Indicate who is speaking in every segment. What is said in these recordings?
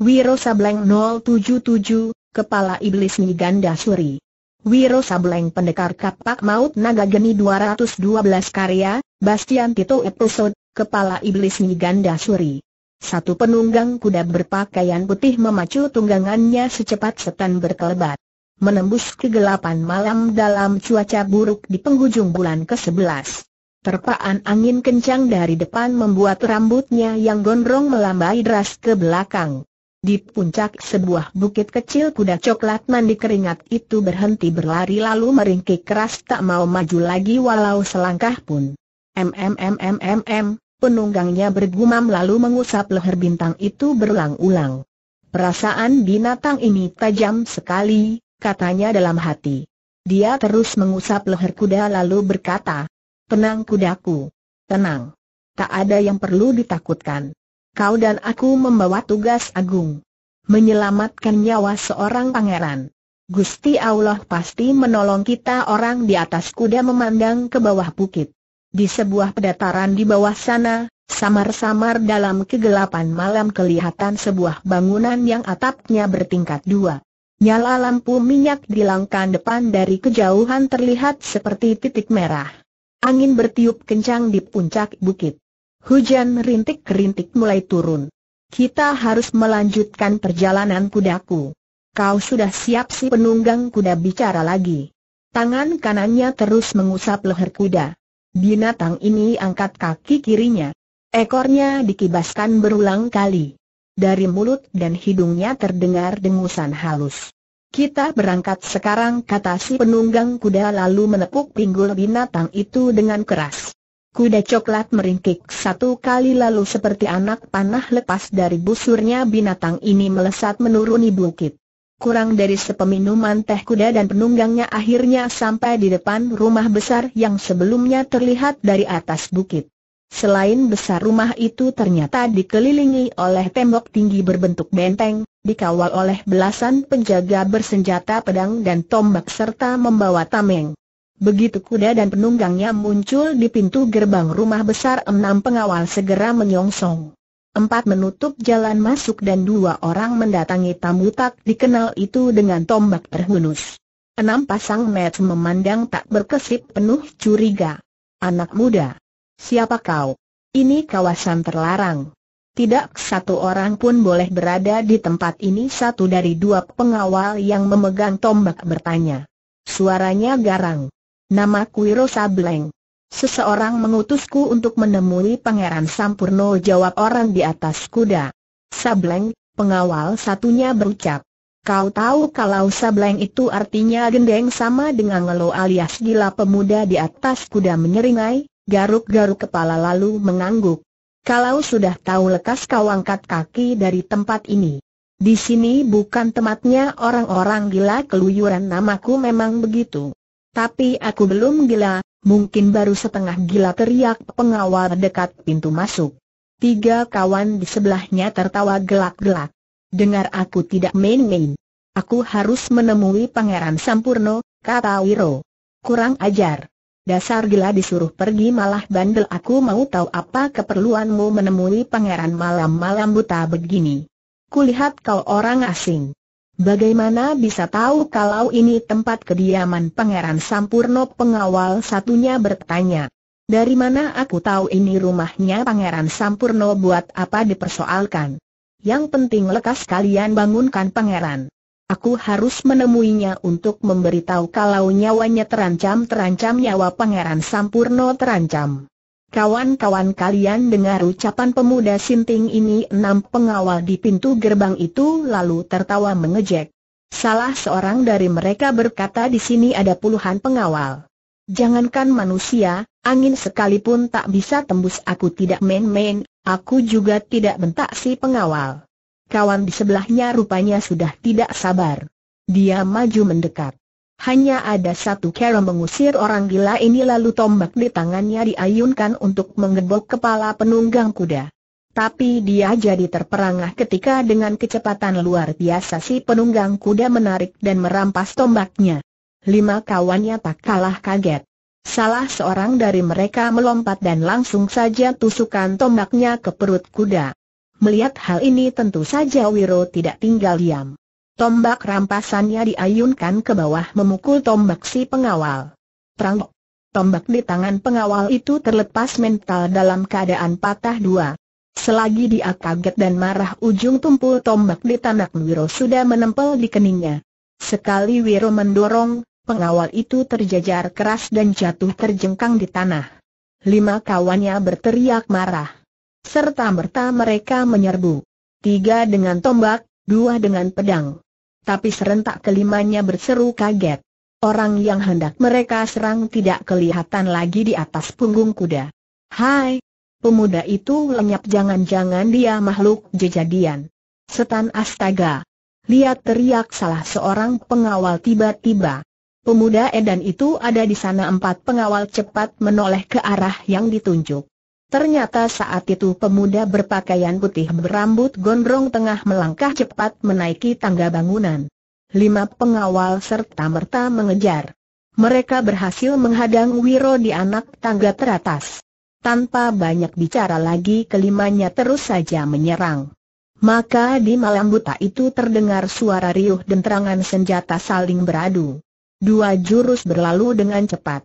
Speaker 1: Wiro Sableng 077, Kepala Iblis Niganda Suri. Wiro Sableng Pendekar Kapak Maut Naga Geni 212 Karya, Bastian Tito Episode, Kepala Iblis Niganda Suri. Satu penunggang kuda berpakaian putih memacu tunggangannya secepat setan berkelebat. Menembus kegelapan malam dalam cuaca buruk di penghujung bulan ke-11. Terpaan angin kencang dari depan membuat rambutnya yang gondrong melambai deras ke belakang. Di puncak sebuah bukit kecil kuda coklat mandi keringat itu berhenti berlari lalu meringkik keras tak mau maju lagi walau selangkah pun. MMMMMM, penunggangnya bergumam lalu mengusap leher bintang itu berulang-ulang. Perasaan binatang ini tajam sekali, katanya dalam hati. Dia terus mengusap leher kuda lalu berkata, Tenang kudaku, tenang. Tak ada yang perlu ditakutkan kau dan aku membawa tugas agung. Menyelamatkan nyawa seorang pangeran. Gusti Allah pasti menolong kita orang di atas kuda memandang ke bawah bukit. Di sebuah pedataran di bawah sana, samar-samar dalam kegelapan malam kelihatan sebuah bangunan yang atapnya bertingkat dua. Nyala lampu minyak di langkah depan dari kejauhan terlihat seperti titik merah. Angin bertiup kencang di puncak bukit. Hujan rintik-rintik mulai turun. Kita harus melanjutkan perjalanan kudaku. Kau sudah siap si penunggang kuda bicara lagi. Tangan kanannya terus mengusap leher kuda. Binatang ini angkat kaki kirinya. Ekornya dikibaskan berulang kali. Dari mulut dan hidungnya terdengar dengusan halus. Kita berangkat sekarang kata si penunggang kuda lalu menepuk pinggul binatang itu dengan keras. Kuda coklat meringkik satu kali lalu seperti anak panah lepas dari busurnya binatang ini melesat menuruni bukit. Kurang dari sepeminuman teh kuda dan penunggangnya akhirnya sampai di depan rumah besar yang sebelumnya terlihat dari atas bukit. Selain besar rumah itu ternyata dikelilingi oleh tembok tinggi berbentuk benteng, dikawal oleh belasan penjaga bersenjata pedang dan tombak serta membawa tameng. Begitu kuda dan penunggangnya muncul di pintu gerbang rumah besar enam pengawal segera menyongsong. Empat menutup jalan masuk dan dua orang mendatangi tamu tak dikenal itu dengan tombak terhunus. Enam pasang met memandang tak berkesip penuh curiga. Anak muda. Siapa kau? Ini kawasan terlarang. Tidak satu orang pun boleh berada di tempat ini satu dari dua pengawal yang memegang tombak bertanya. Suaranya garang. Namaku Wiro Sableng. Seseorang mengutusku untuk menemui Pangeran Sampurno jawab orang di atas kuda. Sableng, pengawal satunya berucap. Kau tahu kalau sableng itu artinya gendeng sama dengan ngelo alias gila pemuda di atas kuda menyeringai, garuk-garuk kepala lalu mengangguk. Kalau sudah tahu lekas kau angkat kaki dari tempat ini. Di sini bukan tempatnya orang-orang gila keluyuran namaku memang begitu. Tapi aku belum gila, mungkin baru setengah gila teriak pengawal dekat pintu masuk. Tiga kawan di sebelahnya tertawa gelak-gelak. Dengar aku tidak main-main. Aku harus menemui Pangeran Sampurno, kata Wiro. Kurang ajar. Dasar gila disuruh pergi malah bandel aku mau tahu apa keperluanmu menemui pangeran malam-malam buta begini. Kulihat kau orang asing. Bagaimana bisa tahu kalau ini tempat kediaman Pangeran Sampurno pengawal satunya bertanya. Dari mana aku tahu ini rumahnya Pangeran Sampurno buat apa dipersoalkan? Yang penting lekas kalian bangunkan Pangeran. Aku harus menemuinya untuk memberitahu kalau nyawanya terancam-terancam nyawa Pangeran Sampurno terancam. Kawan-kawan kalian dengar ucapan pemuda sinting ini enam pengawal di pintu gerbang itu lalu tertawa mengejek. Salah seorang dari mereka berkata di sini ada puluhan pengawal. Jangankan manusia, angin sekalipun tak bisa tembus aku tidak main-main, aku juga tidak bentak si pengawal. Kawan di sebelahnya rupanya sudah tidak sabar. Dia maju mendekat. Hanya ada satu cara mengusir orang gila ini lalu tombak di tangannya diayunkan untuk mengebok kepala penunggang kuda. Tapi dia jadi terperangah ketika dengan kecepatan luar biasa si penunggang kuda menarik dan merampas tombaknya. Lima kawannya tak kalah kaget. Salah seorang dari mereka melompat dan langsung saja tusukan tombaknya ke perut kuda. Melihat hal ini tentu saja Wiro tidak tinggal diam. Tombak rampasannya diayunkan ke bawah memukul tombak si pengawal. Prang. Tombak di tangan pengawal itu terlepas mental dalam keadaan patah dua. Selagi dia kaget dan marah ujung tumpul tombak di tanak Wiro sudah menempel di keningnya. Sekali Wiro mendorong, pengawal itu terjajar keras dan jatuh terjengkang di tanah. Lima kawannya berteriak marah. Serta merta mereka menyerbu. Tiga dengan tombak, dua dengan pedang tapi serentak kelimanya berseru kaget. Orang yang hendak mereka serang tidak kelihatan lagi di atas punggung kuda. Hai! Pemuda itu lenyap jangan-jangan dia makhluk jejadian. Setan astaga! Lihat teriak salah seorang pengawal tiba-tiba. Pemuda edan itu ada di sana empat pengawal cepat menoleh ke arah yang ditunjuk. Ternyata saat itu pemuda berpakaian putih berambut gondrong tengah melangkah cepat menaiki tangga bangunan. Lima pengawal serta merta mengejar. Mereka berhasil menghadang Wiro di anak tangga teratas. Tanpa banyak bicara lagi kelimanya terus saja menyerang. Maka di malam buta itu terdengar suara riuh dan terangan senjata saling beradu. Dua jurus berlalu dengan cepat.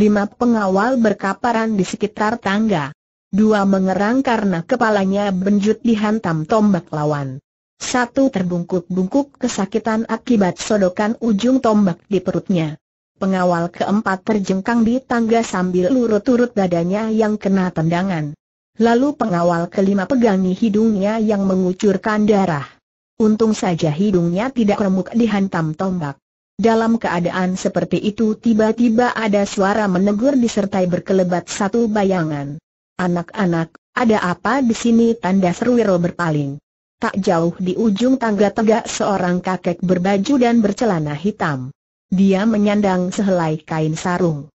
Speaker 1: Lima pengawal berkaparan di sekitar tangga. Dua mengerang karena kepalanya benjut dihantam tombak lawan. Satu terbungkuk-bungkuk kesakitan akibat sodokan ujung tombak di perutnya. Pengawal keempat terjengkang di tangga sambil lurut-urut dadanya yang kena tendangan. Lalu pengawal kelima pegangi hidungnya yang mengucurkan darah. Untung saja hidungnya tidak remuk dihantam tombak. Dalam keadaan seperti itu tiba-tiba ada suara menegur disertai berkelebat satu bayangan. Anak-anak, ada apa di sini tanda seru Wiro berpaling. Tak jauh di ujung tangga tegak seorang kakek berbaju dan bercelana hitam. Dia menyandang sehelai kain sarung.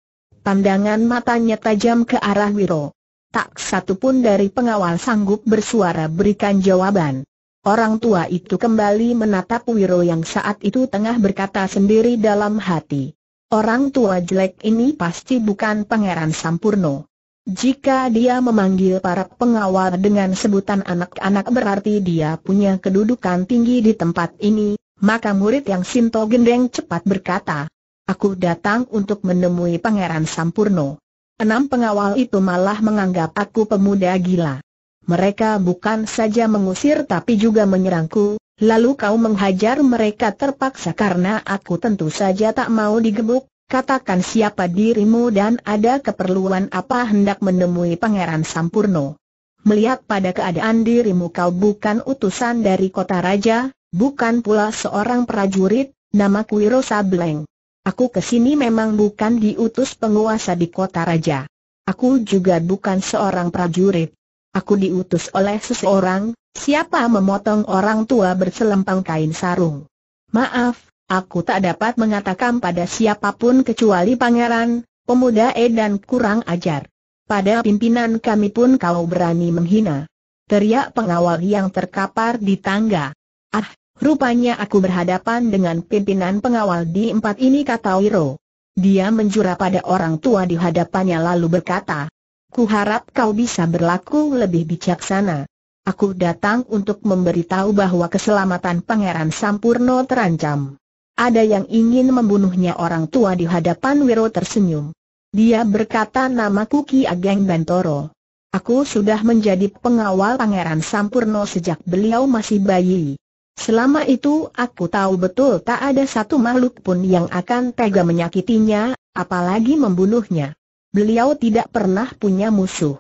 Speaker 1: Pandangan matanya tajam ke arah Wiro. Tak satu pun dari pengawal sanggup bersuara berikan jawaban. Orang tua itu kembali menatap Wiro yang saat itu tengah berkata sendiri dalam hati. Orang tua jelek ini pasti bukan Pangeran Sampurno. Jika dia memanggil para pengawal dengan sebutan anak-anak berarti dia punya kedudukan tinggi di tempat ini, maka murid yang Sinto Gendeng cepat berkata, Aku datang untuk menemui Pangeran Sampurno. Enam pengawal itu malah menganggap aku pemuda gila. Mereka bukan saja mengusir tapi juga menyerangku, lalu kau menghajar mereka terpaksa karena aku tentu saja tak mau digebuk, Katakan siapa dirimu dan ada keperluan apa hendak menemui Pangeran Sampurno. Melihat pada keadaan dirimu kau bukan utusan dari kota raja, bukan pula seorang prajurit, namaku Wiro Sableng. Aku kesini memang bukan diutus penguasa di kota raja. Aku juga bukan seorang prajurit. Aku diutus oleh seseorang, siapa memotong orang tua berselempang kain sarung. Maaf, Aku tak dapat mengatakan pada siapapun kecuali pangeran, pemuda E dan kurang ajar. Pada pimpinan kami pun kau berani menghina. Teriak pengawal yang terkapar di tangga. Ah, rupanya aku berhadapan dengan pimpinan pengawal di empat ini kata Wiro. Dia menjura pada orang tua di hadapannya lalu berkata, Kuharap kau bisa berlaku lebih bijaksana. Aku datang untuk memberitahu bahwa keselamatan Pangeran Sampurno terancam. Ada yang ingin membunuhnya orang tua di hadapan Wiro tersenyum. Dia berkata nama Kuki Ageng Bantoro. Aku sudah menjadi pengawal Pangeran Sampurno sejak beliau masih bayi. Selama itu aku tahu betul tak ada satu makhluk pun yang akan tega menyakitinya, apalagi membunuhnya. Beliau tidak pernah punya musuh.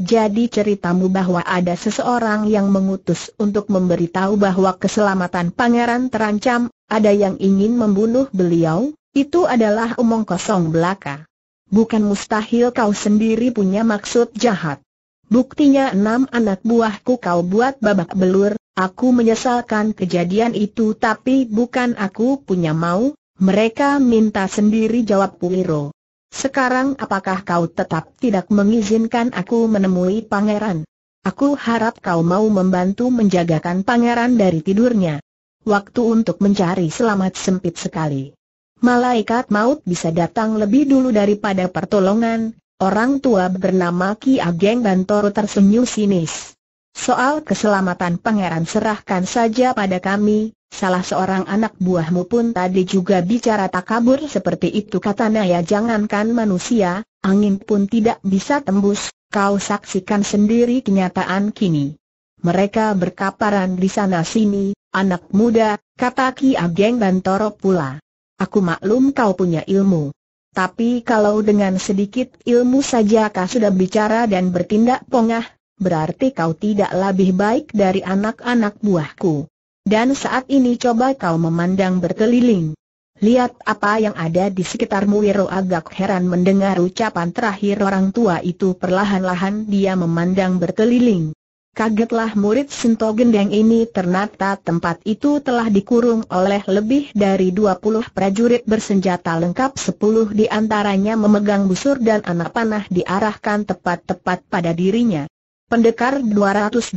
Speaker 1: Jadi ceritamu bahwa ada seseorang yang mengutus untuk memberitahu bahwa keselamatan pangeran terancam, ada yang ingin membunuh beliau, itu adalah omong kosong belaka. Bukan mustahil kau sendiri punya maksud jahat. Buktinya enam anak buahku kau buat babak belur, aku menyesalkan kejadian itu tapi bukan aku punya mau, mereka minta sendiri jawab Puliro. Sekarang apakah kau tetap tidak mengizinkan aku menemui pangeran? Aku harap kau mau membantu menjagakan pangeran dari tidurnya. Waktu untuk mencari selamat sempit sekali. Malaikat maut bisa datang lebih dulu daripada pertolongan, orang tua bernama Ki Ageng Bantoro tersenyum sinis. Soal keselamatan pangeran serahkan saja pada kami, salah seorang anak buahmu pun tadi juga bicara takabur seperti itu kata Naya jangankan manusia, angin pun tidak bisa tembus, kau saksikan sendiri kenyataan kini mereka berkaparan di sana-sini, anak muda, kata Ki Ageng Bantoro pula. Aku maklum kau punya ilmu. Tapi kalau dengan sedikit ilmu saja kau sudah bicara dan bertindak pongah, berarti kau tidak lebih baik dari anak-anak buahku. Dan saat ini coba kau memandang berkeliling. Lihat apa yang ada di sekitarmu Wiro agak heran mendengar ucapan terakhir orang tua itu perlahan-lahan dia memandang berkeliling. Kagetlah murid Sinto Gendeng ini ternyata tempat itu telah dikurung oleh lebih dari 20 prajurit bersenjata lengkap 10 di antaranya memegang busur dan anak panah diarahkan tepat-tepat pada dirinya. Pendekar 212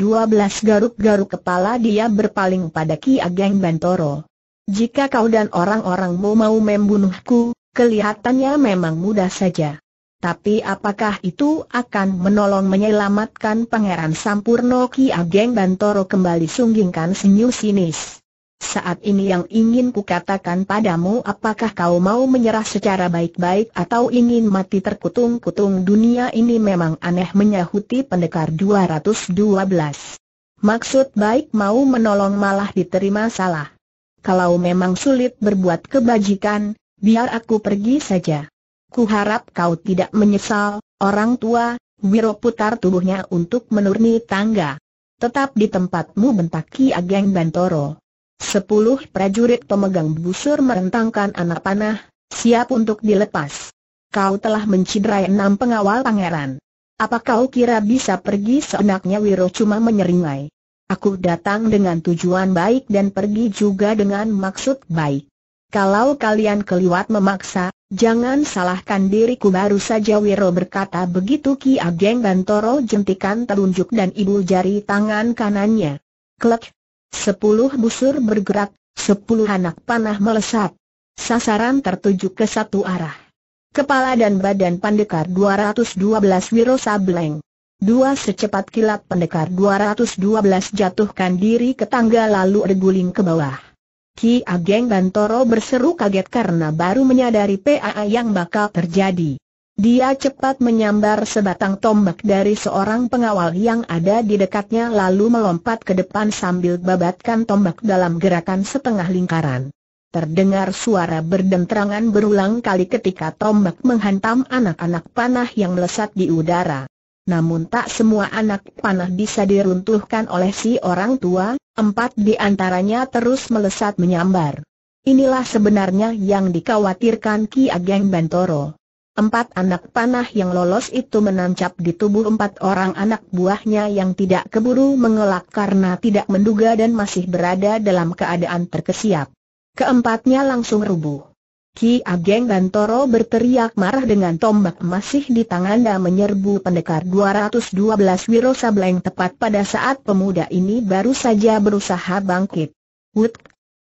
Speaker 1: garuk-garuk kepala dia berpaling pada Ki Ageng Bantoro. Jika kau dan orang-orangmu mau membunuhku, kelihatannya memang mudah saja. Tapi apakah itu akan menolong menyelamatkan Pangeran Sampurno Ki Ageng Bantoro kembali sunggingkan senyum sinis. Saat ini yang ingin kukatakan padamu apakah kau mau menyerah secara baik-baik atau ingin mati terkutung-kutung dunia ini memang aneh menyahuti pendekar 212. Maksud baik mau menolong malah diterima salah. Kalau memang sulit berbuat kebajikan, biar aku pergi saja. Ku harap kau tidak menyesal, orang tua, Wiro putar tubuhnya untuk menuruni tangga. Tetap di tempatmu bentak Ki Ageng Bantoro. Sepuluh prajurit pemegang busur merentangkan anak panah, siap untuk dilepas. Kau telah menciderai enam pengawal pangeran. Apa kau kira bisa pergi seenaknya Wiro cuma menyeringai? Aku datang dengan tujuan baik dan pergi juga dengan maksud baik. Kalau kalian keliwat memaksa, Jangan salahkan diriku baru saja Wiro berkata begitu Ki Ageng Bantoro jentikan telunjuk dan ibu jari tangan kanannya. Klek. Sepuluh busur bergerak, sepuluh anak panah melesat. Sasaran tertuju ke satu arah. Kepala dan badan pendekar 212 Wiro Sableng. Dua secepat kilat pendekar 212 jatuhkan diri ke tangga lalu terguling ke bawah. Ki Ageng Bantoro berseru kaget karena baru menyadari PAA yang bakal terjadi. Dia cepat menyambar sebatang tombak dari seorang pengawal yang ada di dekatnya lalu melompat ke depan sambil babatkan tombak dalam gerakan setengah lingkaran. Terdengar suara berdentrangan berulang kali ketika tombak menghantam anak-anak panah yang melesat di udara. Namun tak semua anak panah bisa diruntuhkan oleh si orang tua, empat di antaranya terus melesat menyambar. Inilah sebenarnya yang dikhawatirkan Ki Ageng Bantoro. Empat anak panah yang lolos itu menancap di tubuh empat orang anak buahnya yang tidak keburu mengelak karena tidak menduga dan masih berada dalam keadaan terkesiap. Keempatnya langsung rubuh. Ki Ageng Bantoro berteriak marah dengan tombak masih di tangannya menyerbu pendekar 212 Wiro Sableng tepat pada saat pemuda ini baru saja berusaha bangkit. Wut!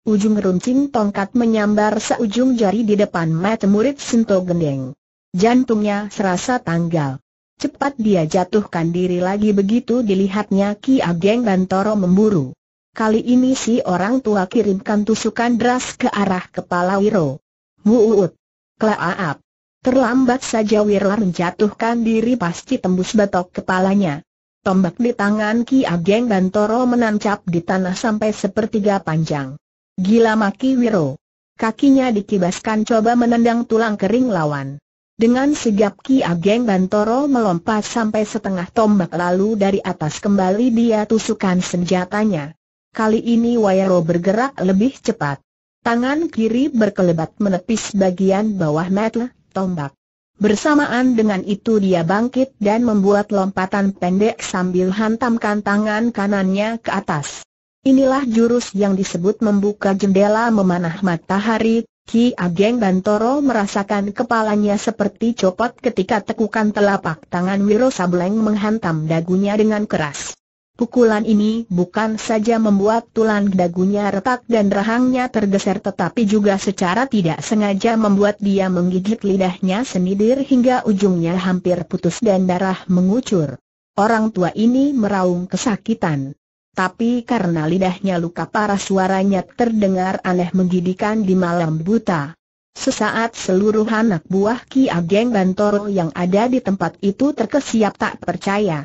Speaker 1: Ujung runcing tongkat menyambar seujung jari di depan mata murid Sinto Gendeng. Jantungnya serasa tanggal. Cepat dia jatuhkan diri lagi begitu dilihatnya Ki Ageng Bantoro memburu. Kali ini si orang tua kirimkan tusukan deras ke arah kepala Wiro. Wuut. Kelaap. Terlambat saja Wirla menjatuhkan diri pasti tembus batok kepalanya. Tombak di tangan Ki Ageng Bantoro menancap di tanah sampai sepertiga panjang. Gila maki Wiro. Kakinya dikibaskan coba menendang tulang kering lawan. Dengan sigap Ki Ageng Bantoro melompat sampai setengah tombak lalu dari atas kembali dia tusukan senjatanya. Kali ini Wairo bergerak lebih cepat. Tangan kiri berkelebat menepis bagian bawah metel, tombak. Bersamaan dengan itu dia bangkit dan membuat lompatan pendek sambil hantamkan tangan kanannya ke atas. Inilah jurus yang disebut membuka jendela memanah matahari. Ki Ageng Bantoro merasakan kepalanya seperti copot ketika tekukan telapak tangan Wiro Sableng menghantam dagunya dengan keras. Pukulan ini bukan saja membuat tulang dagunya retak dan rahangnya tergeser tetapi juga secara tidak sengaja membuat dia menggigit lidahnya sendiri hingga ujungnya hampir putus dan darah mengucur. Orang tua ini meraung kesakitan. Tapi karena lidahnya luka parah suaranya terdengar aneh menggidikan di malam buta. Sesaat seluruh anak buah Ki Ageng Bantoro yang ada di tempat itu terkesiap tak percaya.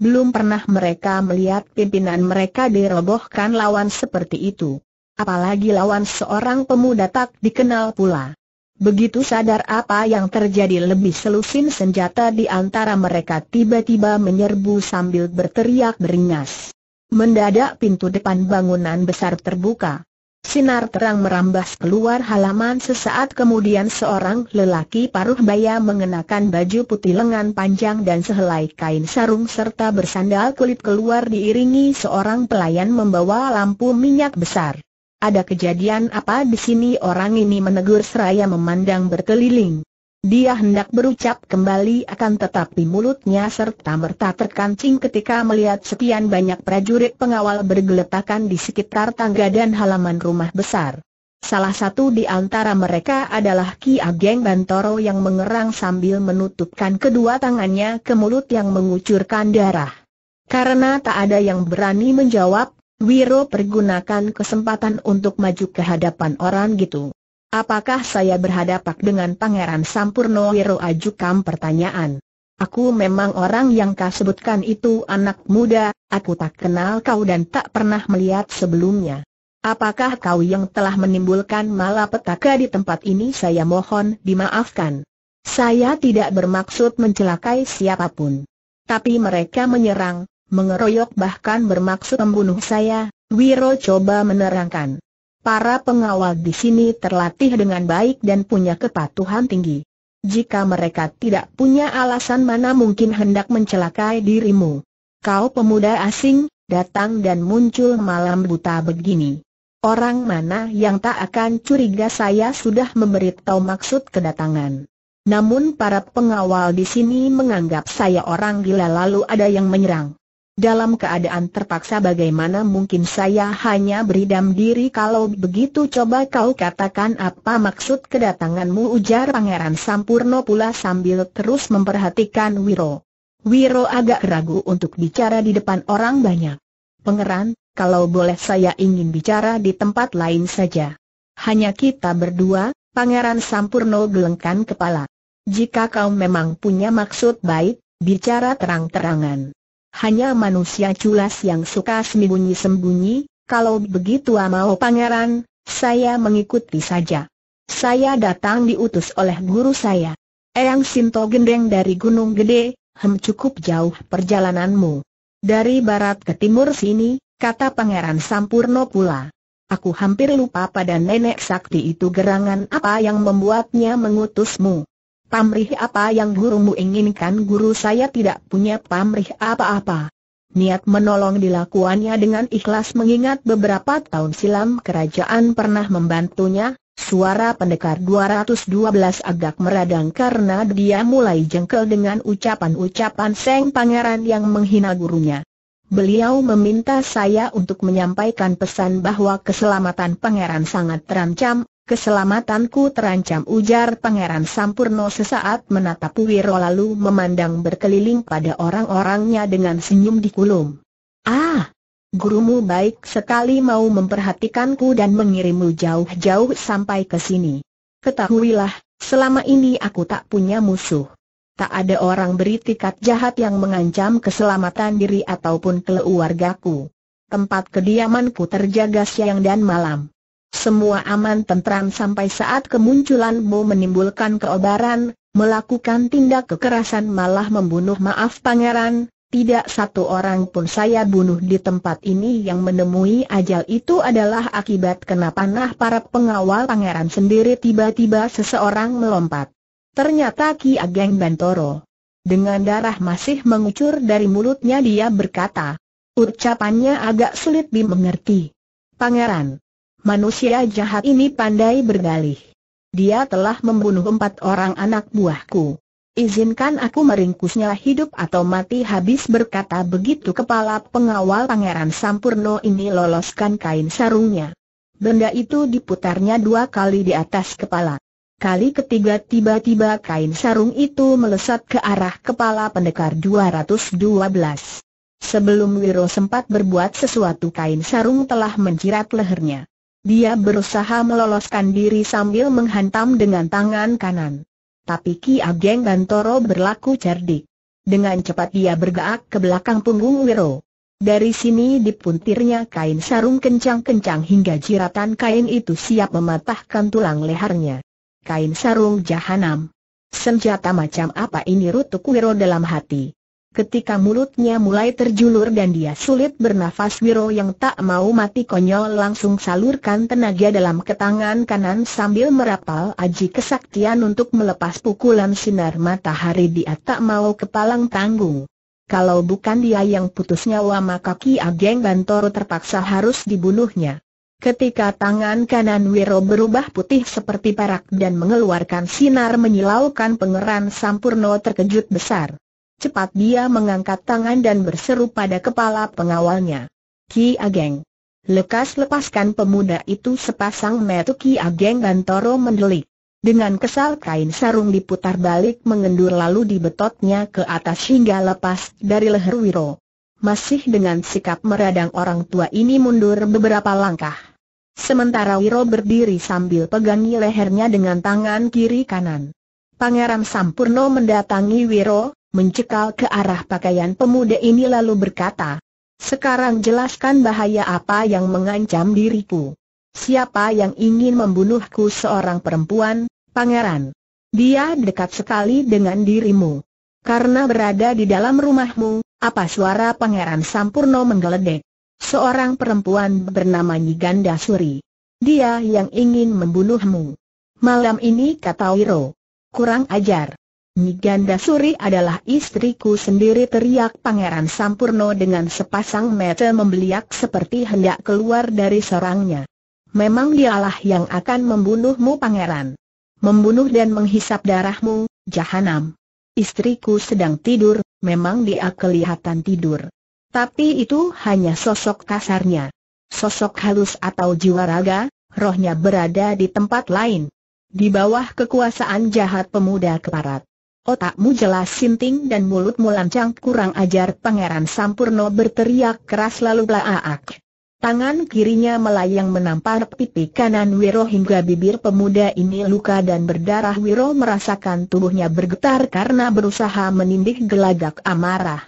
Speaker 1: Belum pernah mereka melihat pimpinan mereka dirobohkan lawan seperti itu. Apalagi lawan seorang pemuda tak dikenal pula. Begitu sadar apa yang terjadi lebih selusin senjata di antara mereka tiba-tiba menyerbu sambil berteriak beringas. Mendadak pintu depan bangunan besar terbuka. Sinar terang merambas keluar halaman sesaat kemudian seorang lelaki paruh baya mengenakan baju putih lengan panjang dan sehelai kain sarung serta bersandal kulit keluar diiringi seorang pelayan membawa lampu minyak besar. Ada kejadian apa di sini orang ini menegur seraya memandang berkeliling. Dia hendak berucap kembali akan tetapi mulutnya serta merta terkancing ketika melihat sekian banyak prajurit pengawal bergeletakan di sekitar tangga dan halaman rumah besar. Salah satu di antara mereka adalah Ki Ageng Bantoro yang mengerang sambil menutupkan kedua tangannya ke mulut yang mengucurkan darah. Karena tak ada yang berani menjawab, Wiro pergunakan kesempatan untuk maju ke hadapan orang gitu. Apakah saya berhadapan dengan Pangeran Sampurno Wiro Ajukam? pertanyaan? Aku memang orang yang kau sebutkan itu anak muda, aku tak kenal kau dan tak pernah melihat sebelumnya. Apakah kau yang telah menimbulkan malapetaka di tempat ini saya mohon dimaafkan. Saya tidak bermaksud mencelakai siapapun. Tapi mereka menyerang, mengeroyok bahkan bermaksud membunuh saya, Wiro coba menerangkan. Para pengawal di sini terlatih dengan baik dan punya kepatuhan tinggi. Jika mereka tidak punya alasan mana mungkin hendak mencelakai dirimu. Kau pemuda asing, datang dan muncul malam buta begini. Orang mana yang tak akan curiga saya sudah memberitahu maksud kedatangan. Namun para pengawal di sini menganggap saya orang gila lalu ada yang menyerang dalam keadaan terpaksa bagaimana mungkin saya hanya beridam diri kalau begitu coba kau katakan apa maksud kedatanganmu ujar Pangeran Sampurno pula sambil terus memperhatikan Wiro. Wiro agak ragu untuk bicara di depan orang banyak. Pangeran, kalau boleh saya ingin bicara di tempat lain saja. Hanya kita berdua, Pangeran Sampurno gelengkan kepala. Jika kau memang punya maksud baik, bicara terang-terangan. Hanya manusia culas yang suka sembunyi-sembunyi, kalau begitu mau pangeran, saya mengikuti saja. Saya datang diutus oleh guru saya. Eyang Sinto gendeng dari Gunung Gede, hem cukup jauh perjalananmu. Dari barat ke timur sini, kata Pangeran Sampurno pula. Aku hampir lupa pada nenek sakti itu gerangan apa yang membuatnya mengutusmu. Pamrih apa yang gurumu inginkan guru saya tidak punya pamrih apa-apa. Niat menolong dilakukannya dengan ikhlas mengingat beberapa tahun silam kerajaan pernah membantunya, suara pendekar 212 agak meradang karena dia mulai jengkel dengan ucapan-ucapan Seng Pangeran yang menghina gurunya. Beliau meminta saya untuk menyampaikan pesan bahwa keselamatan pangeran sangat terancam, Keselamatanku terancam ujar Pangeran Sampurno sesaat menatap Wiro lalu memandang berkeliling pada orang-orangnya dengan senyum di kulum. Ah! Gurumu baik sekali mau memperhatikanku dan mengirimmu jauh-jauh sampai ke sini. Ketahuilah, selama ini aku tak punya musuh. Tak ada orang beritikat jahat yang mengancam keselamatan diri ataupun keluargaku. Tempat kediamanku terjaga siang dan malam. Semua aman tentram sampai saat kemunculanmu menimbulkan keobaran, melakukan tindak kekerasan malah membunuh maaf pangeran, tidak satu orang pun saya bunuh di tempat ini yang menemui ajal itu adalah akibat kenapa panah para pengawal pangeran sendiri tiba-tiba seseorang melompat. Ternyata Ki Ageng Bantoro. Dengan darah masih mengucur dari mulutnya dia berkata. Ucapannya agak sulit dimengerti. Pangeran, manusia jahat ini pandai bergalih. Dia telah membunuh empat orang anak buahku. Izinkan aku meringkusnya hidup atau mati habis berkata begitu kepala pengawal Pangeran Sampurno ini loloskan kain sarungnya. Benda itu diputarnya dua kali di atas kepala. Kali ketiga tiba-tiba kain sarung itu melesat ke arah kepala pendekar 212. Sebelum Wiro sempat berbuat sesuatu kain sarung telah mencirat lehernya. Dia berusaha meloloskan diri sambil menghantam dengan tangan kanan. Tapi Ki Ageng Bantoro berlaku cerdik. Dengan cepat dia bergerak ke belakang punggung Wiro. Dari sini dipuntirnya kain sarung kencang-kencang hingga jiratan kain itu siap mematahkan tulang lehernya. Kain sarung jahanam. Senjata macam apa ini rutuk Wiro dalam hati. Ketika mulutnya mulai terjulur dan dia sulit bernafas Wiro yang tak mau mati konyol langsung salurkan tenaga dalam ke tangan kanan sambil merapal aji kesaktian untuk melepas pukulan sinar matahari dia tak mau kepalang tanggung. Kalau bukan dia yang putus nyawa maka Ki Ageng Bantoro terpaksa harus dibunuhnya. Ketika tangan kanan Wiro berubah putih seperti perak dan mengeluarkan sinar menyilaukan Pengeran Sampurno terkejut besar. Cepat dia mengangkat tangan dan berseru pada kepala pengawalnya. Ki Ageng. Lekas lepaskan pemuda itu sepasang metu Ki Ageng Bantoro mendelik. Dengan kesal kain sarung diputar balik mengendur lalu dibetotnya ke atas hingga lepas dari leher Wiro. Masih dengan sikap meradang orang tua ini mundur beberapa langkah. Sementara Wiro berdiri sambil pegangi lehernya dengan tangan kiri kanan. Pangeran Sampurno mendatangi Wiro, mencekal ke arah pakaian pemuda ini lalu berkata, sekarang jelaskan bahaya apa yang mengancam diriku. Siapa yang ingin membunuhku seorang perempuan, pangeran? Dia dekat sekali dengan dirimu. Karena berada di dalam rumahmu, apa suara pangeran Sampurno menggeledek? Seorang perempuan bernama Nyiganda Suri. Dia yang ingin membunuhmu. Malam ini kata Wiro. Kurang ajar. Niganda Suri adalah istriku sendiri teriak Pangeran Sampurno dengan sepasang mata membeliak seperti hendak keluar dari sarangnya. Memang dialah yang akan membunuhmu Pangeran. Membunuh dan menghisap darahmu, jahanam. Istriku sedang tidur, memang dia kelihatan tidur. Tapi itu hanya sosok kasarnya. Sosok halus atau jiwa raga, rohnya berada di tempat lain. Di bawah kekuasaan jahat pemuda keparat. Otakmu jelas sinting dan mulutmu lancang kurang ajar Pangeran Sampurno berteriak keras lalu belaak. Tangan kirinya melayang menampar pipi kanan Wiro hingga bibir pemuda ini luka dan berdarah Wiro merasakan tubuhnya bergetar karena berusaha menindih gelagak amarah.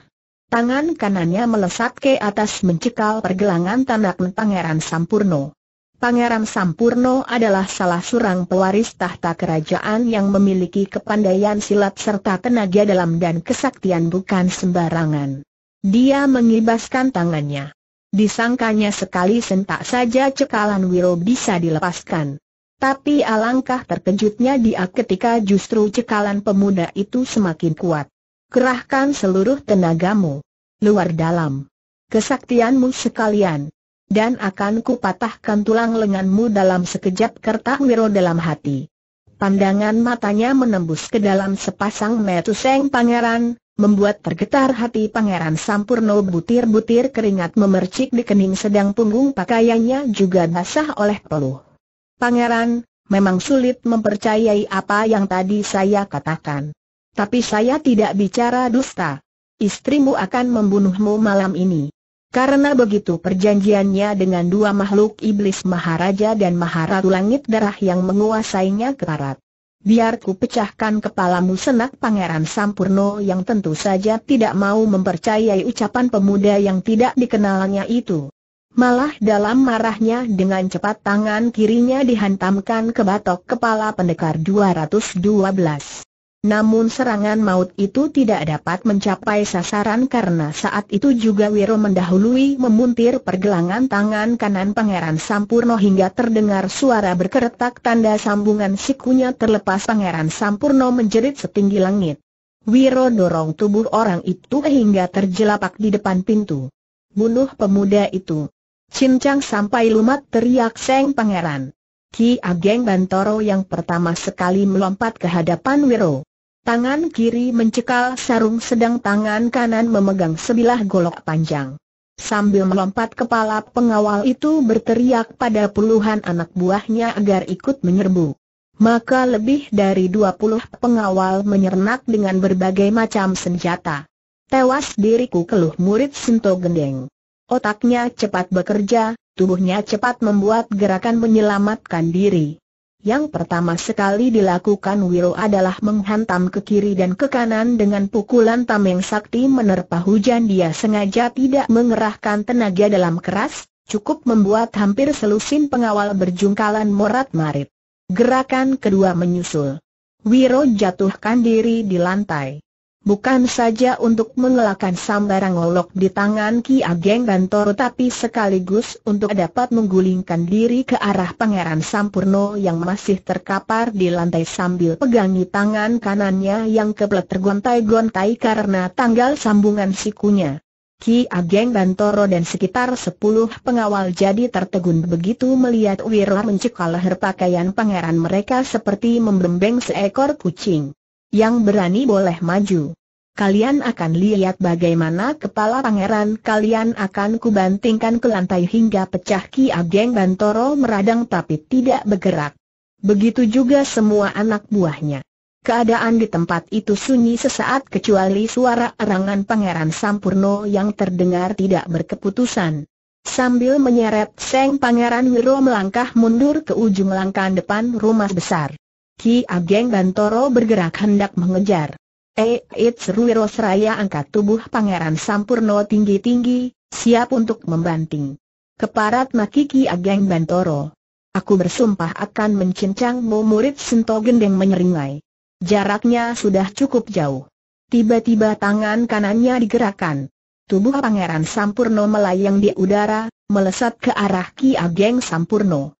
Speaker 1: Tangan kanannya melesat ke atas mencekal pergelangan tanda Pangeran Sampurno. Pangeran Sampurno adalah salah seorang pewaris tahta kerajaan yang memiliki kepandaian silat serta tenaga dalam dan kesaktian bukan sembarangan. Dia mengibaskan tangannya. Disangkanya sekali sentak saja cekalan Wiro bisa dilepaskan. Tapi alangkah terkejutnya dia ketika justru cekalan pemuda itu semakin kuat. Kerahkan seluruh tenagamu. Luar dalam. Kesaktianmu sekalian dan akan kupatahkan tulang lenganmu dalam sekejap kertak wiro dalam hati. Pandangan matanya menembus ke dalam sepasang metuseng pangeran, membuat tergetar hati pangeran Sampurno butir-butir keringat memercik di kening sedang punggung pakaiannya juga basah oleh peluh. Pangeran, memang sulit mempercayai apa yang tadi saya katakan. Tapi saya tidak bicara dusta. Istrimu akan membunuhmu malam ini. Karena begitu perjanjiannya dengan dua makhluk iblis Maharaja dan Maharatu Langit Darah yang menguasainya kerarat. Biar ku pecahkan kepalamu senak Pangeran Sampurno yang tentu saja tidak mau mempercayai ucapan pemuda yang tidak dikenalnya itu. Malah dalam marahnya dengan cepat tangan kirinya dihantamkan ke batok kepala pendekar 212. Namun serangan maut itu tidak dapat mencapai sasaran karena saat itu juga Wiro mendahului memuntir pergelangan tangan kanan Pangeran Sampurno hingga terdengar suara berkeretak tanda sambungan sikunya terlepas Pangeran Sampurno menjerit setinggi langit. Wiro dorong tubuh orang itu hingga terjelapak di depan pintu. Bunuh pemuda itu. Cincang sampai lumat teriak Seng Pangeran. Ki Ageng Bantoro yang pertama sekali melompat ke hadapan Wiro. Tangan kiri mencekal sarung sedang tangan kanan memegang sebilah golok panjang. Sambil melompat kepala pengawal itu berteriak pada puluhan anak buahnya agar ikut menyerbu. Maka lebih dari dua puluh pengawal menyernak dengan berbagai macam senjata. Tewas diriku keluh murid Sinto Gendeng. Otaknya cepat bekerja, tubuhnya cepat membuat gerakan menyelamatkan diri. Yang pertama sekali dilakukan Wiro adalah menghantam ke kiri dan ke kanan dengan pukulan tameng sakti menerpa hujan dia sengaja tidak mengerahkan tenaga dalam keras, cukup membuat hampir selusin pengawal berjungkalan morat-marit. Gerakan kedua menyusul. Wiro jatuhkan diri di lantai. Bukan saja untuk mengelakkan sambaran golok di tangan Ki Ageng Bantoro tapi sekaligus untuk dapat menggulingkan diri ke arah Pangeran Sampurno yang masih terkapar di lantai sambil pegangi tangan kanannya yang keplet tergontai-gontai karena tanggal sambungan sikunya. Ki Ageng Bantoro dan sekitar sepuluh pengawal jadi tertegun begitu melihat Wirla mencekal leher pakaian pangeran mereka seperti membembeng seekor kucing yang berani boleh maju. Kalian akan lihat bagaimana kepala pangeran kalian akan kubantingkan ke lantai hingga pecah Ki Ageng Bantoro meradang tapi tidak bergerak. Begitu juga semua anak buahnya. Keadaan di tempat itu sunyi sesaat kecuali suara erangan pangeran Sampurno yang terdengar tidak berkeputusan. Sambil menyeret Seng Pangeran Wiro melangkah mundur ke ujung langkah depan rumah besar. Ki Ageng Bantoro bergerak hendak mengejar. Eh, seru Seraya angkat tubuh Pangeran Sampurno tinggi-tinggi, siap untuk membanting. Keparat maki Ki Ageng Bantoro. Aku bersumpah akan mencincangmu murid Sento Gendeng menyeringai. Jaraknya sudah cukup jauh. Tiba-tiba tangan kanannya digerakkan. Tubuh Pangeran Sampurno melayang di udara, melesat ke arah Ki Ageng Sampurno.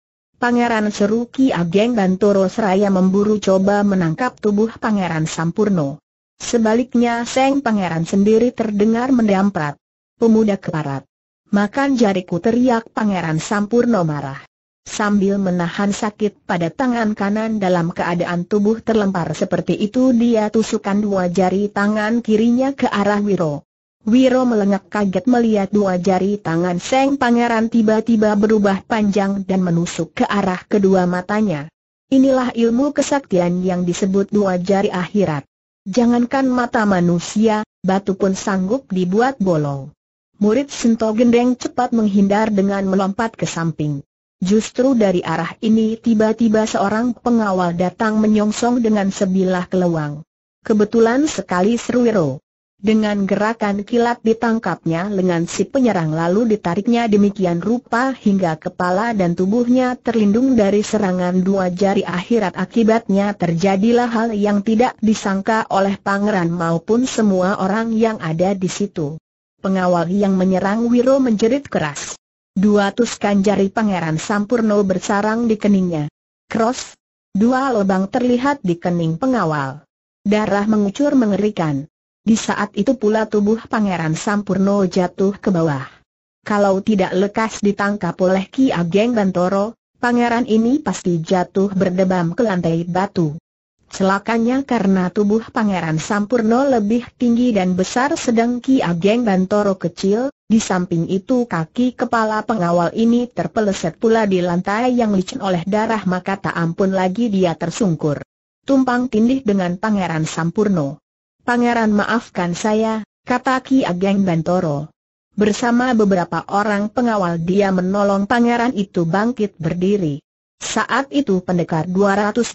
Speaker 1: Pangeran Seruki ageng Ageng Bantoro Seraya memburu coba menangkap tubuh Pangeran Sampurno. Sebaliknya Seng Pangeran sendiri terdengar mendamprat. Pemuda keparat. Makan jariku teriak Pangeran Sampurno marah. Sambil menahan sakit pada tangan kanan dalam keadaan tubuh terlempar seperti itu dia tusukan dua jari tangan kirinya ke arah Wiro. Wiro melengak kaget melihat dua jari tangan Seng Pangeran tiba-tiba berubah panjang dan menusuk ke arah kedua matanya. Inilah ilmu kesaktian yang disebut dua jari akhirat. Jangankan mata manusia, batu pun sanggup dibuat bolong. Murid Sento Gendeng cepat menghindar dengan melompat ke samping. Justru dari arah ini tiba-tiba seorang pengawal datang menyongsong dengan sebilah keluang. Kebetulan sekali Wiro. Dengan gerakan kilat ditangkapnya lengan si penyerang lalu ditariknya demikian rupa hingga kepala dan tubuhnya terlindung dari serangan dua jari akhirat akibatnya terjadilah hal yang tidak disangka oleh pangeran maupun semua orang yang ada di situ. Pengawal yang menyerang Wiro menjerit keras. Dua tuskan jari pangeran Sampurno bersarang di keningnya. Cross, dua lubang terlihat di kening pengawal. Darah mengucur mengerikan. Di saat itu pula tubuh Pangeran Sampurno jatuh ke bawah. Kalau tidak lekas ditangkap oleh Ki Ageng Bantoro, pangeran ini pasti jatuh berdebam ke lantai batu. Celakanya karena tubuh Pangeran Sampurno lebih tinggi dan besar sedang Ki Ageng Bantoro kecil, di samping itu kaki kepala pengawal ini terpeleset pula di lantai yang licin oleh darah maka tak ampun lagi dia tersungkur. Tumpang tindih dengan Pangeran Sampurno. Pangeran maafkan saya, kata Ki Ageng Bantoro. Bersama beberapa orang pengawal dia menolong pangeran itu bangkit berdiri. Saat itu pendekar 212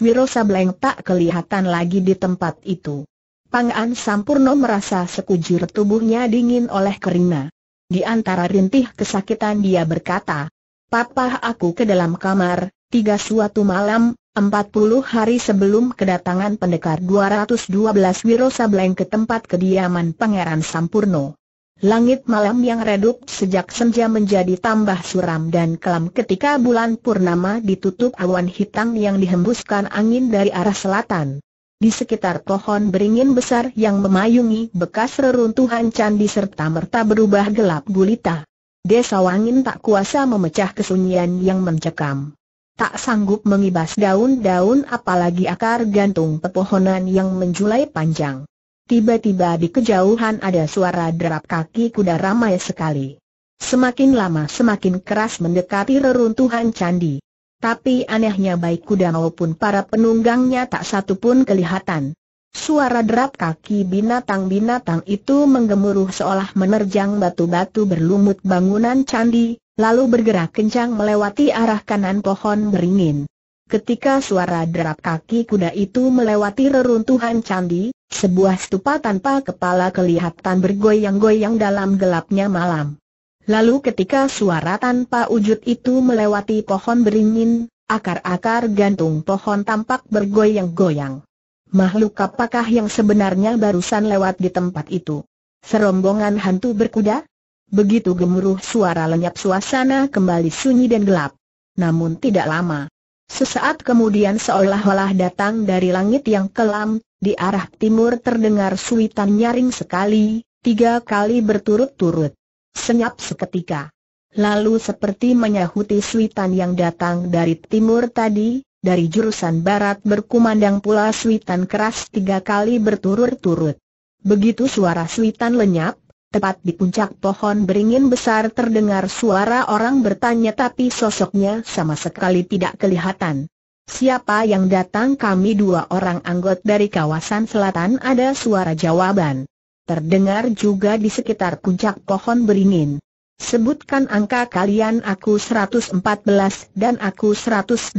Speaker 1: Wiro Sableng tak kelihatan lagi di tempat itu. Pangan Sampurno merasa sekujur tubuhnya dingin oleh keringat. Di antara rintih kesakitan dia berkata, Papa aku ke dalam kamar, tiga suatu malam, 40 hari sebelum kedatangan pendekar 212 Wirosableng ke tempat kediaman Pangeran Sampurno. Langit malam yang redup sejak senja menjadi tambah suram dan kelam ketika bulan purnama ditutup awan hitam yang dihembuskan angin dari arah selatan. Di sekitar pohon beringin besar yang memayungi bekas reruntuhan candi serta merta berubah gelap gulita. Desa Wangin tak kuasa memecah kesunyian yang mencekam tak sanggup mengibas daun-daun apalagi akar gantung pepohonan yang menjulai panjang. Tiba-tiba di kejauhan ada suara derap kaki kuda ramai sekali. Semakin lama semakin keras mendekati reruntuhan candi. Tapi anehnya baik kuda maupun para penunggangnya tak satu pun kelihatan. Suara derap kaki binatang-binatang itu menggemuruh seolah menerjang batu-batu berlumut bangunan candi, lalu bergerak kencang melewati arah kanan pohon beringin. Ketika suara derap kaki kuda itu melewati reruntuhan candi, sebuah stupa tanpa kepala kelihatan bergoyang-goyang dalam gelapnya malam. Lalu ketika suara tanpa wujud itu melewati pohon beringin, akar-akar gantung pohon tampak bergoyang-goyang. Makhluk apakah yang sebenarnya barusan lewat di tempat itu? Serombongan hantu berkuda? Begitu gemuruh suara lenyap suasana kembali sunyi dan gelap. Namun tidak lama. Sesaat kemudian seolah-olah datang dari langit yang kelam, di arah timur terdengar suitan nyaring sekali, tiga kali berturut-turut. Senyap seketika. Lalu seperti menyahuti suitan yang datang dari timur tadi, dari jurusan barat berkumandang pula suitan keras tiga kali berturut-turut. Begitu suara suitan lenyap, Tepat di puncak pohon beringin besar terdengar suara orang bertanya tapi sosoknya sama sekali tidak kelihatan. Siapa yang datang kami dua orang anggot dari kawasan selatan ada suara jawaban. Terdengar juga di sekitar puncak pohon beringin. Sebutkan angka kalian aku 114 dan aku 129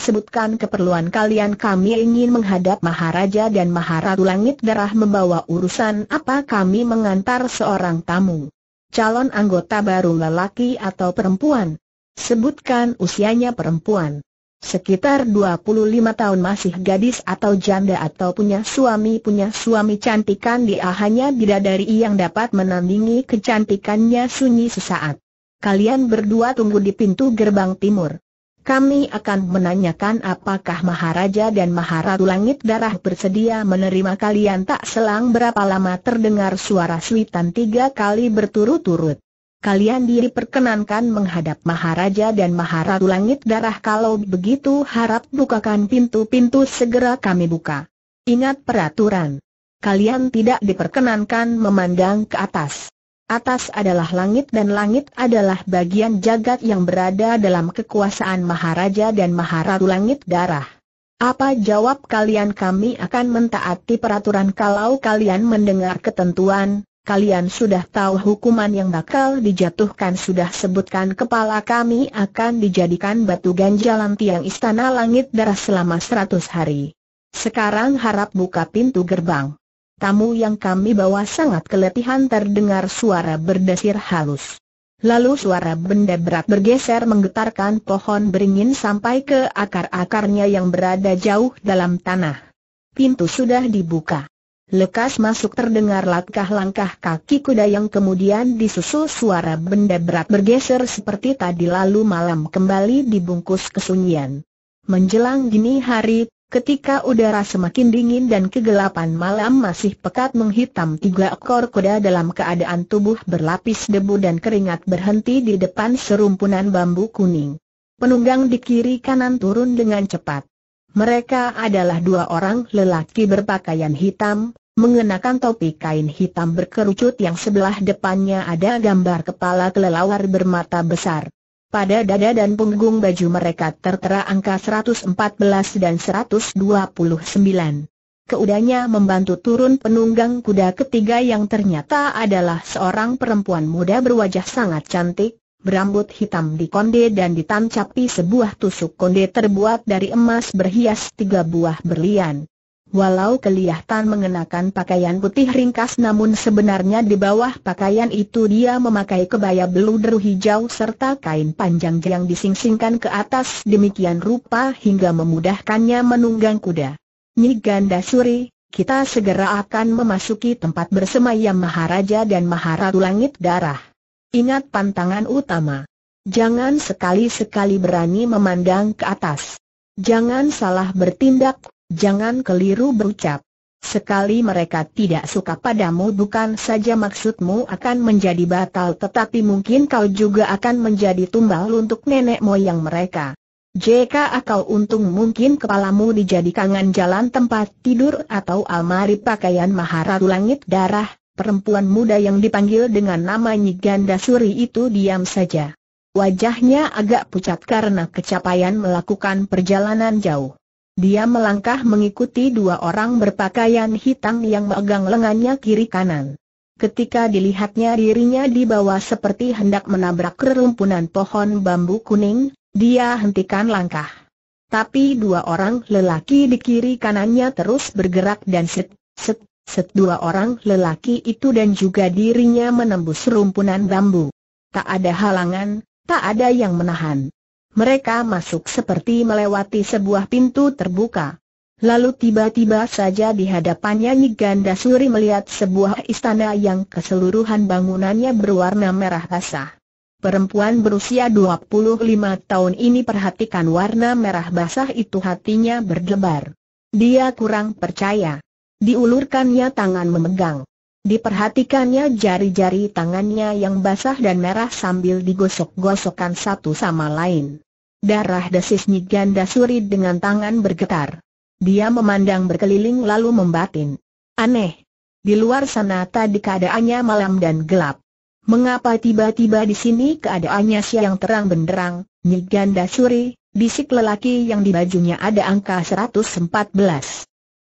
Speaker 1: Sebutkan keperluan kalian kami ingin menghadap Maharaja dan Maharatu Langit Darah membawa urusan apa kami mengantar seorang tamu Calon anggota baru lelaki atau perempuan Sebutkan usianya perempuan Sekitar 25 tahun masih gadis atau janda atau punya suami punya suami cantikan dia hanya bidadari yang dapat menandingi kecantikannya sunyi sesaat. Kalian berdua tunggu di pintu gerbang timur. Kami akan menanyakan apakah Maharaja dan Maharatu Langit Darah bersedia menerima kalian tak selang berapa lama terdengar suara suitan tiga kali berturut-turut kalian diperkenankan menghadap Maharaja dan Maharatu Langit Darah kalau begitu harap bukakan pintu-pintu segera kami buka. Ingat peraturan. Kalian tidak diperkenankan memandang ke atas. Atas adalah langit dan langit adalah bagian jagat yang berada dalam kekuasaan Maharaja dan Maharatu Langit Darah. Apa jawab kalian kami akan mentaati peraturan kalau kalian mendengar ketentuan, kalian sudah tahu hukuman yang bakal dijatuhkan sudah sebutkan kepala kami akan dijadikan batu ganjalan tiang istana langit darah selama seratus hari. Sekarang harap buka pintu gerbang. Tamu yang kami bawa sangat keletihan terdengar suara berdesir halus. Lalu suara benda berat bergeser menggetarkan pohon beringin sampai ke akar-akarnya yang berada jauh dalam tanah. Pintu sudah dibuka. Lekas masuk terdengar langkah-langkah kaki kuda yang kemudian disusul suara benda berat bergeser seperti tadi lalu malam kembali dibungkus kesunyian. Menjelang dini hari, ketika udara semakin dingin dan kegelapan malam masih pekat menghitam tiga ekor kuda dalam keadaan tubuh berlapis debu dan keringat berhenti di depan serumpunan bambu kuning. Penunggang di kiri kanan turun dengan cepat. Mereka adalah dua orang lelaki berpakaian hitam, mengenakan topi kain hitam berkerucut yang sebelah depannya ada gambar kepala kelelawar bermata besar. Pada dada dan punggung baju mereka tertera angka 114 dan 129. Keudanya membantu turun penunggang kuda ketiga yang ternyata adalah seorang perempuan muda berwajah sangat cantik, berambut hitam di konde dan ditancapi sebuah tusuk konde terbuat dari emas berhias tiga buah berlian. Walau kelihatan mengenakan pakaian putih ringkas namun sebenarnya di bawah pakaian itu dia memakai kebaya beluderu hijau serta kain panjang yang disingsingkan ke atas demikian rupa hingga memudahkannya menunggang kuda. Nyi Suri, kita segera akan memasuki tempat bersemayam Maharaja dan Maharatu Langit Darah. Ingat pantangan utama. Jangan sekali-sekali berani memandang ke atas. Jangan salah bertindak, Jangan keliru berucap. Sekali mereka tidak suka padamu bukan saja maksudmu akan menjadi batal tetapi mungkin kau juga akan menjadi tumbal untuk nenek moyang mereka. Jika kau untung mungkin kepalamu dijadikan jalan tempat tidur atau almari pakaian maharatu langit darah, perempuan muda yang dipanggil dengan nama Nyiganda Suri itu diam saja. Wajahnya agak pucat karena kecapaian melakukan perjalanan jauh. Dia melangkah mengikuti dua orang berpakaian hitam yang megang lengannya kiri kanan. Ketika dilihatnya dirinya di bawah seperti hendak menabrak kerumpunan pohon bambu kuning, dia hentikan langkah. Tapi dua orang lelaki di kiri kanannya terus bergerak dan set, set, set dua orang lelaki itu dan juga dirinya menembus rumpunan bambu. Tak ada halangan, tak ada yang menahan. Mereka masuk seperti melewati sebuah pintu terbuka. Lalu tiba-tiba saja di hadapannya Nyi Ganda Suri melihat sebuah istana yang keseluruhan bangunannya berwarna merah basah. Perempuan berusia 25 tahun ini perhatikan warna merah basah itu hatinya berdebar. Dia kurang percaya. Diulurkannya tangan memegang. Diperhatikannya jari-jari tangannya yang basah dan merah sambil digosok-gosokkan satu sama lain. Darah desis Niganda Suri dengan tangan bergetar. Dia memandang berkeliling lalu membatin. Aneh. Di luar sana tadi keadaannya malam dan gelap. Mengapa tiba-tiba di sini keadaannya siang terang benderang, Niganda Suri, bisik lelaki yang di bajunya ada angka 114.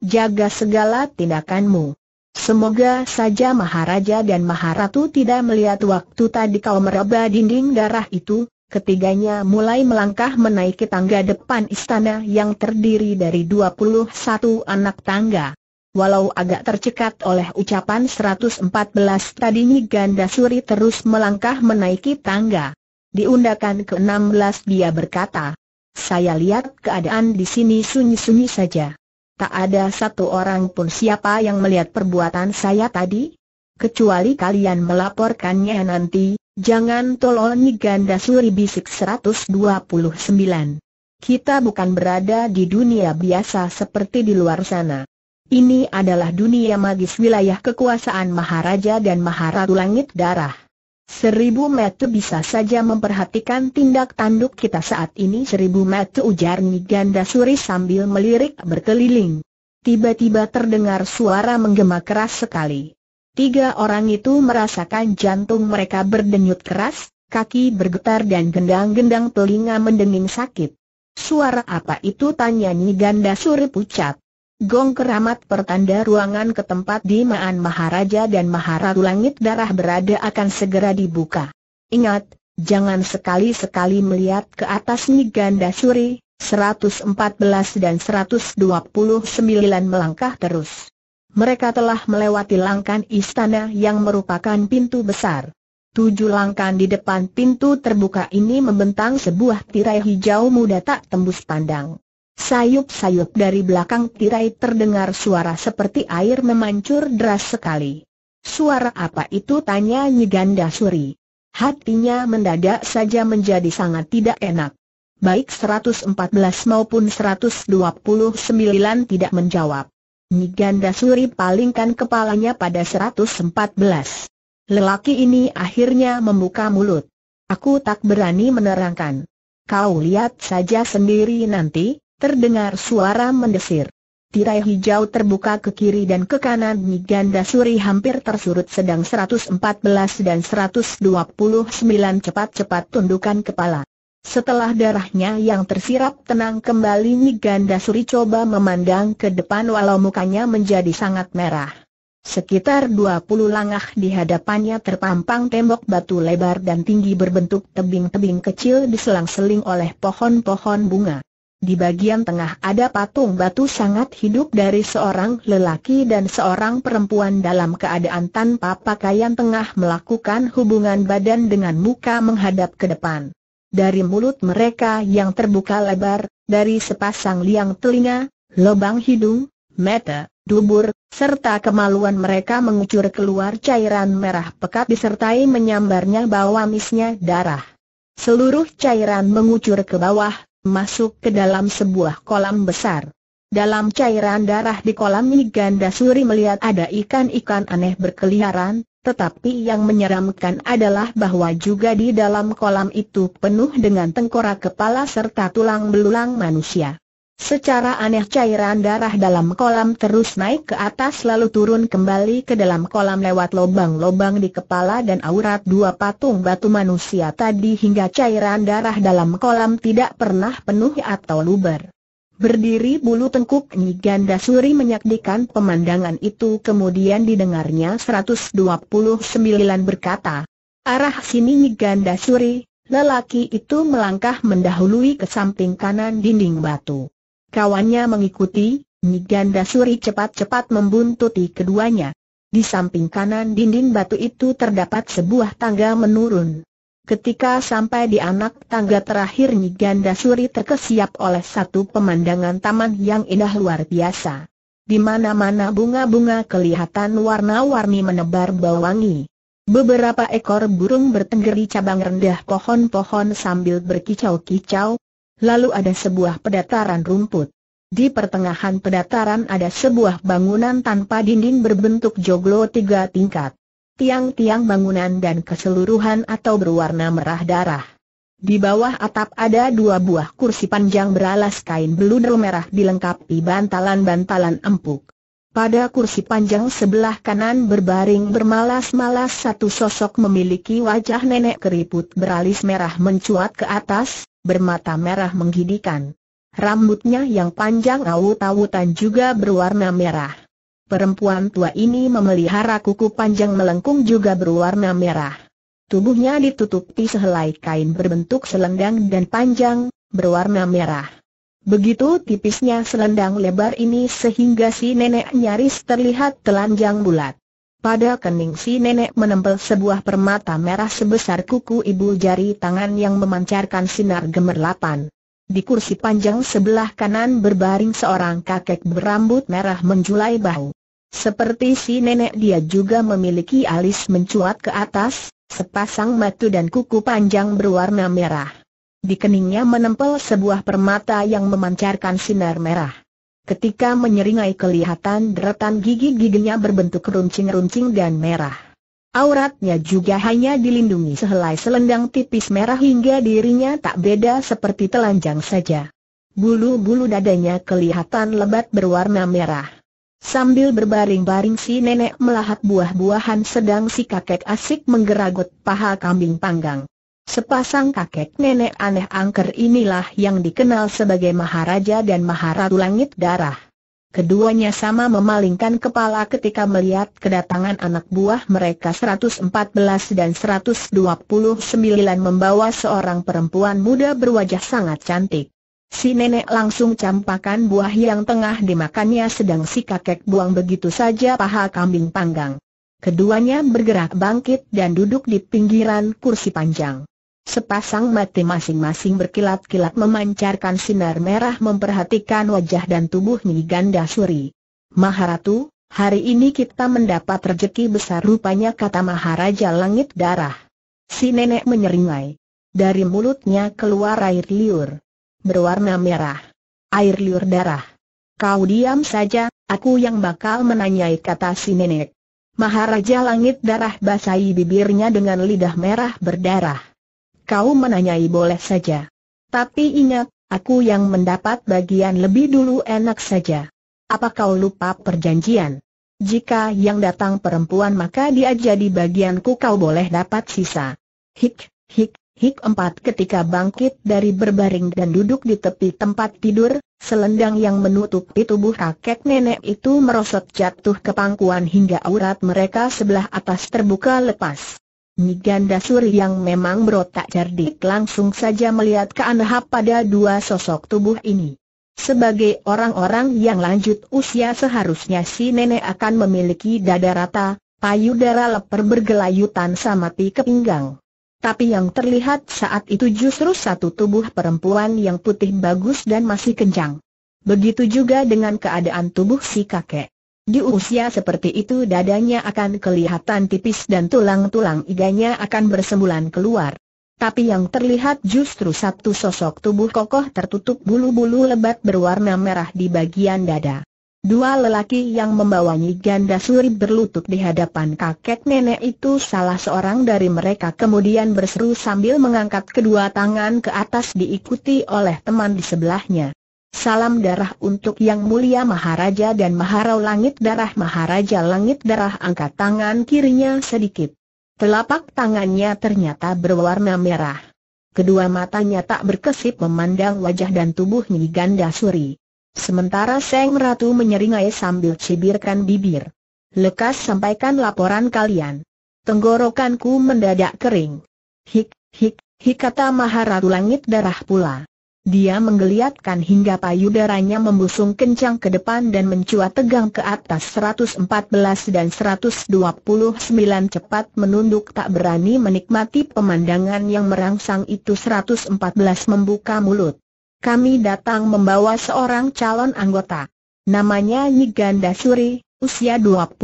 Speaker 1: Jaga segala tindakanmu. Semoga saja Maharaja dan Maharatu tidak melihat waktu tadi kau meroba dinding darah itu, ketiganya mulai melangkah menaiki tangga depan istana yang terdiri dari 21 anak tangga. Walau agak tercekat oleh ucapan 114 tadi Ganda Suri terus melangkah menaiki tangga. Di undakan ke-16 dia berkata, saya lihat keadaan di sini sunyi-sunyi saja. Tak ada satu orang pun siapa yang melihat perbuatan saya tadi? Kecuali kalian melaporkannya nanti, jangan tolol ganda Suri Bisik 129. Kita bukan berada di dunia biasa seperti di luar sana. Ini adalah dunia magis wilayah kekuasaan Maharaja dan Maharatu Langit Darah. Seribu metu bisa saja memperhatikan tindak tanduk kita saat ini seribu metu ujar Niganda Suri sambil melirik berkeliling. Tiba-tiba terdengar suara menggema keras sekali. Tiga orang itu merasakan jantung mereka berdenyut keras, kaki bergetar dan gendang-gendang telinga mendenging sakit. Suara apa itu tanya Niganda Suri pucat. Gong keramat pertanda ruangan ke tempat di Maan Maharaja dan Maharatu Langit Darah berada akan segera dibuka. Ingat, jangan sekali-sekali melihat ke atas Niganda Suri, 114 dan 129 melangkah terus. Mereka telah melewati langkan istana yang merupakan pintu besar. Tujuh langkan di depan pintu terbuka ini membentang sebuah tirai hijau muda tak tembus pandang. Sayup-sayup dari belakang tirai terdengar suara seperti air memancur deras sekali. Suara apa itu tanya Nyiganda Suri. Hatinya mendadak saja menjadi sangat tidak enak. Baik 114 maupun 129 tidak menjawab. Nyiganda Suri palingkan kepalanya pada 114. Lelaki ini akhirnya membuka mulut. Aku tak berani menerangkan. Kau lihat saja sendiri nanti, Terdengar suara mendesir. Tirai hijau terbuka ke kiri dan ke kanan Niganda Suri hampir tersurut sedang 114 dan 129 cepat-cepat tundukan kepala. Setelah darahnya yang tersirap tenang kembali Niganda Suri coba memandang ke depan walau mukanya menjadi sangat merah. Sekitar 20 langkah di hadapannya terpampang tembok batu lebar dan tinggi berbentuk tebing-tebing kecil diselang-seling oleh pohon-pohon bunga. Di bagian tengah ada patung batu sangat hidup dari seorang lelaki dan seorang perempuan dalam keadaan tanpa pakaian tengah melakukan hubungan badan dengan muka menghadap ke depan. Dari mulut mereka yang terbuka lebar, dari sepasang liang telinga, lubang hidung, mata, dubur, serta kemaluan mereka mengucur keluar cairan merah pekat disertai menyambarnya bau amisnya darah. Seluruh cairan mengucur ke bawah, masuk ke dalam sebuah kolam besar. Dalam cairan darah di kolam ini Ganda Suri melihat ada ikan-ikan aneh berkeliaran, tetapi yang menyeramkan adalah bahwa juga di dalam kolam itu penuh dengan tengkorak kepala serta tulang belulang manusia. Secara aneh cairan darah dalam kolam terus naik ke atas lalu turun kembali ke dalam kolam lewat lubang-lubang di kepala dan aurat dua patung batu manusia tadi hingga cairan darah dalam kolam tidak pernah penuh atau luber. Berdiri bulu tengkuk Nyi Gandasuri menyaksikan pemandangan itu kemudian didengarnya 129 berkata, Arah sini Nyi Gandasuri, Lelaki itu melangkah mendahului ke samping kanan dinding batu. Kawannya mengikuti, Niganda Suri cepat-cepat membuntuti keduanya. Di samping kanan dinding batu itu terdapat sebuah tangga menurun. Ketika sampai di anak tangga terakhir Niganda Suri terkesiap oleh satu pemandangan taman yang indah luar biasa. Di mana-mana bunga-bunga kelihatan warna-warni menebar bau wangi. Beberapa ekor burung bertenggeri cabang rendah pohon-pohon sambil berkicau-kicau, lalu ada sebuah pedataran rumput. Di pertengahan pedataran ada sebuah bangunan tanpa dinding berbentuk joglo tiga tingkat. Tiang-tiang bangunan dan keseluruhan atau berwarna merah darah. Di bawah atap ada dua buah kursi panjang beralas kain beludru merah dilengkapi bantalan-bantalan empuk. Pada kursi panjang sebelah kanan berbaring bermalas-malas satu sosok memiliki wajah nenek keriput beralis merah mencuat ke atas, bermata merah menggidikan. Rambutnya yang panjang awut-awutan juga berwarna merah. Perempuan tua ini memelihara kuku panjang melengkung juga berwarna merah. Tubuhnya ditutupi sehelai kain berbentuk selendang dan panjang, berwarna merah. Begitu tipisnya selendang lebar ini sehingga si nenek nyaris terlihat telanjang bulat. Pada kening si nenek menempel sebuah permata merah sebesar kuku ibu jari tangan yang memancarkan sinar gemerlapan. Di kursi panjang sebelah kanan berbaring seorang kakek berambut merah menjulai bahu. Seperti si nenek dia juga memiliki alis mencuat ke atas, sepasang matu dan kuku panjang berwarna merah. Di keningnya menempel sebuah permata yang memancarkan sinar merah. Ketika menyeringai kelihatan deretan gigi-giginya berbentuk runcing-runcing dan merah. Auratnya juga hanya dilindungi sehelai selendang tipis merah hingga dirinya tak beda seperti telanjang saja. Bulu-bulu dadanya kelihatan lebat berwarna merah. Sambil berbaring-baring si nenek melahap buah-buahan sedang si kakek asik menggeragot paha kambing panggang. Sepasang kakek nenek aneh angker inilah yang dikenal sebagai Maharaja dan Maharatu Langit Darah. Keduanya sama memalingkan kepala ketika melihat kedatangan anak buah mereka 114 dan 129 membawa seorang perempuan muda berwajah sangat cantik. Si nenek langsung campakan buah yang tengah dimakannya sedang si kakek buang begitu saja paha kambing panggang. Keduanya bergerak bangkit dan duduk di pinggiran kursi panjang. Sepasang mata masing-masing berkilat-kilat memancarkan sinar merah memperhatikan wajah dan tubuh Nyi Ganda Suri. Maharatu, hari ini kita mendapat rejeki besar rupanya kata Maharaja Langit Darah. Si nenek menyeringai. Dari mulutnya keluar air liur. Berwarna merah. Air liur darah. Kau diam saja, aku yang bakal menanyai kata si nenek. Maharaja Langit Darah basahi bibirnya dengan lidah merah berdarah kau menanyai boleh saja. Tapi ingat, aku yang mendapat bagian lebih dulu enak saja. Apa kau lupa perjanjian? Jika yang datang perempuan maka dia jadi bagianku kau boleh dapat sisa. Hik, hik, hik empat ketika bangkit dari berbaring dan duduk di tepi tempat tidur, selendang yang menutupi tubuh kakek nenek itu merosot jatuh ke pangkuan hingga aurat mereka sebelah atas terbuka lepas. Niganda Suri yang memang berotak cerdik langsung saja melihat keanehan pada dua sosok tubuh ini. Sebagai orang-orang yang lanjut usia seharusnya si nenek akan memiliki dada rata, payudara leper bergelayutan samati ke pinggang. Tapi yang terlihat saat itu justru satu tubuh perempuan yang putih bagus dan masih kencang. Begitu juga dengan keadaan tubuh si kakek. Di usia seperti itu dadanya akan kelihatan tipis dan tulang-tulang iganya akan bersembulan keluar. Tapi yang terlihat justru satu sosok tubuh kokoh tertutup bulu-bulu lebat berwarna merah di bagian dada. Dua lelaki yang Nyi ganda suri berlutut di hadapan kakek nenek itu salah seorang dari mereka kemudian berseru sambil mengangkat kedua tangan ke atas diikuti oleh teman di sebelahnya. Salam darah untuk Yang Mulia Maharaja dan Maharau Langit Darah Maharaja Langit Darah angkat tangan kirinya sedikit. Telapak tangannya ternyata berwarna merah. Kedua matanya tak berkesip memandang wajah dan tubuh Nyi Ganda Suri. Sementara Seng Ratu menyeringai sambil cibirkan bibir. Lekas sampaikan laporan kalian. Tenggorokanku mendadak kering. Hik, hik, hik kata Maharatu Langit Darah pula. Dia menggeliatkan hingga payudaranya membusung kencang ke depan dan mencuat tegang ke atas 114 dan 129 cepat menunduk tak berani menikmati pemandangan yang merangsang itu 114 membuka mulut. Kami datang membawa seorang calon anggota. Namanya Niganda Suri, usia 25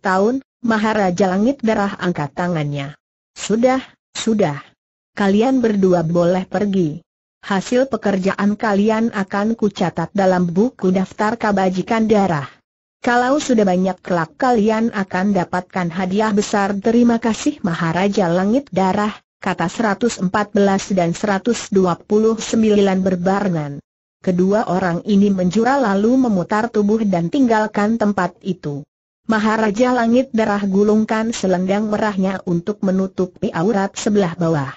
Speaker 1: tahun, Maharaja Langit Darah angkat tangannya. Sudah, sudah. Kalian berdua boleh pergi. Hasil pekerjaan kalian akan kucatat dalam buku daftar kabajikan darah. Kalau sudah banyak kelak kalian akan dapatkan hadiah besar terima kasih Maharaja Langit Darah, kata 114 dan 129 berbarengan. Kedua orang ini menjura lalu memutar tubuh dan tinggalkan tempat itu. Maharaja Langit Darah gulungkan selendang merahnya untuk menutupi aurat sebelah bawah.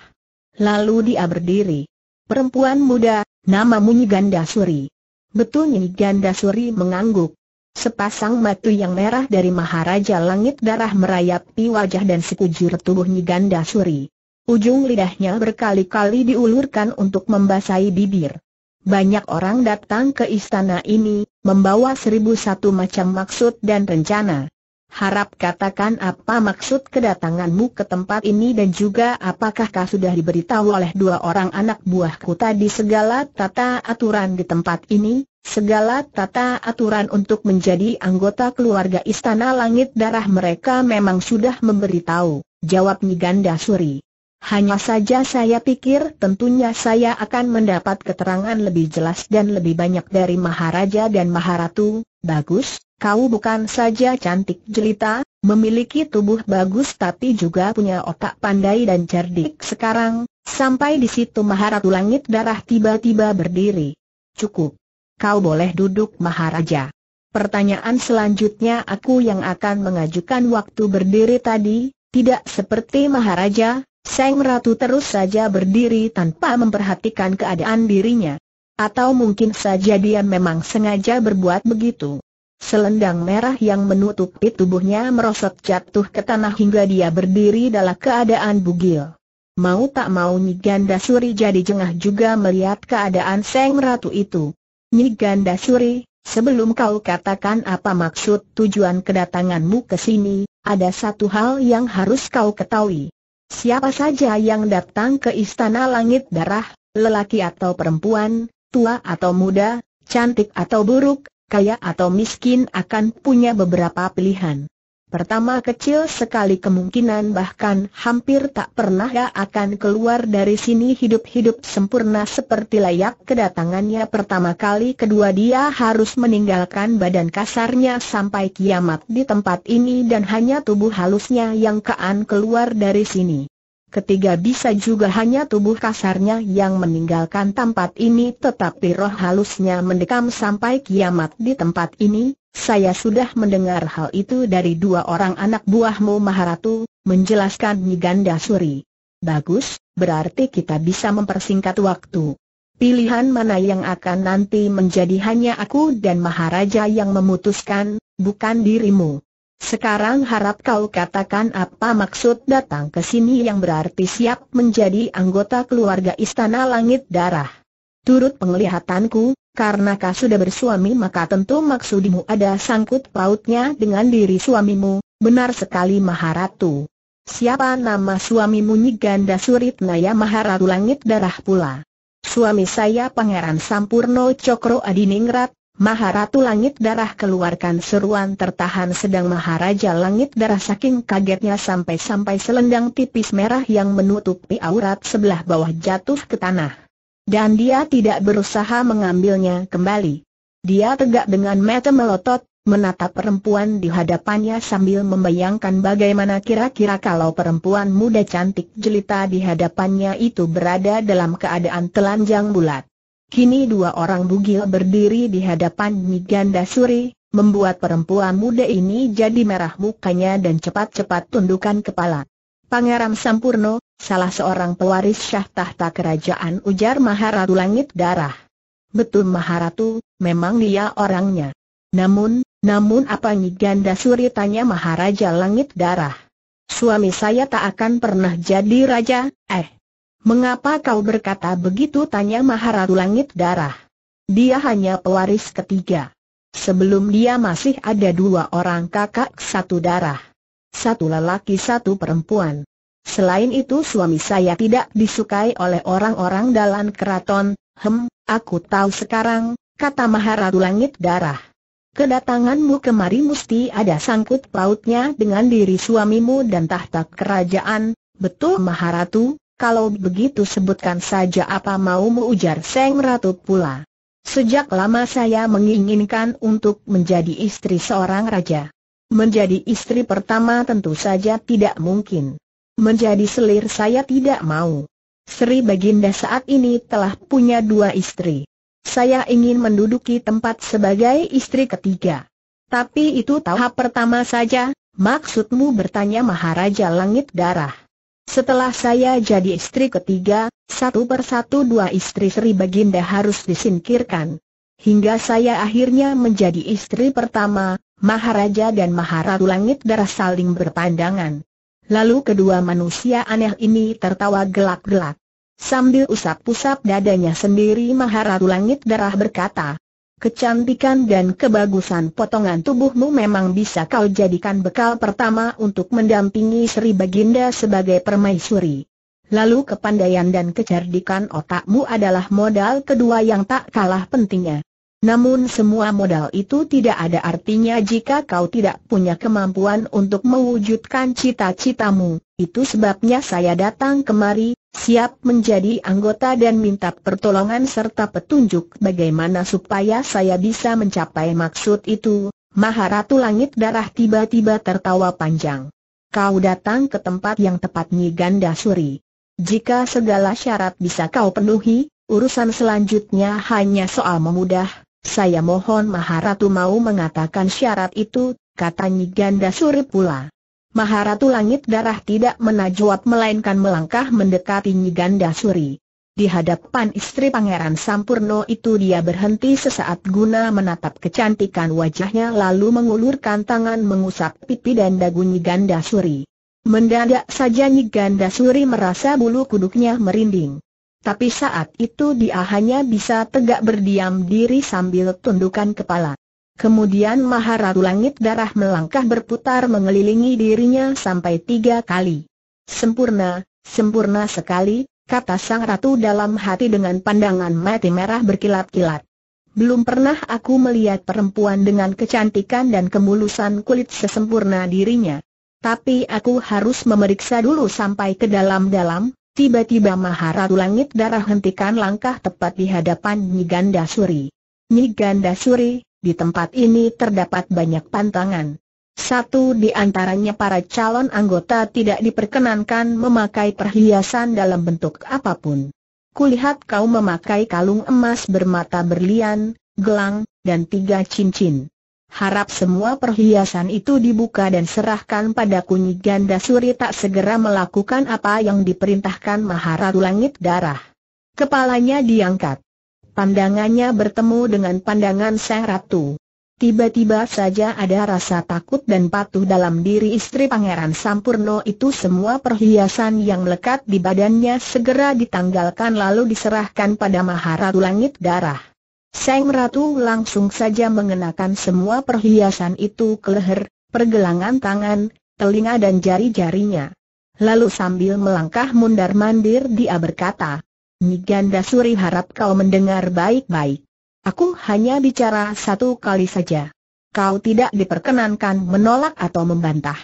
Speaker 1: Lalu dia berdiri. Perempuan muda, nama Nyiganda Suri. Betul Nyiganda Suri mengangguk. Sepasang matu yang merah dari Maharaja Langit Darah merayapi wajah dan sekujur tubuh Nyiganda Suri. Ujung lidahnya berkali-kali diulurkan untuk membasahi bibir. Banyak orang datang ke istana ini, membawa seribu satu macam maksud dan rencana. Harap katakan apa maksud kedatanganmu ke tempat ini dan juga apakah kau sudah diberitahu oleh dua orang anak buahku tadi segala tata aturan di tempat ini, segala tata aturan untuk menjadi anggota keluarga Istana Langit Darah mereka memang sudah memberitahu, jawab Niganda Suri. Hanya saja saya pikir tentunya saya akan mendapat keterangan lebih jelas dan lebih banyak dari Maharaja dan Maharatu, bagus, Kau bukan saja cantik jelita, memiliki tubuh bagus tapi juga punya otak pandai dan cerdik sekarang, sampai di situ Maharatu Langit Darah tiba-tiba berdiri. Cukup. Kau boleh duduk Maharaja. Pertanyaan selanjutnya aku yang akan mengajukan waktu berdiri tadi, tidak seperti Maharaja, Seng Ratu terus saja berdiri tanpa memperhatikan keadaan dirinya. Atau mungkin saja dia memang sengaja berbuat begitu. Selendang merah yang menutupi tubuhnya merosot jatuh ke tanah hingga dia berdiri dalam keadaan bugil. Mau tak mau Ganda Suri jadi jengah juga melihat keadaan Seng Ratu itu. Ganda Suri, sebelum kau katakan apa maksud tujuan kedatanganmu ke sini, ada satu hal yang harus kau ketahui. Siapa saja yang datang ke Istana Langit Darah, lelaki atau perempuan, tua atau muda, cantik atau buruk, kaya atau miskin akan punya beberapa pilihan. Pertama kecil sekali kemungkinan bahkan hampir tak pernah ia akan keluar dari sini hidup-hidup sempurna seperti layak kedatangannya pertama kali kedua dia harus meninggalkan badan kasarnya sampai kiamat di tempat ini dan hanya tubuh halusnya yang kean keluar dari sini. Ketiga bisa juga hanya tubuh kasarnya yang meninggalkan tempat ini tetapi roh halusnya mendekam sampai kiamat di tempat ini. Saya sudah mendengar hal itu dari dua orang anak buahmu Maharatu, menjelaskan Niganda Suri. Bagus, berarti kita bisa mempersingkat waktu. Pilihan mana yang akan nanti menjadi hanya aku dan Maharaja yang memutuskan, bukan dirimu. Sekarang harap kau katakan apa maksud datang ke sini yang berarti siap menjadi anggota keluarga Istana Langit Darah. Turut penglihatanku, karena kau sudah bersuami maka tentu maksudmu ada sangkut pautnya dengan diri suamimu, benar sekali Maharatu. Siapa nama suamimu Nyi Ganda Suritnaya Maharatu Langit Darah pula? Suami saya Pangeran Sampurno Cokro Adiningrat, Maharatu Langit Darah keluarkan seruan tertahan sedang Maharaja Langit Darah saking kagetnya sampai-sampai selendang tipis merah yang menutupi aurat sebelah bawah jatuh ke tanah. Dan dia tidak berusaha mengambilnya kembali. Dia tegak dengan mata melotot, menatap perempuan di hadapannya sambil membayangkan bagaimana kira-kira kalau perempuan muda cantik jelita di hadapannya itu berada dalam keadaan telanjang bulat. Kini dua orang bugil berdiri di hadapan Niganda Suri, membuat perempuan muda ini jadi merah mukanya dan cepat-cepat tundukkan kepala. Pangeran Sampurno, salah seorang pewaris syah tahta kerajaan ujar Maharatu Langit Darah. Betul Maharatu, memang dia orangnya. Namun, namun apa Niganda Suri tanya Maharaja Langit Darah. Suami saya tak akan pernah jadi raja, eh, Mengapa kau berkata begitu tanya Maharatu Langit Darah? Dia hanya pewaris ketiga. Sebelum dia masih ada dua orang kakak satu darah. Satu lelaki satu perempuan. Selain itu suami saya tidak disukai oleh orang-orang dalam keraton, hem, aku tahu sekarang, kata Maharatu Langit Darah. Kedatanganmu kemari mesti ada sangkut pautnya dengan diri suamimu dan tahta kerajaan, betul Maharatu? Kalau begitu sebutkan saja apa mau ujar Seng Ratu pula. Sejak lama saya menginginkan untuk menjadi istri seorang raja. Menjadi istri pertama tentu saja tidak mungkin. Menjadi selir saya tidak mau. Sri Baginda saat ini telah punya dua istri. Saya ingin menduduki tempat sebagai istri ketiga. Tapi itu tahap pertama saja, maksudmu bertanya Maharaja Langit Darah. Setelah saya jadi istri ketiga, satu persatu dua istri Sri Baginda harus disingkirkan. Hingga saya akhirnya menjadi istri pertama, Maharaja dan Maharatu Langit darah saling berpandangan. Lalu kedua manusia aneh ini tertawa gelak-gelak. Sambil usap-usap dadanya sendiri Maharatu Langit darah berkata, Kecantikan dan kebagusan potongan tubuhmu memang bisa kau jadikan bekal pertama untuk mendampingi Sri Baginda sebagai permaisuri. Lalu kepandaian dan kecerdikan otakmu adalah modal kedua yang tak kalah pentingnya. Namun semua modal itu tidak ada artinya jika kau tidak punya kemampuan untuk mewujudkan cita-citamu. Itu sebabnya saya datang kemari, siap menjadi anggota dan minta pertolongan serta petunjuk bagaimana supaya saya bisa mencapai maksud itu. Maharatu Langit Darah tiba-tiba tertawa panjang. Kau datang ke tempat yang tepat Nyi Ganda Suri. Jika segala syarat bisa kau penuhi, urusan selanjutnya hanya soal memudah saya mohon Maharatu mau mengatakan syarat itu, kata Ganda Suri pula. Maharatu Langit Darah tidak menajawab melainkan melangkah mendekati Ganda Suri. Di hadapan istri Pangeran Sampurno itu dia berhenti sesaat guna menatap kecantikan wajahnya lalu mengulurkan tangan mengusap pipi dan dagu Ganda Suri. Mendadak saja Ganda Suri merasa bulu kuduknya merinding. Tapi saat itu dia hanya bisa tegak berdiam diri sambil tundukan kepala. Kemudian Maharatu Langit Darah melangkah berputar mengelilingi dirinya sampai tiga kali. Sempurna, sempurna sekali, kata sang ratu dalam hati dengan pandangan mati merah berkilat-kilat. Belum pernah aku melihat perempuan dengan kecantikan dan kemulusan kulit sesempurna dirinya. Tapi aku harus memeriksa dulu sampai ke dalam-dalam, Tiba-tiba Maharatu Langit Darah hentikan langkah tepat di hadapan Niganda Suri. Niganda Suri, di tempat ini terdapat banyak pantangan. Satu di antaranya para calon anggota tidak diperkenankan memakai perhiasan dalam bentuk apapun. Kulihat kau memakai kalung emas bermata berlian, gelang, dan tiga cincin. Harap semua perhiasan itu dibuka dan serahkan pada kunyi ganda suri tak segera melakukan apa yang diperintahkan Maharatu Langit Darah. Kepalanya diangkat. Pandangannya bertemu dengan pandangan Sang Ratu. Tiba-tiba saja ada rasa takut dan patuh dalam diri istri Pangeran Sampurno itu semua perhiasan yang melekat di badannya segera ditanggalkan lalu diserahkan pada Maharatu Langit Darah. Sang Ratu langsung saja mengenakan semua perhiasan itu ke leher, pergelangan tangan, telinga dan jari-jarinya. Lalu sambil melangkah mundar-mandir dia berkata, Niganda Suri harap kau mendengar baik-baik. Aku hanya bicara satu kali saja. Kau tidak diperkenankan menolak atau membantah.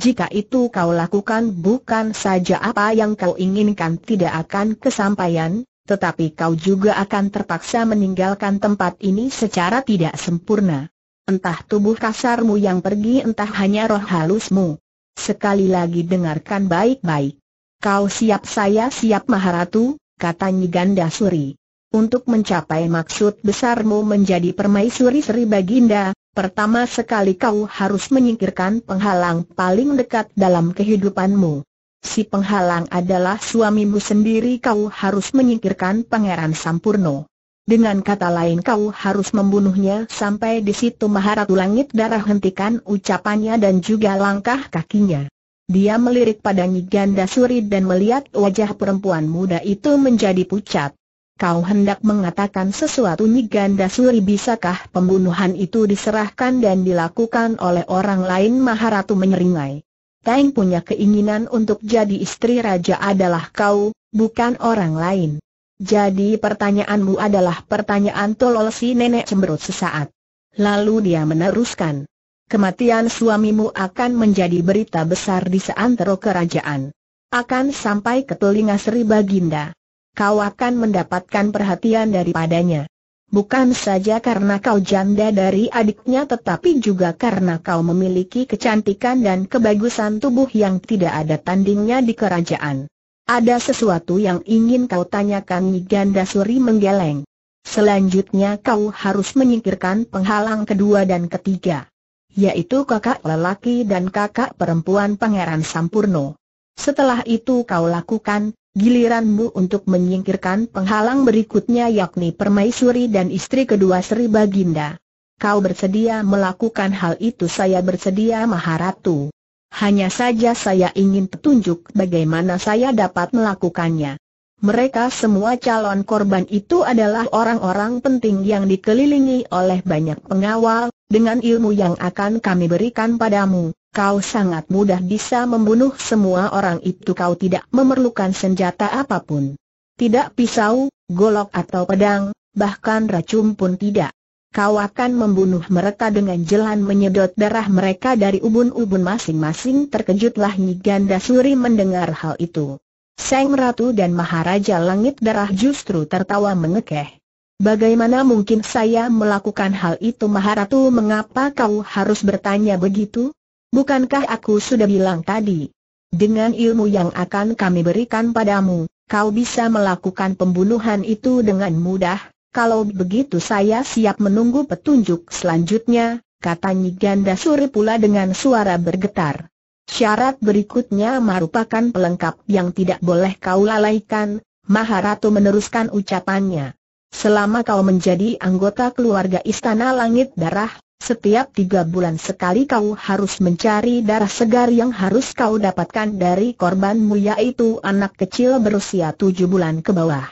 Speaker 1: Jika itu kau lakukan bukan saja apa yang kau inginkan tidak akan kesampaian, tetapi kau juga akan terpaksa meninggalkan tempat ini secara tidak sempurna. Entah tubuh kasarmu yang pergi entah hanya roh halusmu. Sekali lagi dengarkan baik-baik. Kau siap saya siap Maharatu, kata Ganda Suri. Untuk mencapai maksud besarmu menjadi permaisuri Sri Baginda, pertama sekali kau harus menyingkirkan penghalang paling dekat dalam kehidupanmu. Si penghalang adalah suamimu sendiri kau harus menyingkirkan Pangeran Sampurno. Dengan kata lain kau harus membunuhnya sampai di situ Maharatu Langit Darah hentikan ucapannya dan juga langkah kakinya. Dia melirik pada Ganda Suri dan melihat wajah perempuan muda itu menjadi pucat. Kau hendak mengatakan sesuatu Ganda Suri bisakah pembunuhan itu diserahkan dan dilakukan oleh orang lain Maharatu menyeringai. Teng punya keinginan untuk jadi istri raja adalah kau, bukan orang lain. Jadi pertanyaanmu adalah pertanyaan tolol si nenek cemberut sesaat. Lalu dia meneruskan. Kematian suamimu akan menjadi berita besar di seantero kerajaan. Akan sampai ke telinga Sri Baginda. Kau akan mendapatkan perhatian daripadanya. Bukan saja karena kau janda dari adiknya tetapi juga karena kau memiliki kecantikan dan kebagusan tubuh yang tidak ada tandingnya di kerajaan. Ada sesuatu yang ingin kau tanyakan Ganda Suri menggeleng. Selanjutnya kau harus menyingkirkan penghalang kedua dan ketiga. Yaitu kakak lelaki dan kakak perempuan Pangeran Sampurno. Setelah itu kau lakukan, giliranmu untuk menyingkirkan penghalang berikutnya yakni permaisuri dan istri kedua Sri Baginda. Kau bersedia melakukan hal itu saya bersedia Maharatu. Hanya saja saya ingin petunjuk bagaimana saya dapat melakukannya. Mereka semua calon korban itu adalah orang-orang penting yang dikelilingi oleh banyak pengawal, dengan ilmu yang akan kami berikan padamu, Kau sangat mudah bisa membunuh semua orang itu kau tidak memerlukan senjata apapun. Tidak pisau, golok atau pedang, bahkan racun pun tidak. Kau akan membunuh mereka dengan jelan menyedot darah mereka dari ubun-ubun masing-masing terkejutlah Nyiganda Suri mendengar hal itu. Seng Ratu dan Maharaja Langit Darah justru tertawa mengekeh. Bagaimana mungkin saya melakukan hal itu Maharatu mengapa kau harus bertanya begitu? Bukankah aku sudah bilang tadi? Dengan ilmu yang akan kami berikan padamu, kau bisa melakukan pembunuhan itu dengan mudah. Kalau begitu saya siap menunggu petunjuk selanjutnya, kata Nyiganda Suri pula dengan suara bergetar. Syarat berikutnya merupakan pelengkap yang tidak boleh kau lalaikan, Maharatu meneruskan ucapannya. Selama kau menjadi anggota keluarga Istana Langit Darah, setiap tiga bulan sekali kau harus mencari darah segar yang harus kau dapatkan dari korbanmu yaitu anak kecil berusia tujuh bulan ke bawah.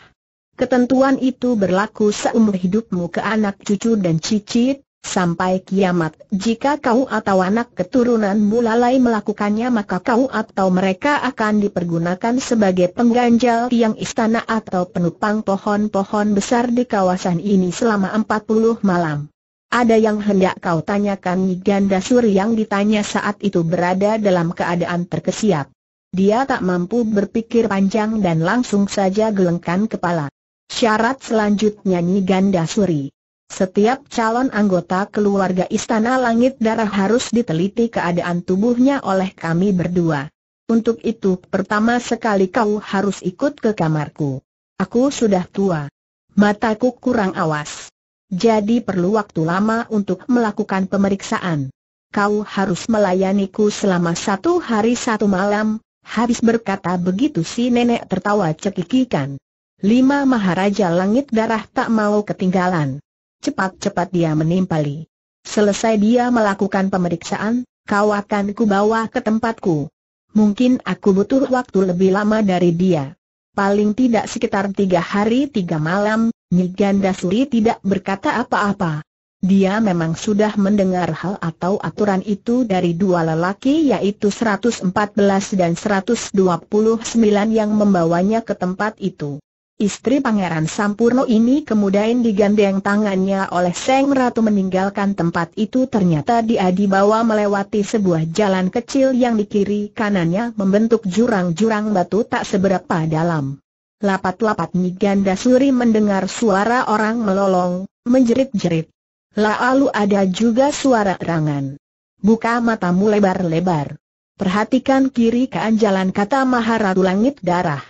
Speaker 1: Ketentuan itu berlaku seumur hidupmu ke anak cucu dan cicit, sampai kiamat. Jika kau atau anak keturunanmu lalai melakukannya maka kau atau mereka akan dipergunakan sebagai pengganjal tiang istana atau penumpang pohon-pohon besar di kawasan ini selama empat puluh malam. Ada yang hendak kau tanyakan Ganda Suri yang ditanya saat itu berada dalam keadaan terkesiap. Dia tak mampu berpikir panjang dan langsung saja gelengkan kepala. Syarat selanjutnya Ganda Suri. Setiap calon anggota keluarga Istana Langit Darah harus diteliti keadaan tubuhnya oleh kami berdua. Untuk itu pertama sekali kau harus ikut ke kamarku. Aku sudah tua. Mataku kurang awas jadi perlu waktu lama untuk melakukan pemeriksaan. Kau harus melayaniku selama satu hari satu malam, habis berkata begitu si nenek tertawa cekikikan. Lima Maharaja Langit Darah tak mau ketinggalan. Cepat-cepat dia menimpali. Selesai dia melakukan pemeriksaan, kau akan kubawa ke tempatku. Mungkin aku butuh waktu lebih lama dari dia. Paling tidak sekitar tiga hari tiga malam, Niganda Suri tidak berkata apa-apa. Dia memang sudah mendengar hal atau aturan itu dari dua lelaki yaitu 114 dan 129 yang membawanya ke tempat itu. Istri Pangeran Sampurno ini kemudian digandeng tangannya oleh Seng Ratu meninggalkan tempat itu ternyata dia dibawa melewati sebuah jalan kecil yang di kiri kanannya membentuk jurang-jurang batu tak seberapa dalam. Lapat-lapat Niganda Suri mendengar suara orang melolong, menjerit-jerit. Lalu ada juga suara erangan. Buka matamu lebar-lebar. Perhatikan kiri kanan jalan kata Maharatu Langit Darah.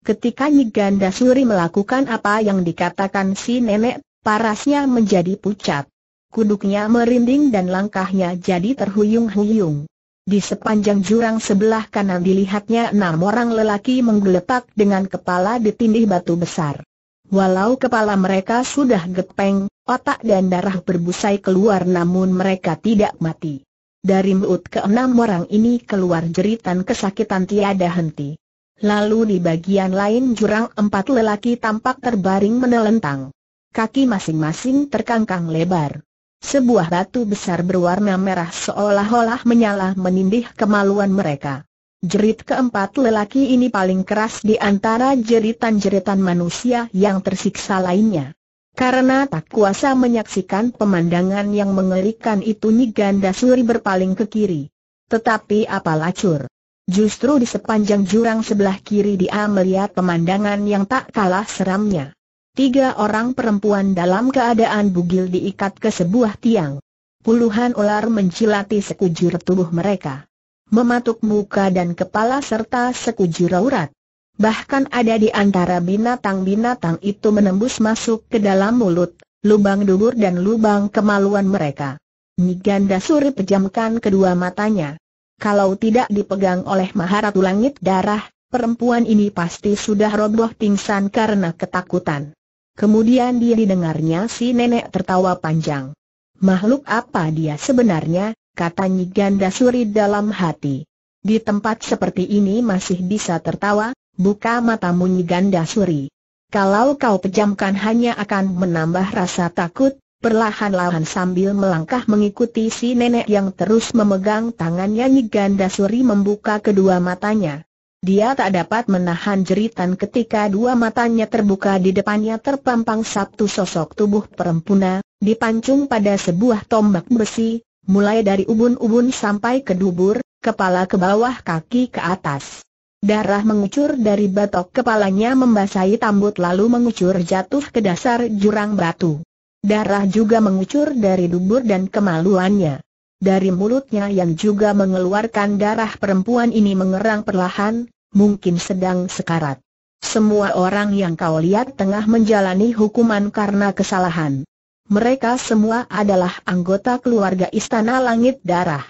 Speaker 1: Ketika Nyiganda Suri melakukan apa yang dikatakan si nenek, parasnya menjadi pucat. Kuduknya merinding dan langkahnya jadi terhuyung-huyung. Di sepanjang jurang sebelah kanan dilihatnya enam orang lelaki menggeletak dengan kepala ditindih batu besar. Walau kepala mereka sudah gepeng, otak dan darah berbusai keluar namun mereka tidak mati. Dari mulut keenam orang ini keluar jeritan kesakitan tiada henti. Lalu di bagian lain jurang empat lelaki tampak terbaring menelentang. Kaki masing-masing terkangkang lebar. Sebuah batu besar berwarna merah seolah-olah menyala menindih kemaluan mereka. Jerit keempat lelaki ini paling keras di antara jeritan-jeritan manusia yang tersiksa lainnya. Karena tak kuasa menyaksikan pemandangan yang mengerikan itu Niganda Suri berpaling ke kiri. Tetapi apa lacur? Justru di sepanjang jurang sebelah kiri dia melihat pemandangan yang tak kalah seramnya. Tiga orang perempuan dalam keadaan bugil diikat ke sebuah tiang. Puluhan ular mencilati sekujur tubuh mereka. Mematuk muka dan kepala serta sekujur aurat. Bahkan ada di antara binatang-binatang itu menembus masuk ke dalam mulut, lubang dubur dan lubang kemaluan mereka. Niganda Suri pejamkan kedua matanya. Kalau tidak dipegang oleh Maharatu Langit Darah, perempuan ini pasti sudah roboh pingsan karena ketakutan. Kemudian dia didengarnya si nenek tertawa panjang. Makhluk apa dia sebenarnya, kata Nyiganda Suri dalam hati. Di tempat seperti ini masih bisa tertawa, buka matamu Nyiganda Suri. Kalau kau pejamkan hanya akan menambah rasa takut, Perlahan-lahan sambil melangkah mengikuti si nenek yang terus memegang tangannya Niganda Suri membuka kedua matanya. Dia tak dapat menahan jeritan ketika dua matanya terbuka di depannya terpampang sabtu sosok tubuh perempuna, dipancung pada sebuah tombak besi, mulai dari ubun-ubun sampai ke dubur, kepala ke bawah kaki ke atas. Darah mengucur dari batok kepalanya membasahi tambut lalu mengucur jatuh ke dasar jurang batu. Darah juga mengucur dari dubur dan kemaluannya. Dari mulutnya yang juga mengeluarkan darah perempuan ini mengerang perlahan, mungkin sedang sekarat. Semua orang yang kau lihat tengah menjalani hukuman karena kesalahan. Mereka semua adalah anggota keluarga Istana Langit Darah.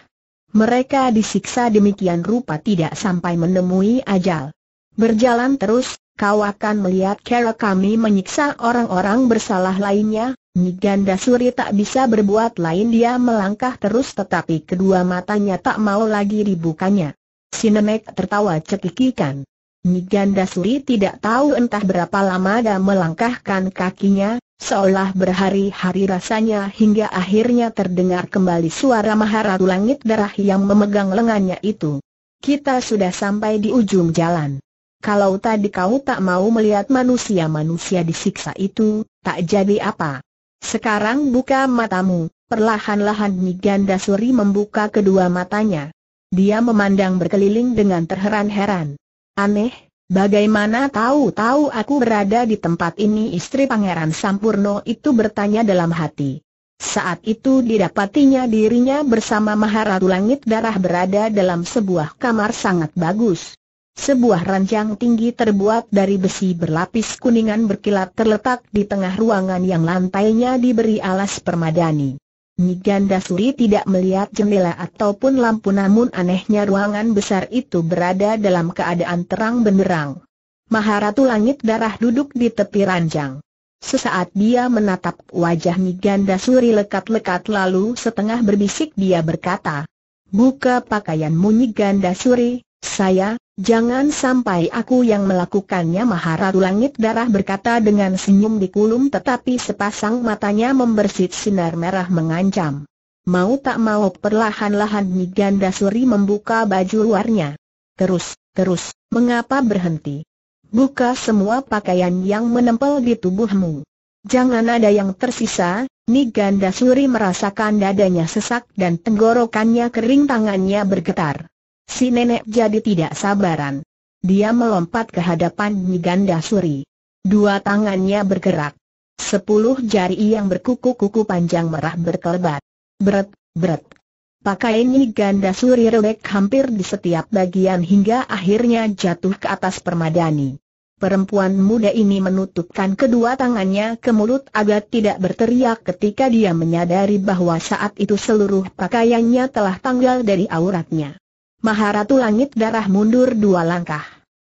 Speaker 1: Mereka disiksa demikian rupa tidak sampai menemui ajal. Berjalan terus, kau akan melihat cara kami menyiksa orang-orang bersalah lainnya, Niganda Suri tak bisa berbuat lain dia melangkah terus tetapi kedua matanya tak mau lagi dibukanya. Sinemek tertawa cekikikan. Niganda Suri tidak tahu entah berapa lama dia melangkahkan kakinya, seolah berhari-hari rasanya hingga akhirnya terdengar kembali suara Maharatu Langit Darah yang memegang lengannya itu. Kita sudah sampai di ujung jalan. Kalau tadi kau tak mau melihat manusia-manusia disiksa itu, tak jadi apa. Sekarang buka matamu. Perlahan-lahan Niganda Suri membuka kedua matanya. Dia memandang berkeliling dengan terheran-heran. Aneh, bagaimana tahu-tahu aku berada di tempat ini istri Pangeran Sampurno itu bertanya dalam hati. Saat itu didapatinya dirinya bersama Maharatu Langit Darah berada dalam sebuah kamar sangat bagus. Sebuah ranjang tinggi terbuat dari besi berlapis kuningan berkilat terletak di tengah ruangan yang lantainya diberi alas permadani. Niganda Suri tidak melihat jendela ataupun lampu namun anehnya ruangan besar itu berada dalam keadaan terang benderang. Maharatu Langit Darah duduk di tepi ranjang. Sesaat dia menatap wajah Niganda Suri lekat-lekat lalu setengah berbisik dia berkata, Buka pakaianmu Niganda Suri, saya, jangan sampai aku yang melakukannya Maharatu Langit Darah berkata dengan senyum di kulum tetapi sepasang matanya membersit sinar merah mengancam. Mau tak mau perlahan-lahan Niganda Suri membuka baju luarnya. Terus, terus, mengapa berhenti? Buka semua pakaian yang menempel di tubuhmu. Jangan ada yang tersisa, Niganda Suri merasakan dadanya sesak dan tenggorokannya kering tangannya bergetar. Si nenek jadi tidak sabaran. Dia melompat ke hadapan Ganda Suri. Dua tangannya bergerak. Sepuluh jari yang berkuku-kuku panjang merah berkelebat. Beret, beret. Pakaian Ganda Suri robek hampir di setiap bagian hingga akhirnya jatuh ke atas permadani. Perempuan muda ini menutupkan kedua tangannya ke mulut agar tidak berteriak ketika dia menyadari bahwa saat itu seluruh pakaiannya telah tanggal dari auratnya. Maharatu Langit Darah mundur dua langkah.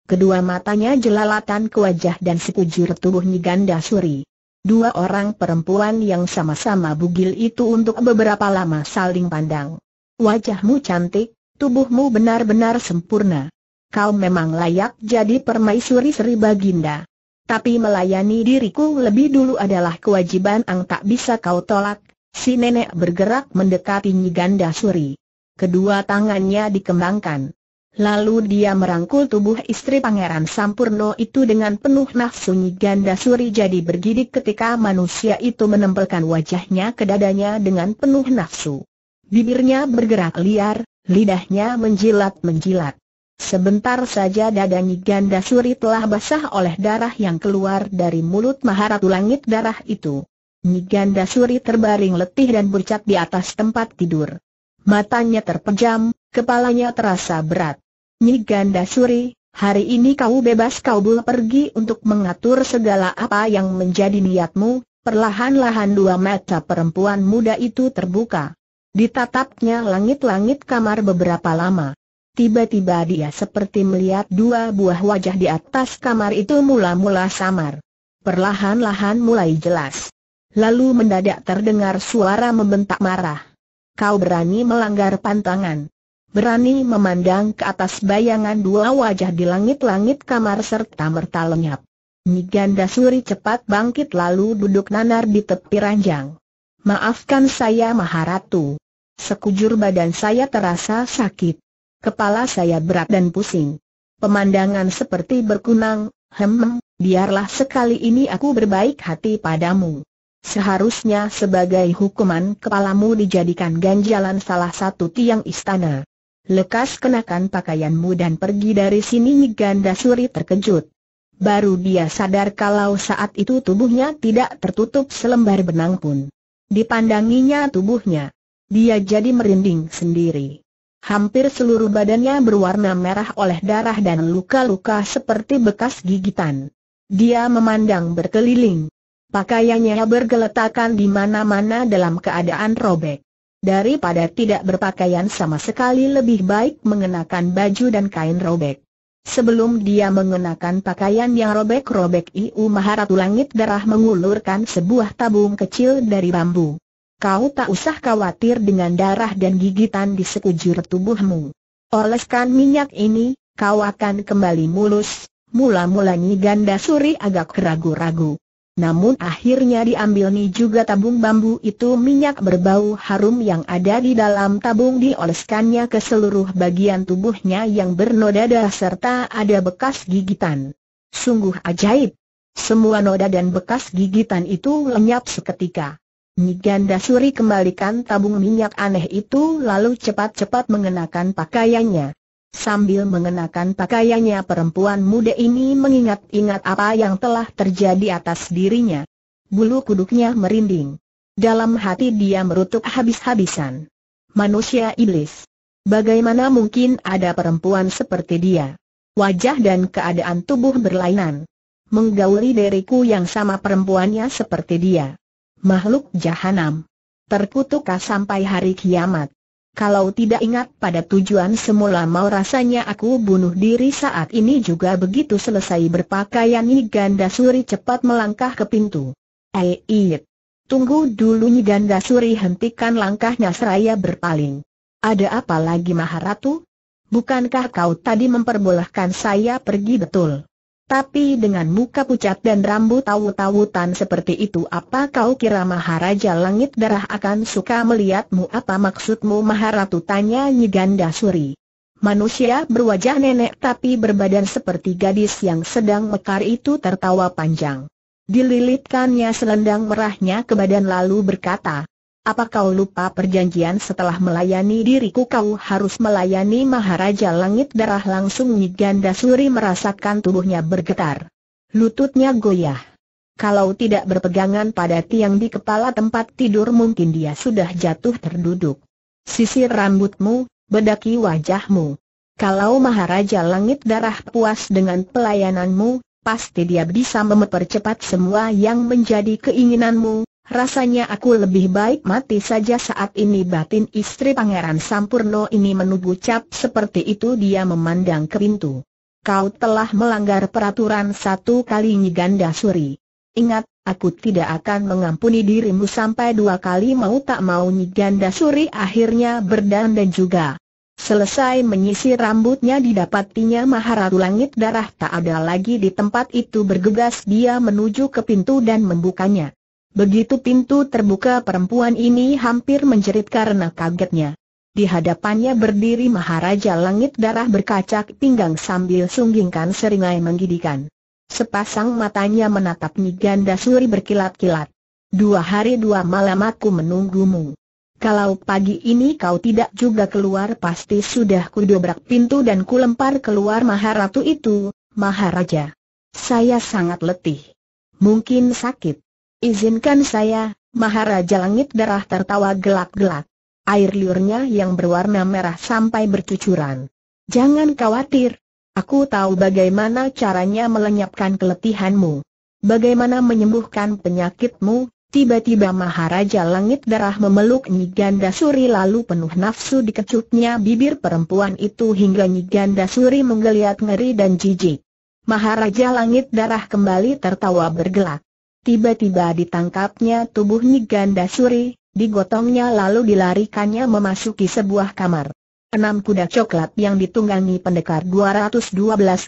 Speaker 1: Kedua matanya jelalatan ke wajah dan sekujur tubuh Niganda Suri. Dua orang perempuan yang sama-sama bugil itu untuk beberapa lama saling pandang. Wajahmu cantik, tubuhmu benar-benar sempurna. Kau memang layak jadi permaisuri Sri Baginda. Tapi melayani diriku lebih dulu adalah kewajiban yang tak bisa kau tolak. Si nenek bergerak mendekati Niganda Suri kedua tangannya dikembangkan. Lalu dia merangkul tubuh istri Pangeran Sampurno itu dengan penuh nafsu Ganda Suri jadi bergidik ketika manusia itu menempelkan wajahnya ke dadanya dengan penuh nafsu. Bibirnya bergerak liar, lidahnya menjilat-menjilat. Sebentar saja dada Ganda Suri telah basah oleh darah yang keluar dari mulut Maharatu Langit darah itu. Ganda Suri terbaring letih dan bercak di atas tempat tidur matanya terpejam, kepalanya terasa berat. Nyi Suri, hari ini kau bebas kau boleh pergi untuk mengatur segala apa yang menjadi niatmu, perlahan-lahan dua mata perempuan muda itu terbuka. Ditatapnya langit-langit kamar beberapa lama. Tiba-tiba dia seperti melihat dua buah wajah di atas kamar itu mula-mula samar. Perlahan-lahan mulai jelas. Lalu mendadak terdengar suara membentak marah kau berani melanggar pantangan. Berani memandang ke atas bayangan dua wajah di langit-langit kamar serta merta lenyap. Niganda Suri cepat bangkit lalu duduk nanar di tepi ranjang. Maafkan saya Maharatu. Sekujur badan saya terasa sakit. Kepala saya berat dan pusing. Pemandangan seperti berkunang, hem, biarlah sekali ini aku berbaik hati padamu. Seharusnya sebagai hukuman kepalamu dijadikan ganjalan salah satu tiang istana. Lekas kenakan pakaianmu dan pergi dari sini Ganda Suri terkejut. Baru dia sadar kalau saat itu tubuhnya tidak tertutup selembar benang pun. Dipandanginya tubuhnya. Dia jadi merinding sendiri. Hampir seluruh badannya berwarna merah oleh darah dan luka-luka seperti bekas gigitan. Dia memandang berkeliling. Pakaiannya bergeletakan di mana-mana dalam keadaan robek. Daripada tidak berpakaian sama sekali lebih baik mengenakan baju dan kain robek. Sebelum dia mengenakan pakaian yang robek-robek Iu Maharatu Langit Darah mengulurkan sebuah tabung kecil dari bambu. Kau tak usah khawatir dengan darah dan gigitan di sekujur tubuhmu. Oleskan minyak ini, kau akan kembali mulus. Mula-mulanya ganda suri agak ragu-ragu. Namun akhirnya diambil juga tabung bambu itu minyak berbau harum yang ada di dalam tabung dioleskannya ke seluruh bagian tubuhnya yang bernoda dah serta ada bekas gigitan. Sungguh ajaib. Semua noda dan bekas gigitan itu lenyap seketika. Niganda Suri kembalikan tabung minyak aneh itu lalu cepat-cepat mengenakan pakaiannya. Sambil mengenakan pakaiannya perempuan muda ini mengingat-ingat apa yang telah terjadi atas dirinya. Bulu kuduknya merinding. Dalam hati dia merutuk habis-habisan. Manusia iblis. Bagaimana mungkin ada perempuan seperti dia? Wajah dan keadaan tubuh berlainan. Menggauli diriku yang sama perempuannya seperti dia. Makhluk jahanam. Terkutukah sampai hari kiamat. Kalau tidak ingat pada tujuan semula mau rasanya aku bunuh diri saat ini juga begitu selesai berpakaian Ganda Suri cepat melangkah ke pintu. Eit. Eh, Tunggu dulu Ganda Suri hentikan langkahnya seraya berpaling. Ada apa lagi Maharatu? Bukankah kau tadi memperbolehkan saya pergi betul? Tapi dengan muka pucat dan rambut tahu tawutan seperti itu apa kau kira Maharaja Langit Darah akan suka melihatmu apa maksudmu Maharatu tanya Nyiganda Suri. Manusia berwajah nenek tapi berbadan seperti gadis yang sedang mekar itu tertawa panjang. Dililitkannya selendang merahnya ke badan lalu berkata, apa kau lupa perjanjian setelah melayani diriku kau harus melayani Maharaja Langit Darah langsung Niganda Suri merasakan tubuhnya bergetar. Lututnya goyah. Kalau tidak berpegangan pada tiang di kepala tempat tidur mungkin dia sudah jatuh terduduk. Sisir rambutmu, bedaki wajahmu. Kalau Maharaja Langit Darah puas dengan pelayananmu, pasti dia bisa mempercepat semua yang menjadi keinginanmu, Rasanya aku lebih baik mati saja saat ini batin istri Pangeran Sampurno ini menunggu cap seperti itu dia memandang ke pintu. Kau telah melanggar peraturan satu kali Nyiganda Suri. Ingat, aku tidak akan mengampuni dirimu sampai dua kali mau tak mau Nyiganda Suri akhirnya berdandan juga. Selesai menyisir rambutnya didapatinya Maharatu Langit darah tak ada lagi di tempat itu bergegas dia menuju ke pintu dan membukanya. Begitu pintu terbuka perempuan ini hampir menjerit karena kagetnya. Di hadapannya berdiri Maharaja Langit Darah berkacak pinggang sambil sunggingkan seringai menggidikan. Sepasang matanya menatap Niganda Suri berkilat-kilat. Dua hari dua malam aku menunggumu. Kalau pagi ini kau tidak juga keluar pasti sudah kudobrak pintu dan kulempar keluar Maharatu itu, Maharaja. Saya sangat letih. Mungkin sakit. Izinkan saya, Maharaja Langit Darah tertawa gelak-gelak. Air liurnya yang berwarna merah sampai bercucuran. Jangan khawatir. Aku tahu bagaimana caranya melenyapkan keletihanmu. Bagaimana menyembuhkan penyakitmu, Tiba-tiba Maharaja Langit Darah memeluk Nyiganda Suri lalu penuh nafsu dikecupnya bibir perempuan itu hingga Nyiganda Suri menggeliat ngeri dan jijik. Maharaja Langit Darah kembali tertawa bergelak. Tiba-tiba ditangkapnya tubuh Ganda Suri, digotongnya lalu dilarikannya memasuki sebuah kamar. Enam kuda coklat yang ditunggangi pendekar 212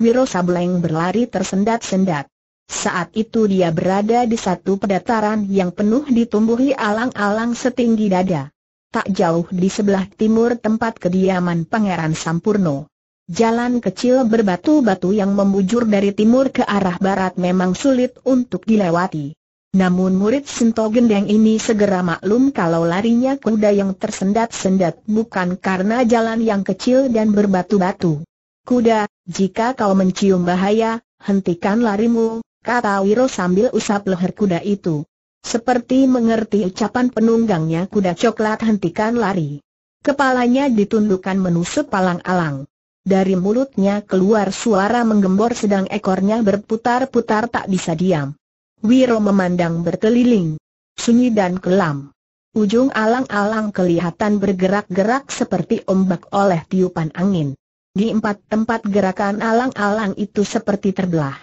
Speaker 1: Wiro Sableng berlari tersendat-sendat. Saat itu dia berada di satu pedataran yang penuh ditumbuhi alang-alang setinggi dada. Tak jauh di sebelah timur tempat kediaman Pangeran Sampurno. Jalan kecil berbatu-batu yang membujur dari timur ke arah barat memang sulit untuk dilewati. Namun murid Sinto Gendeng ini segera maklum kalau larinya kuda yang tersendat-sendat bukan karena jalan yang kecil dan berbatu-batu. Kuda, jika kau mencium bahaya, hentikan larimu, kata Wiro sambil usap leher kuda itu. Seperti mengerti ucapan penunggangnya kuda coklat hentikan lari. Kepalanya ditundukkan menusuk palang-alang. Dari mulutnya keluar suara menggembor sedang ekornya berputar-putar tak bisa diam. Wiro memandang berkeliling. Sunyi dan kelam. Ujung alang-alang kelihatan bergerak-gerak seperti ombak oleh tiupan angin. Di empat tempat gerakan alang-alang itu seperti terbelah.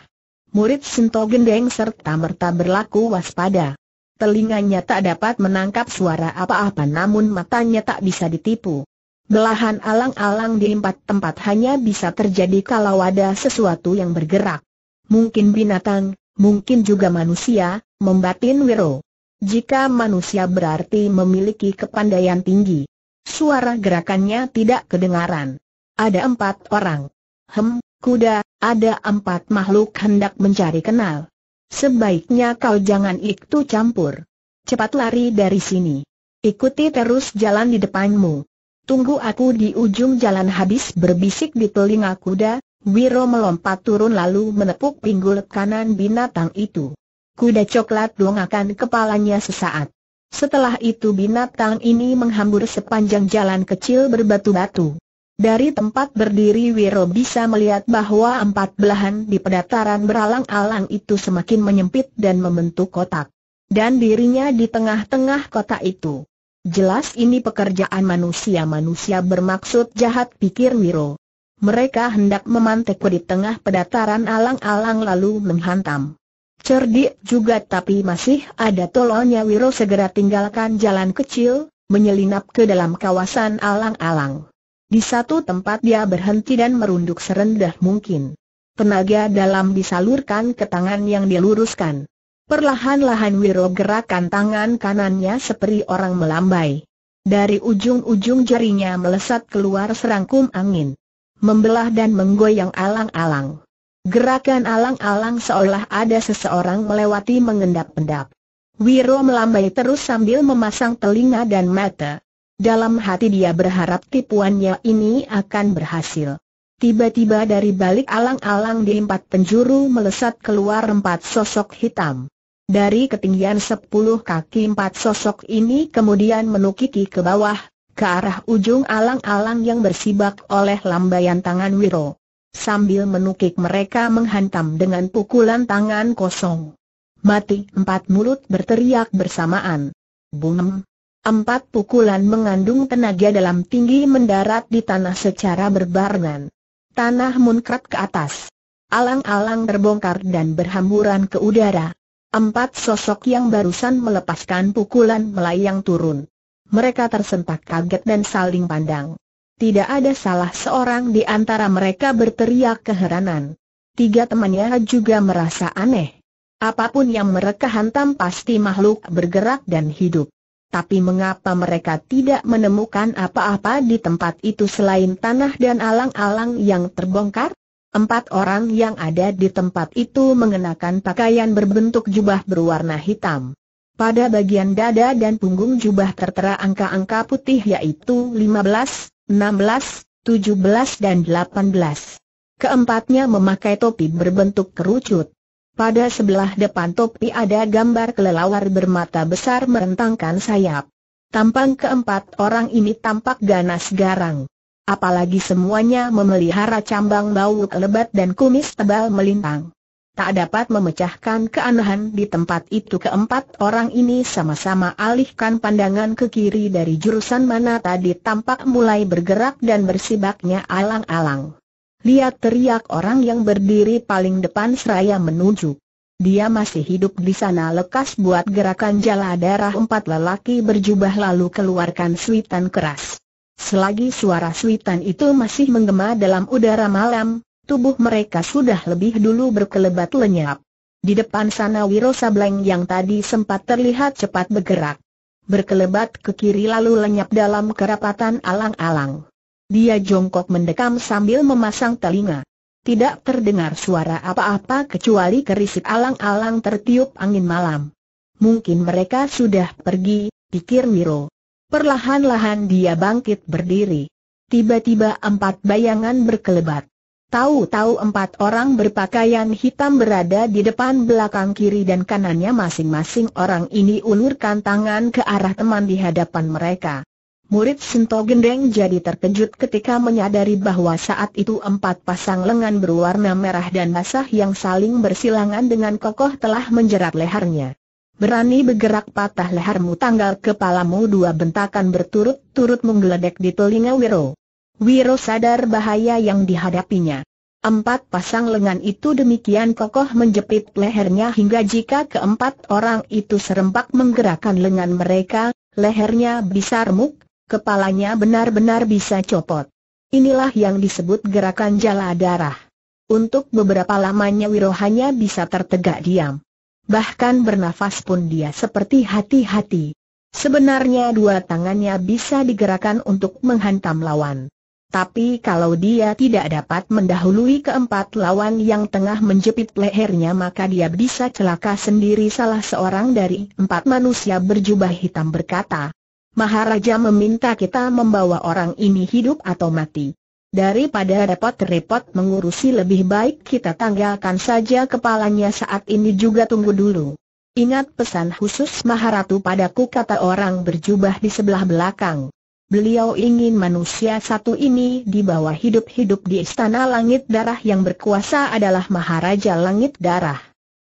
Speaker 1: Murid Sinto Gendeng serta merta berlaku waspada. Telinganya tak dapat menangkap suara apa-apa namun matanya tak bisa ditipu. Belahan alang-alang di empat tempat hanya bisa terjadi kalau ada sesuatu yang bergerak. Mungkin binatang, mungkin juga manusia, membatin Wiro. Jika manusia berarti memiliki kepandaian tinggi. Suara gerakannya tidak kedengaran. Ada empat orang. Hem, kuda, ada empat makhluk hendak mencari kenal. Sebaiknya kau jangan ikut campur. Cepat lari dari sini. Ikuti terus jalan di depanmu tunggu aku di ujung jalan habis berbisik di telinga kuda, Wiro melompat turun lalu menepuk pinggul kanan binatang itu. Kuda coklat dongakan kepalanya sesaat. Setelah itu binatang ini menghambur sepanjang jalan kecil berbatu-batu. Dari tempat berdiri Wiro bisa melihat bahwa empat belahan di pedataran beralang-alang itu semakin menyempit dan membentuk kotak. Dan dirinya di tengah-tengah kotak itu. Jelas ini pekerjaan manusia-manusia bermaksud jahat pikir Wiro. Mereka hendak memantekku di tengah pedataran alang-alang lalu menghantam. Cerdik juga tapi masih ada tolonya Wiro segera tinggalkan jalan kecil, menyelinap ke dalam kawasan alang-alang. Di satu tempat dia berhenti dan merunduk serendah mungkin. Tenaga dalam disalurkan ke tangan yang diluruskan. Perlahan-lahan Wiro gerakan tangan kanannya seperti orang melambai. Dari ujung-ujung jarinya melesat keluar serangkum angin. Membelah dan menggoyang alang-alang. Gerakan alang-alang seolah ada seseorang melewati mengendap-endap. Wiro melambai terus sambil memasang telinga dan mata. Dalam hati dia berharap tipuannya ini akan berhasil. Tiba-tiba dari balik alang-alang di empat penjuru melesat keluar empat sosok hitam. Dari ketinggian 10 kaki empat sosok ini kemudian menukiki ke bawah, ke arah ujung alang-alang yang bersibak oleh lambaian tangan Wiro. Sambil menukik mereka menghantam dengan pukulan tangan kosong. Mati empat mulut berteriak bersamaan. Bum. Empat pukulan mengandung tenaga dalam tinggi mendarat di tanah secara berbarengan. Tanah munkrat ke atas. Alang-alang terbongkar dan berhamburan ke udara Empat sosok yang barusan melepaskan pukulan melayang turun. Mereka tersentak kaget dan saling pandang. Tidak ada salah seorang di antara mereka berteriak keheranan. Tiga temannya juga merasa aneh. Apapun yang mereka hantam pasti makhluk bergerak dan hidup. Tapi mengapa mereka tidak menemukan apa-apa di tempat itu selain tanah dan alang-alang yang terbongkar? Empat orang yang ada di tempat itu mengenakan pakaian berbentuk jubah berwarna hitam. Pada bagian dada dan punggung jubah tertera angka-angka putih yaitu 15, 16, 17 dan 18. Keempatnya memakai topi berbentuk kerucut. Pada sebelah depan topi ada gambar kelelawar bermata besar merentangkan sayap. Tampang keempat orang ini tampak ganas garang apalagi semuanya memelihara cambang bau lebat dan kumis tebal melintang. Tak dapat memecahkan keanehan di tempat itu keempat orang ini sama-sama alihkan pandangan ke kiri dari jurusan mana tadi tampak mulai bergerak dan bersibaknya alang-alang. Lihat teriak orang yang berdiri paling depan seraya menuju. Dia masih hidup di sana lekas buat gerakan jala darah empat lelaki berjubah lalu keluarkan suitan keras. Selagi suara suitan itu masih menggema dalam udara malam, tubuh mereka sudah lebih dulu berkelebat lenyap. Di depan sana Wiro Sableng yang tadi sempat terlihat cepat bergerak. Berkelebat ke kiri lalu lenyap dalam kerapatan alang-alang. Dia jongkok mendekam sambil memasang telinga. Tidak terdengar suara apa-apa kecuali kerisik alang-alang tertiup angin malam. Mungkin mereka sudah pergi, pikir Wiro. Perlahan-lahan dia bangkit berdiri. Tiba-tiba empat bayangan berkelebat. Tahu-tahu empat orang berpakaian hitam berada di depan belakang kiri dan kanannya masing-masing orang ini ulurkan tangan ke arah teman di hadapan mereka. Murid Sento Gendeng jadi terkejut ketika menyadari bahwa saat itu empat pasang lengan berwarna merah dan basah yang saling bersilangan dengan kokoh telah menjerat lehernya. Berani bergerak patah lehermu tanggal kepalamu dua bentakan berturut-turut menggeledek di telinga Wiro. Wiro sadar bahaya yang dihadapinya. Empat pasang lengan itu demikian kokoh menjepit lehernya hingga jika keempat orang itu serempak menggerakkan lengan mereka, lehernya bisa remuk, kepalanya benar-benar bisa copot. Inilah yang disebut gerakan jala darah. Untuk beberapa lamanya Wiro hanya bisa tertegak diam bahkan bernafas pun dia seperti hati-hati. Sebenarnya dua tangannya bisa digerakkan untuk menghantam lawan. Tapi kalau dia tidak dapat mendahului keempat lawan yang tengah menjepit lehernya maka dia bisa celaka sendiri salah seorang dari empat manusia berjubah hitam berkata. Maharaja meminta kita membawa orang ini hidup atau mati. Daripada repot-repot mengurusi lebih baik kita tanggalkan saja kepalanya saat ini juga tunggu dulu. Ingat pesan khusus Maharatu padaku kata orang berjubah di sebelah belakang. Beliau ingin manusia satu ini dibawa hidup-hidup di istana langit darah yang berkuasa adalah Maharaja Langit Darah.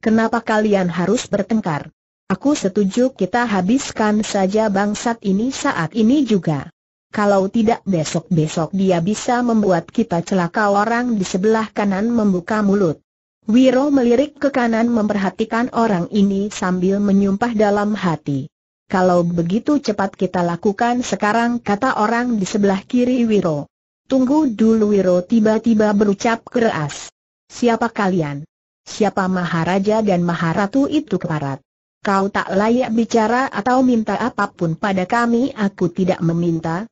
Speaker 1: Kenapa kalian harus bertengkar? Aku setuju kita habiskan saja bangsat ini saat ini juga. Kalau tidak besok-besok dia bisa membuat kita celaka orang di sebelah kanan membuka mulut. Wiro melirik ke kanan memperhatikan orang ini sambil menyumpah dalam hati. Kalau begitu cepat kita lakukan sekarang kata orang di sebelah kiri Wiro. Tunggu dulu Wiro tiba-tiba berucap keras. Siapa kalian? Siapa Maharaja dan Maharatu itu keparat? Kau tak layak bicara atau minta apapun pada kami aku tidak meminta,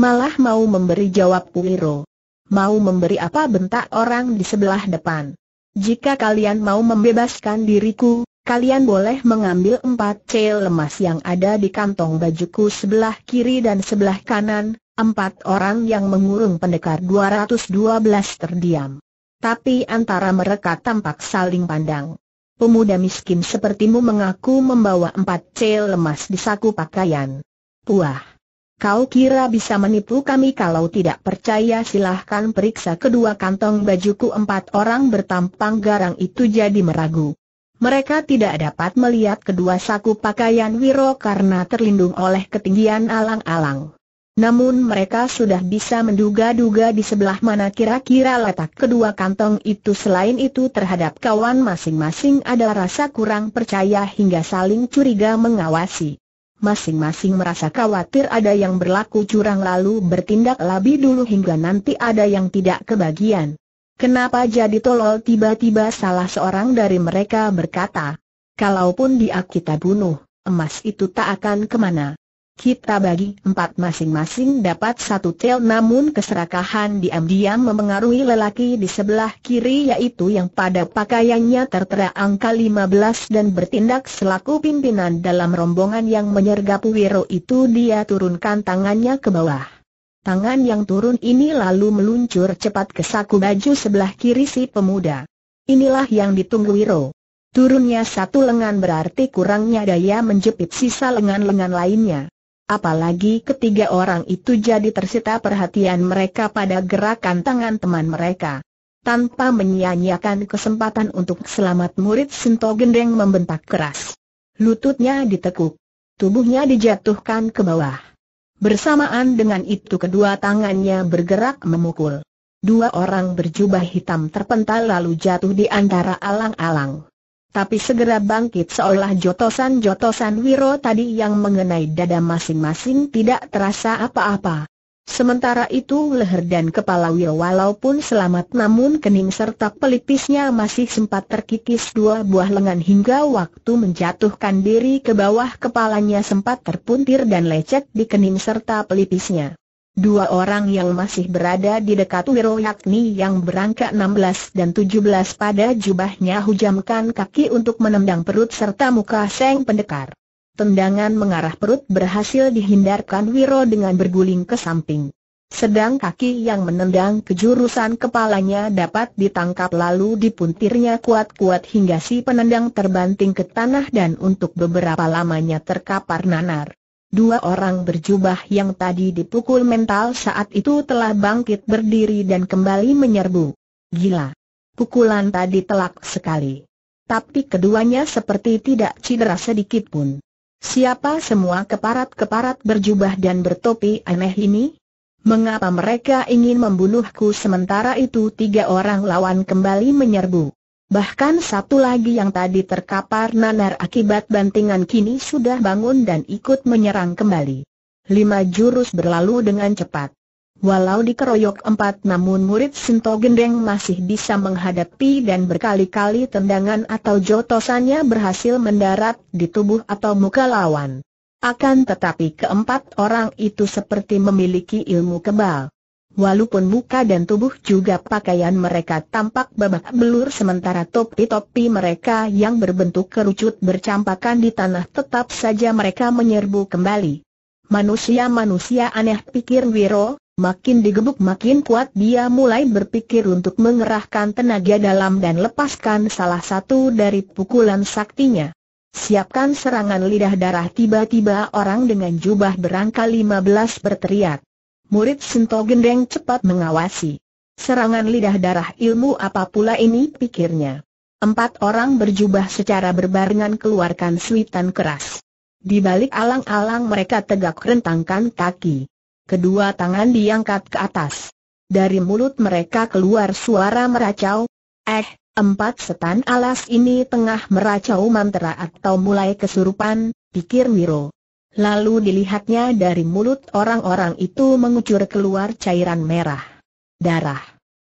Speaker 1: Malah mau memberi jawab Puiro. Mau memberi apa bentak orang di sebelah depan. Jika kalian mau membebaskan diriku, kalian boleh mengambil empat cel lemas yang ada di kantong bajuku sebelah kiri dan sebelah kanan, empat orang yang mengurung pendekar 212 terdiam. Tapi antara mereka tampak saling pandang. Pemuda miskin sepertimu mengaku membawa empat cel lemas di saku pakaian. Puah! Kau kira bisa menipu kami kalau tidak percaya silahkan periksa kedua kantong bajuku empat orang bertampang garang itu jadi meragu. Mereka tidak dapat melihat kedua saku pakaian Wiro karena terlindung oleh ketinggian alang-alang. Namun mereka sudah bisa menduga-duga di sebelah mana kira-kira letak kedua kantong itu selain itu terhadap kawan masing-masing ada rasa kurang percaya hingga saling curiga mengawasi masing-masing merasa khawatir ada yang berlaku curang lalu bertindak labi dulu hingga nanti ada yang tidak kebagian. Kenapa jadi tolol tiba-tiba salah seorang dari mereka berkata, kalaupun dia kita bunuh, emas itu tak akan kemana. Kita bagi empat masing-masing dapat satu tel namun keserakahan diam-diam memengaruhi lelaki di sebelah kiri yaitu yang pada pakaiannya tertera angka 15 dan bertindak selaku pimpinan dalam rombongan yang menyergap Wiro itu dia turunkan tangannya ke bawah. Tangan yang turun ini lalu meluncur cepat ke saku baju sebelah kiri si pemuda. Inilah yang ditunggu Wiro. Turunnya satu lengan berarti kurangnya daya menjepit sisa lengan-lengan lainnya. Apalagi ketiga orang itu jadi tersita perhatian mereka pada gerakan tangan teman mereka. Tanpa menyia-nyiakan kesempatan untuk selamat murid Sinto Gendeng membentak keras. Lututnya ditekuk. Tubuhnya dijatuhkan ke bawah. Bersamaan dengan itu kedua tangannya bergerak memukul. Dua orang berjubah hitam terpental lalu jatuh di antara alang-alang tapi segera bangkit seolah jotosan-jotosan Wiro tadi yang mengenai dada masing-masing tidak terasa apa-apa. Sementara itu leher dan kepala Wiro walaupun selamat namun kening serta pelipisnya masih sempat terkikis dua buah lengan hingga waktu menjatuhkan diri ke bawah kepalanya sempat terpuntir dan lecet di kening serta pelipisnya. Dua orang yang masih berada di dekat Wiro yakni yang berangka 16 dan 17 pada jubahnya hujamkan kaki untuk menendang perut serta muka Seng Pendekar. Tendangan mengarah perut berhasil dihindarkan Wiro dengan berguling ke samping. Sedang kaki yang menendang ke jurusan kepalanya dapat ditangkap lalu dipuntirnya kuat-kuat hingga si penendang terbanting ke tanah dan untuk beberapa lamanya terkapar nanar. Dua orang berjubah yang tadi dipukul mental saat itu telah bangkit berdiri dan kembali menyerbu. Gila. Pukulan tadi telak sekali. Tapi keduanya seperti tidak cedera sedikit pun. Siapa semua keparat-keparat berjubah dan bertopi aneh ini? Mengapa mereka ingin membunuhku sementara itu tiga orang lawan kembali menyerbu? Bahkan satu lagi yang tadi terkapar nanar akibat bantingan kini sudah bangun dan ikut menyerang kembali. Lima jurus berlalu dengan cepat. Walau dikeroyok empat namun murid Sinto Gendeng masih bisa menghadapi dan berkali-kali tendangan atau jotosannya berhasil mendarat di tubuh atau muka lawan. Akan tetapi keempat orang itu seperti memiliki ilmu kebal. Walaupun muka dan tubuh juga pakaian mereka tampak babak belur sementara topi-topi mereka yang berbentuk kerucut bercampakan di tanah tetap saja mereka menyerbu kembali. Manusia-manusia aneh pikir Wiro, makin digebuk makin kuat dia mulai berpikir untuk mengerahkan tenaga dalam dan lepaskan salah satu dari pukulan saktinya. Siapkan serangan lidah darah tiba-tiba orang dengan jubah berangka 15 berteriak. Murid Sento Gendeng cepat mengawasi. Serangan lidah darah ilmu apa pula ini pikirnya. Empat orang berjubah secara berbarengan keluarkan suitan keras. Di balik alang-alang mereka tegak rentangkan kaki. Kedua tangan diangkat ke atas. Dari mulut mereka keluar suara meracau. Eh, empat setan alas ini tengah meracau mantra atau mulai kesurupan, pikir Wiro. Lalu dilihatnya dari mulut orang-orang itu mengucur keluar cairan merah. Darah.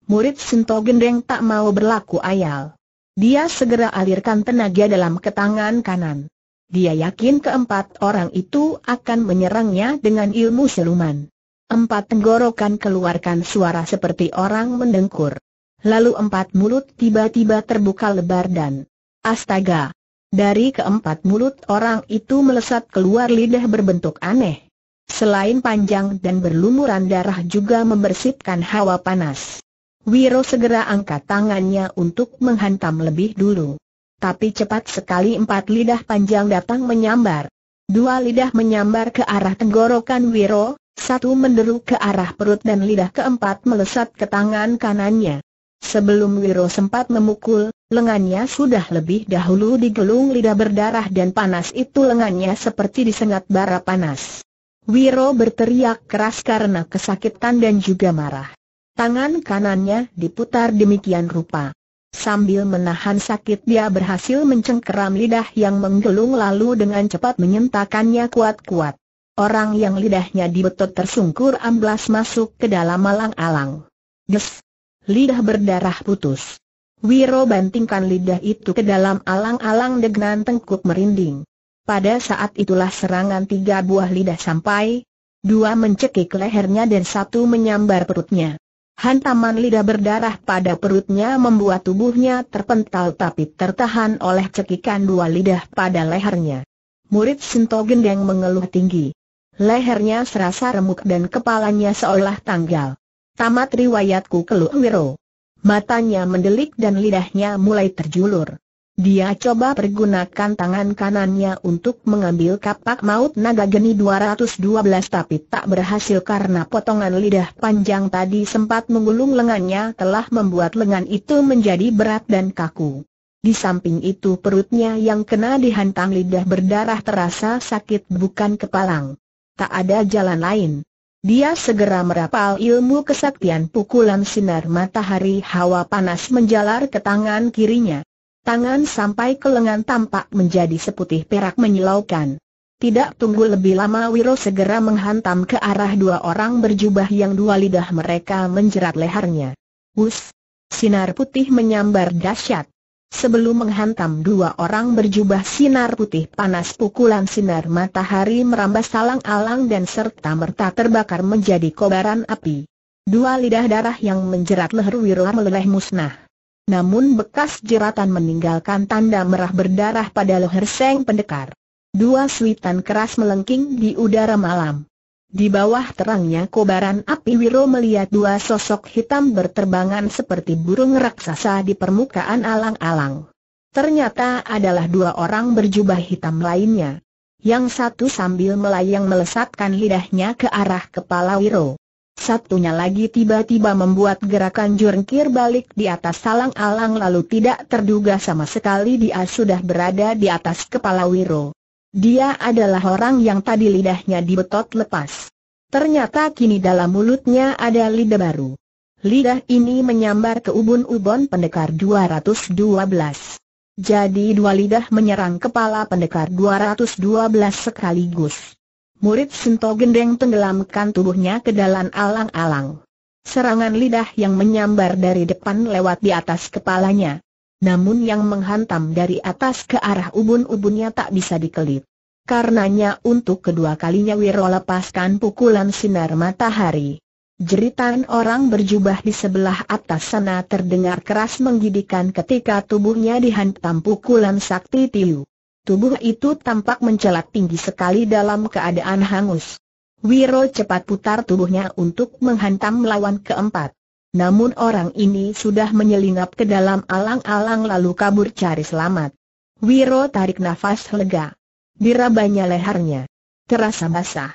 Speaker 1: Murid Sinto Gendeng tak mau berlaku ayal. Dia segera alirkan tenaga dalam ke tangan kanan. Dia yakin keempat orang itu akan menyerangnya dengan ilmu siluman. Empat tenggorokan keluarkan suara seperti orang mendengkur. Lalu empat mulut tiba-tiba terbuka lebar dan... Astaga! Dari keempat mulut orang itu melesat keluar lidah berbentuk aneh. Selain panjang dan berlumuran darah juga membersihkan hawa panas. Wiro segera angkat tangannya untuk menghantam lebih dulu. Tapi cepat sekali empat lidah panjang datang menyambar. Dua lidah menyambar ke arah tenggorokan Wiro, satu menderu ke arah perut dan lidah keempat melesat ke tangan kanannya. Sebelum Wiro sempat memukul, Lengannya sudah lebih dahulu digelung lidah berdarah dan panas itu lengannya seperti disengat bara panas. Wiro berteriak keras karena kesakitan dan juga marah. Tangan kanannya diputar demikian rupa. Sambil menahan sakit dia berhasil mencengkeram lidah yang menggelung lalu dengan cepat menyentakannya kuat-kuat. Orang yang lidahnya dibetot tersungkur amblas masuk ke dalam alang-alang. Des! Lidah berdarah putus. Wiro bantingkan lidah itu ke dalam alang-alang dengan tengkuk merinding. Pada saat itulah serangan tiga buah lidah sampai, dua mencekik lehernya dan satu menyambar perutnya. Hantaman lidah berdarah pada perutnya membuat tubuhnya terpental tapi tertahan oleh cekikan dua lidah pada lehernya. Murid Sinto Gendeng mengeluh tinggi. Lehernya serasa remuk dan kepalanya seolah tanggal. Tamat riwayatku keluh wiro. Matanya mendelik dan lidahnya mulai terjulur. Dia coba pergunakan tangan kanannya untuk mengambil kapak maut naga geni 212 tapi tak berhasil karena potongan lidah panjang tadi sempat menggulung lengannya telah membuat lengan itu menjadi berat dan kaku. Di samping itu perutnya yang kena dihantam lidah berdarah terasa sakit bukan kepalang. Tak ada jalan lain. Dia segera merapal ilmu kesaktian pukulan sinar matahari hawa panas menjalar ke tangan kirinya. Tangan sampai ke lengan tampak menjadi seputih perak menyilaukan. Tidak tunggu lebih lama Wiro segera menghantam ke arah dua orang berjubah yang dua lidah mereka menjerat lehernya. Hus, Sinar putih menyambar dahsyat. Sebelum menghantam dua orang berjubah sinar putih panas pukulan sinar matahari merambat salang alang dan serta-merta terbakar menjadi kobaran api. Dua lidah darah yang menjerat leher Wirla meleleh musnah. Namun bekas jeratan meninggalkan tanda merah berdarah pada leher Seng Pendekar. Dua suitan keras melengking di udara malam. Di bawah terangnya kobaran api Wiro melihat dua sosok hitam berterbangan seperti burung raksasa di permukaan alang-alang. Ternyata adalah dua orang berjubah hitam lainnya. Yang satu sambil melayang melesatkan lidahnya ke arah kepala Wiro. Satunya lagi tiba-tiba membuat gerakan jurnkir balik di atas salang alang lalu tidak terduga sama sekali dia sudah berada di atas kepala Wiro. Dia adalah orang yang tadi lidahnya dibetot lepas. Ternyata kini dalam mulutnya ada lidah baru. Lidah ini menyambar ke ubun ubun pendekar 212. Jadi dua lidah menyerang kepala pendekar 212 sekaligus. Murid Sento Gendeng tenggelamkan tubuhnya ke dalam alang-alang. Serangan lidah yang menyambar dari depan lewat di atas kepalanya namun yang menghantam dari atas ke arah ubun-ubunnya tak bisa dikelit. Karenanya untuk kedua kalinya Wiro lepaskan pukulan sinar matahari. Jeritan orang berjubah di sebelah atas sana terdengar keras menggidikan ketika tubuhnya dihantam pukulan sakti Tiu. Tubuh itu tampak mencelat tinggi sekali dalam keadaan hangus. Wiro cepat putar tubuhnya untuk menghantam lawan keempat. Namun orang ini sudah menyelinap ke dalam alang-alang lalu kabur cari selamat. Wiro tarik nafas lega. Dirabanya lehernya. Terasa basah.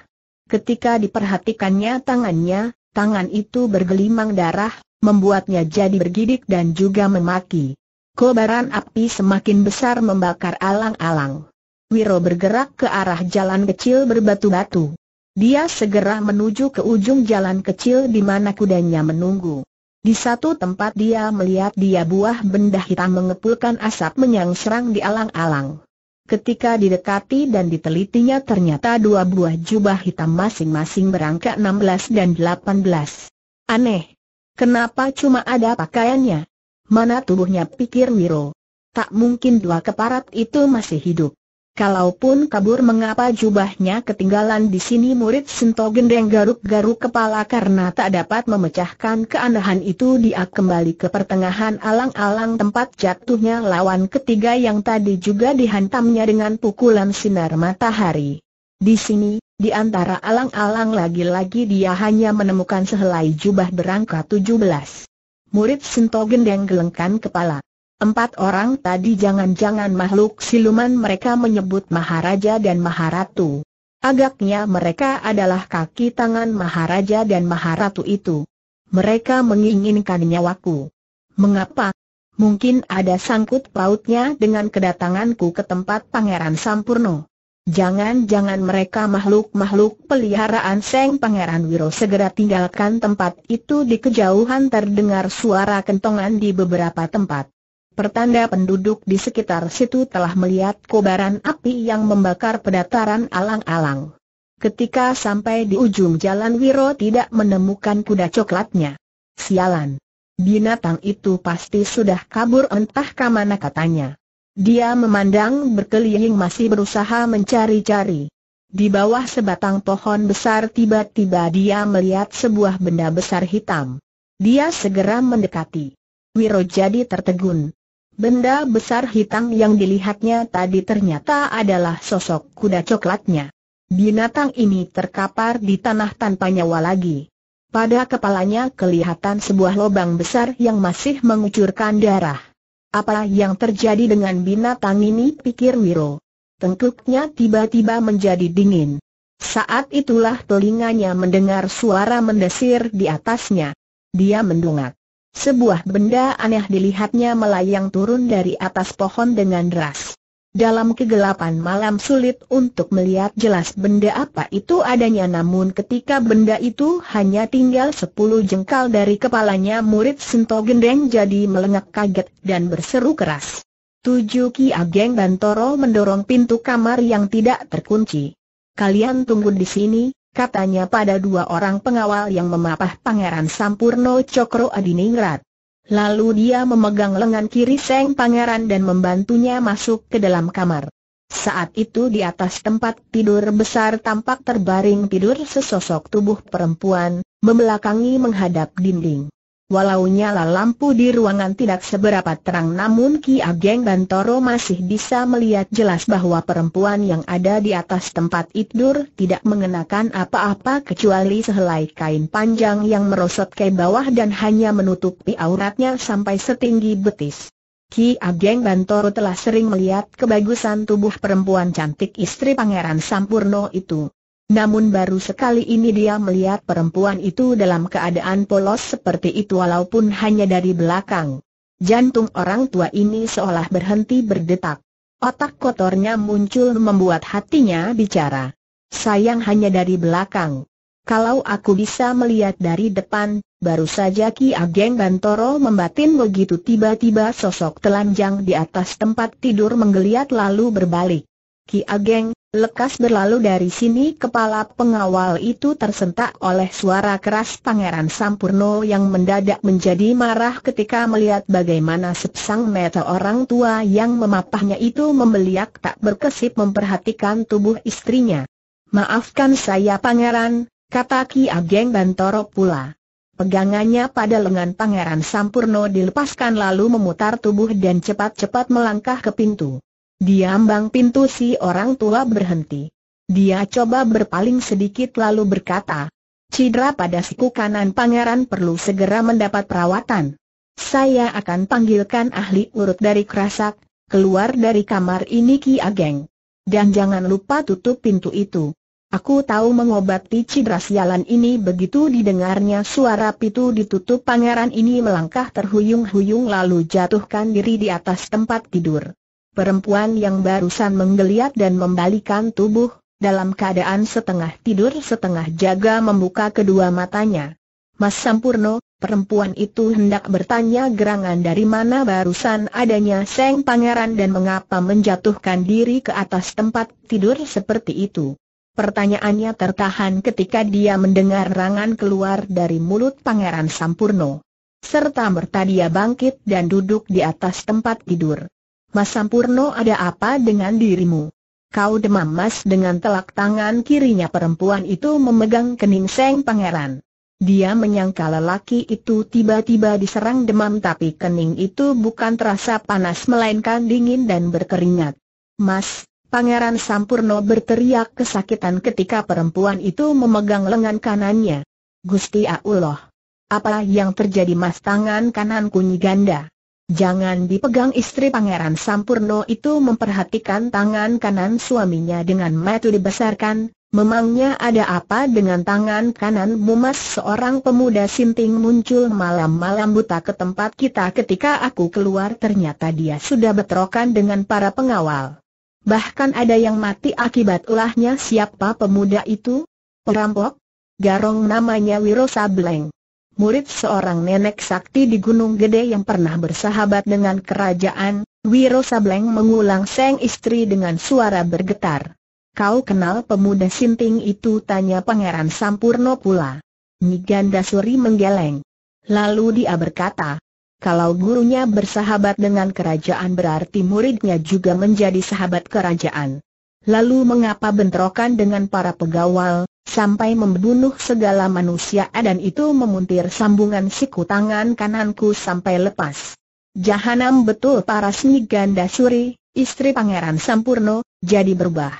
Speaker 1: Ketika diperhatikannya tangannya, tangan itu bergelimang darah, membuatnya jadi bergidik dan juga memaki. Kobaran api semakin besar membakar alang-alang. Wiro bergerak ke arah jalan kecil berbatu-batu. Dia segera menuju ke ujung jalan kecil di mana kudanya menunggu. Di satu tempat dia melihat dia buah benda hitam mengepulkan asap menyerang di alang-alang. Ketika didekati dan ditelitinya ternyata dua buah jubah hitam masing-masing berangka 16 dan 18. Aneh. Kenapa cuma ada pakaiannya? Mana tubuhnya pikir Wiro? Tak mungkin dua keparat itu masih hidup. Kalaupun kabur mengapa jubahnya ketinggalan di sini murid Sento Gendeng garuk-garuk kepala karena tak dapat memecahkan keanehan itu dia kembali ke pertengahan alang-alang tempat jatuhnya lawan ketiga yang tadi juga dihantamnya dengan pukulan sinar matahari. Di sini, di antara alang-alang lagi-lagi dia hanya menemukan sehelai jubah berangka 17. Murid Sento Gendeng gelengkan kepala. Empat orang tadi jangan-jangan makhluk siluman mereka menyebut Maharaja dan Maharatu. Agaknya mereka adalah kaki tangan Maharaja dan Maharatu itu. Mereka menginginkan nyawaku. Mengapa? Mungkin ada sangkut pautnya dengan kedatanganku ke tempat Pangeran Sampurno. Jangan-jangan mereka makhluk-makhluk peliharaan Seng Pangeran Wiro segera tinggalkan tempat itu di kejauhan terdengar suara kentongan di beberapa tempat. Pertanda penduduk di sekitar situ telah melihat kobaran api yang membakar pedataran alang-alang. Ketika sampai di ujung jalan Wiro tidak menemukan kuda coklatnya. Sialan. Binatang itu pasti sudah kabur entah kemana katanya. Dia memandang berkeliling masih berusaha mencari-cari. Di bawah sebatang pohon besar tiba-tiba dia melihat sebuah benda besar hitam. Dia segera mendekati. Wiro jadi tertegun. Benda besar hitam yang dilihatnya tadi ternyata adalah sosok kuda coklatnya. Binatang ini terkapar di tanah tanpa nyawa lagi. Pada kepalanya kelihatan sebuah lubang besar yang masih mengucurkan darah. Apa yang terjadi dengan binatang ini pikir Wiro. Tengkuknya tiba-tiba menjadi dingin. Saat itulah telinganya mendengar suara mendesir di atasnya. Dia mendungak. Sebuah benda aneh dilihatnya melayang turun dari atas pohon dengan deras. Dalam kegelapan malam sulit untuk melihat jelas benda apa itu adanya namun ketika benda itu hanya tinggal sepuluh jengkal dari kepalanya murid Sento Gendeng jadi melengak kaget dan berseru keras. Tujuh Ki Ageng Bantoro mendorong pintu kamar yang tidak terkunci. Kalian tunggu di sini, katanya pada dua orang pengawal yang memapah Pangeran Sampurno Cokro Adiningrat. Lalu dia memegang lengan kiri Seng Pangeran dan membantunya masuk ke dalam kamar. Saat itu di atas tempat tidur besar tampak terbaring tidur sesosok tubuh perempuan, membelakangi menghadap dinding. Walau nyala lampu di ruangan tidak seberapa terang namun Ki Ageng Bantoro masih bisa melihat jelas bahwa perempuan yang ada di atas tempat tidur tidak mengenakan apa-apa kecuali sehelai kain panjang yang merosot ke bawah dan hanya menutupi auratnya sampai setinggi betis. Ki Ageng Bantoro telah sering melihat kebagusan tubuh perempuan cantik istri Pangeran Sampurno itu. Namun baru sekali ini dia melihat perempuan itu dalam keadaan polos seperti itu walaupun hanya dari belakang. Jantung orang tua ini seolah berhenti berdetak. Otak kotornya muncul membuat hatinya bicara. Sayang hanya dari belakang. Kalau aku bisa melihat dari depan, baru saja Ki Ageng Bantoro membatin begitu tiba-tiba sosok telanjang di atas tempat tidur menggeliat lalu berbalik. Ki Ageng, lekas berlalu dari sini kepala pengawal itu tersentak oleh suara keras Pangeran Sampurno yang mendadak menjadi marah ketika melihat bagaimana sepsang mata orang tua yang memapahnya itu membeliak tak berkesip memperhatikan tubuh istrinya. Maafkan saya Pangeran, kata Ki Ageng Bantoro pula. Pegangannya pada lengan Pangeran Sampurno dilepaskan lalu memutar tubuh dan cepat-cepat melangkah ke pintu. Di ambang pintu si orang tua berhenti. Dia coba berpaling sedikit lalu berkata, "Cidra pada siku kanan pangeran perlu segera mendapat perawatan. Saya akan panggilkan ahli urut dari kerasak, keluar dari kamar ini Ki Ageng. Dan jangan lupa tutup pintu itu. Aku tahu mengobati Cidra sialan ini begitu didengarnya suara pintu ditutup pangeran ini melangkah terhuyung-huyung lalu jatuhkan diri di atas tempat tidur perempuan yang barusan menggeliat dan membalikan tubuh, dalam keadaan setengah tidur setengah jaga membuka kedua matanya. Mas Sampurno, perempuan itu hendak bertanya gerangan dari mana barusan adanya Seng Pangeran dan mengapa menjatuhkan diri ke atas tempat tidur seperti itu. Pertanyaannya tertahan ketika dia mendengar rangan keluar dari mulut Pangeran Sampurno. Serta merta dia bangkit dan duduk di atas tempat tidur. Mas Sampurno ada apa dengan dirimu? Kau demam mas dengan telak tangan kirinya perempuan itu memegang kening Seng Pangeran. Dia menyangka lelaki itu tiba-tiba diserang demam tapi kening itu bukan terasa panas melainkan dingin dan berkeringat. Mas, Pangeran Sampurno berteriak kesakitan ketika perempuan itu memegang lengan kanannya. Gusti Allah. Apa yang terjadi mas tangan kananku nyiganda? Jangan dipegang istri Pangeran Sampurno itu memperhatikan tangan kanan suaminya dengan metu dibesarkan, memangnya ada apa dengan tangan kanan bumas seorang pemuda sinting muncul malam-malam buta ke tempat kita ketika aku keluar ternyata dia sudah betrokan dengan para pengawal. Bahkan ada yang mati akibat ulahnya siapa pemuda itu? Perampok? Garong namanya Wiro Sableng murid seorang nenek sakti di Gunung Gede yang pernah bersahabat dengan kerajaan, Wiro Sableng mengulang seng istri dengan suara bergetar. Kau kenal pemuda sinting itu tanya Pangeran Sampurno pula. Niganda Suri menggeleng. Lalu dia berkata, kalau gurunya bersahabat dengan kerajaan berarti muridnya juga menjadi sahabat kerajaan. Lalu mengapa bentrokan dengan para pegawal, sampai membunuh segala manusia dan itu memuntir sambungan siku tangan kananku sampai lepas. Jahanam betul para seni ganda suri, istri Pangeran Sampurno, jadi berubah.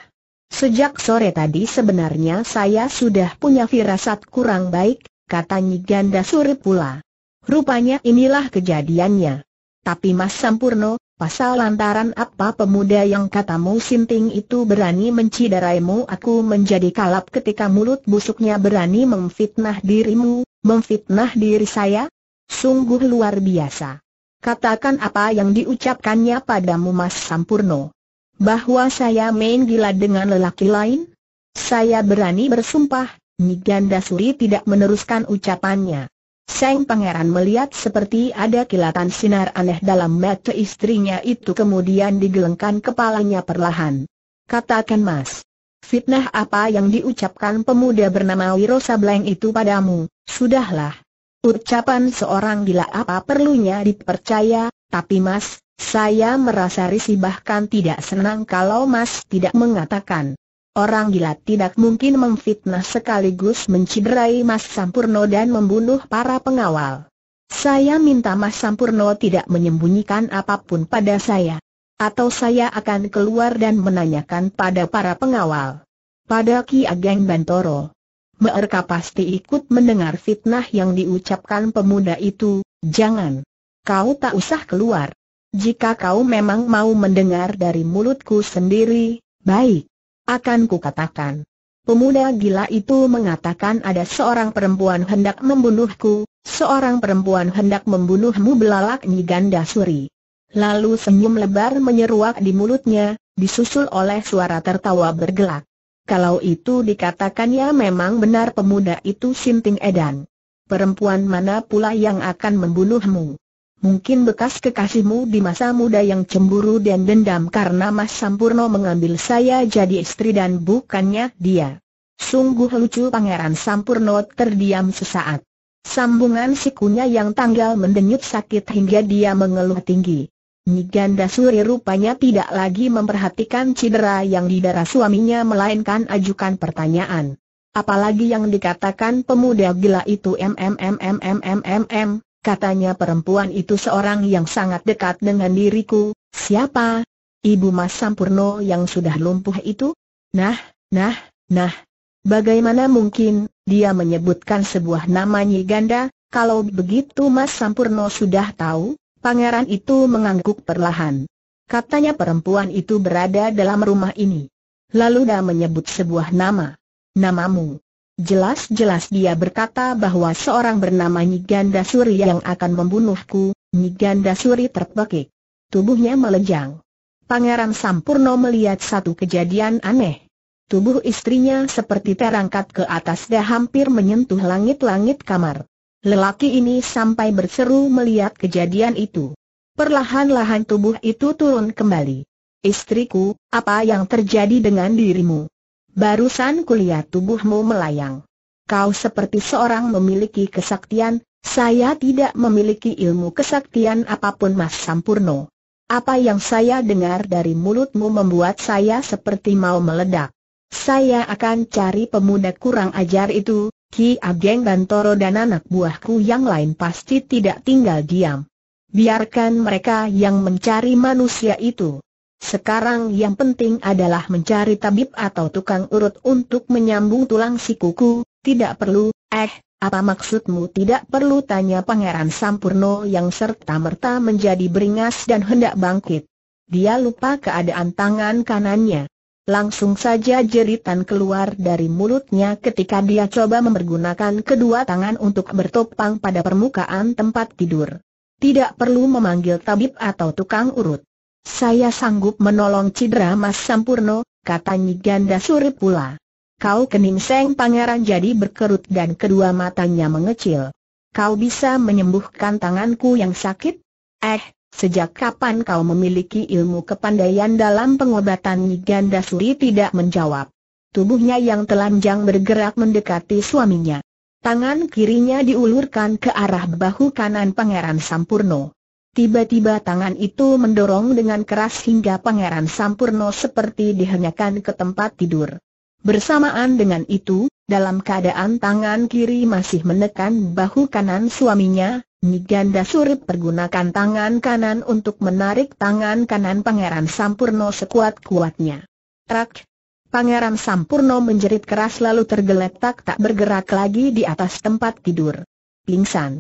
Speaker 1: Sejak sore tadi sebenarnya saya sudah punya firasat kurang baik, kata Ganda Suri pula. Rupanya inilah kejadiannya. Tapi Mas Sampurno, Pasal lantaran apa pemuda yang katamu sinting itu berani mencidaraimu aku menjadi kalap ketika mulut busuknya berani memfitnah dirimu, memfitnah diri saya? Sungguh luar biasa. Katakan apa yang diucapkannya padamu Mas Sampurno. Bahwa saya main gila dengan lelaki lain? Saya berani bersumpah, Niganda Suri tidak meneruskan ucapannya. Sang pangeran melihat seperti ada kilatan sinar aneh dalam mata istrinya itu kemudian digelengkan kepalanya perlahan. Katakan mas. Fitnah apa yang diucapkan pemuda bernama Wiro Sableng itu padamu, sudahlah. Ucapan seorang gila apa perlunya dipercaya, tapi mas, saya merasa risih bahkan tidak senang kalau mas tidak mengatakan. Orang gila tidak mungkin memfitnah sekaligus menciderai Mas Sampurno dan membunuh para pengawal. Saya minta Mas Sampurno tidak menyembunyikan apapun pada saya. Atau saya akan keluar dan menanyakan pada para pengawal. Pada Ki Ageng Bantoro. Mereka pasti ikut mendengar fitnah yang diucapkan pemuda itu, jangan. Kau tak usah keluar. Jika kau memang mau mendengar dari mulutku sendiri, baik. Akan kukatakan. Pemuda gila itu mengatakan ada seorang perempuan hendak membunuhku, seorang perempuan hendak membunuhmu belalak Niganda Suri. Lalu senyum lebar menyeruak di mulutnya, disusul oleh suara tertawa bergelak. Kalau itu dikatakan ya memang benar pemuda itu Sinting Edan. Perempuan mana pula yang akan membunuhmu? Mungkin bekas kekasihmu di masa muda yang cemburu dan dendam karena Mas Sampurno mengambil saya jadi istri dan bukannya dia. Sungguh lucu Pangeran Sampurno terdiam sesaat. Sambungan sikunya yang tanggal mendenyut sakit hingga dia mengeluh tinggi. Niganda Suri rupanya tidak lagi memperhatikan cedera yang didara suaminya melainkan ajukan pertanyaan. Apalagi yang dikatakan pemuda gila itu mmmmmmm mm, mm, mm, Katanya perempuan itu seorang yang sangat dekat dengan diriku. Siapa? Ibu Mas Sampurno yang sudah lumpuh itu? Nah, nah, nah. Bagaimana mungkin, dia menyebutkan sebuah nama Nyi Ganda, kalau begitu Mas Sampurno sudah tahu, pangeran itu mengangguk perlahan. Katanya perempuan itu berada dalam rumah ini. Lalu dia menyebut sebuah nama. Namamu. Jelas-jelas dia berkata bahwa seorang bernama Niganda Suri yang akan membunuhku, Niganda Suri terpekik. Tubuhnya melejang. Pangeran Sampurno melihat satu kejadian aneh. Tubuh istrinya seperti terangkat ke atas dan hampir menyentuh langit-langit kamar. Lelaki ini sampai berseru melihat kejadian itu. Perlahan-lahan tubuh itu turun kembali. Istriku, apa yang terjadi dengan dirimu? Barusan kulihat tubuhmu melayang. Kau seperti seorang memiliki kesaktian, saya tidak memiliki ilmu kesaktian apapun Mas Sampurno. Apa yang saya dengar dari mulutmu membuat saya seperti mau meledak. Saya akan cari pemuda kurang ajar itu, Ki Ageng Bantoro dan anak buahku yang lain pasti tidak tinggal diam. Biarkan mereka yang mencari manusia itu. Sekarang yang penting adalah mencari tabib atau tukang urut untuk menyambung tulang si kuku, tidak perlu, eh, apa maksudmu tidak perlu tanya Pangeran Sampurno yang serta-merta menjadi beringas dan hendak bangkit. Dia lupa keadaan tangan kanannya. Langsung saja jeritan keluar dari mulutnya ketika dia coba mempergunakan kedua tangan untuk bertopang pada permukaan tempat tidur. Tidak perlu memanggil tabib atau tukang urut. Saya sanggup menolong Cidra Mas Sampurno, kata Nyiganda Suri pula. Kau kening seng pangeran jadi berkerut dan kedua matanya mengecil. Kau bisa menyembuhkan tanganku yang sakit? Eh, Sejak kapan kau memiliki ilmu kepandaian dalam pengobatan Ganda Suri tidak menjawab. Tubuhnya yang telanjang bergerak mendekati suaminya. Tangan kirinya diulurkan ke arah bahu kanan Pangeran Sampurno. Tiba-tiba tangan itu mendorong dengan keras hingga Pangeran Sampurno seperti dihanyakan ke tempat tidur. Bersamaan dengan itu, dalam keadaan tangan kiri masih menekan bahu kanan suaminya, Niganda Surip pergunakan tangan kanan untuk menarik tangan kanan Pangeran Sampurno sekuat-kuatnya. Trak! Pangeran Sampurno menjerit keras lalu tergeletak tak bergerak lagi di atas tempat tidur. Pingsan.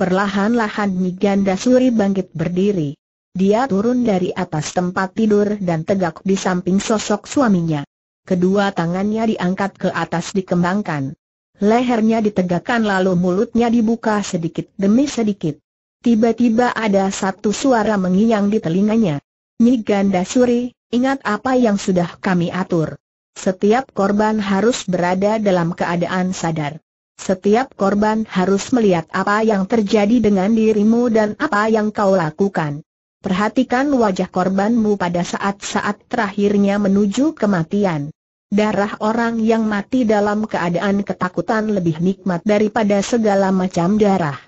Speaker 1: Perlahan-lahan Miganda Suri bangkit berdiri. Dia turun dari atas tempat tidur dan tegak di samping sosok suaminya. Kedua tangannya diangkat ke atas dikembangkan. Lehernya ditegakkan lalu mulutnya dibuka sedikit demi sedikit. Tiba-tiba ada satu suara menginyang di telinganya. Nyi Ganda Suri, ingat apa yang sudah kami atur. Setiap korban harus berada dalam keadaan sadar. Setiap korban harus melihat apa yang terjadi dengan dirimu dan apa yang kau lakukan. Perhatikan wajah korbanmu pada saat-saat terakhirnya menuju kematian. Darah orang yang mati dalam keadaan ketakutan lebih nikmat daripada segala macam darah.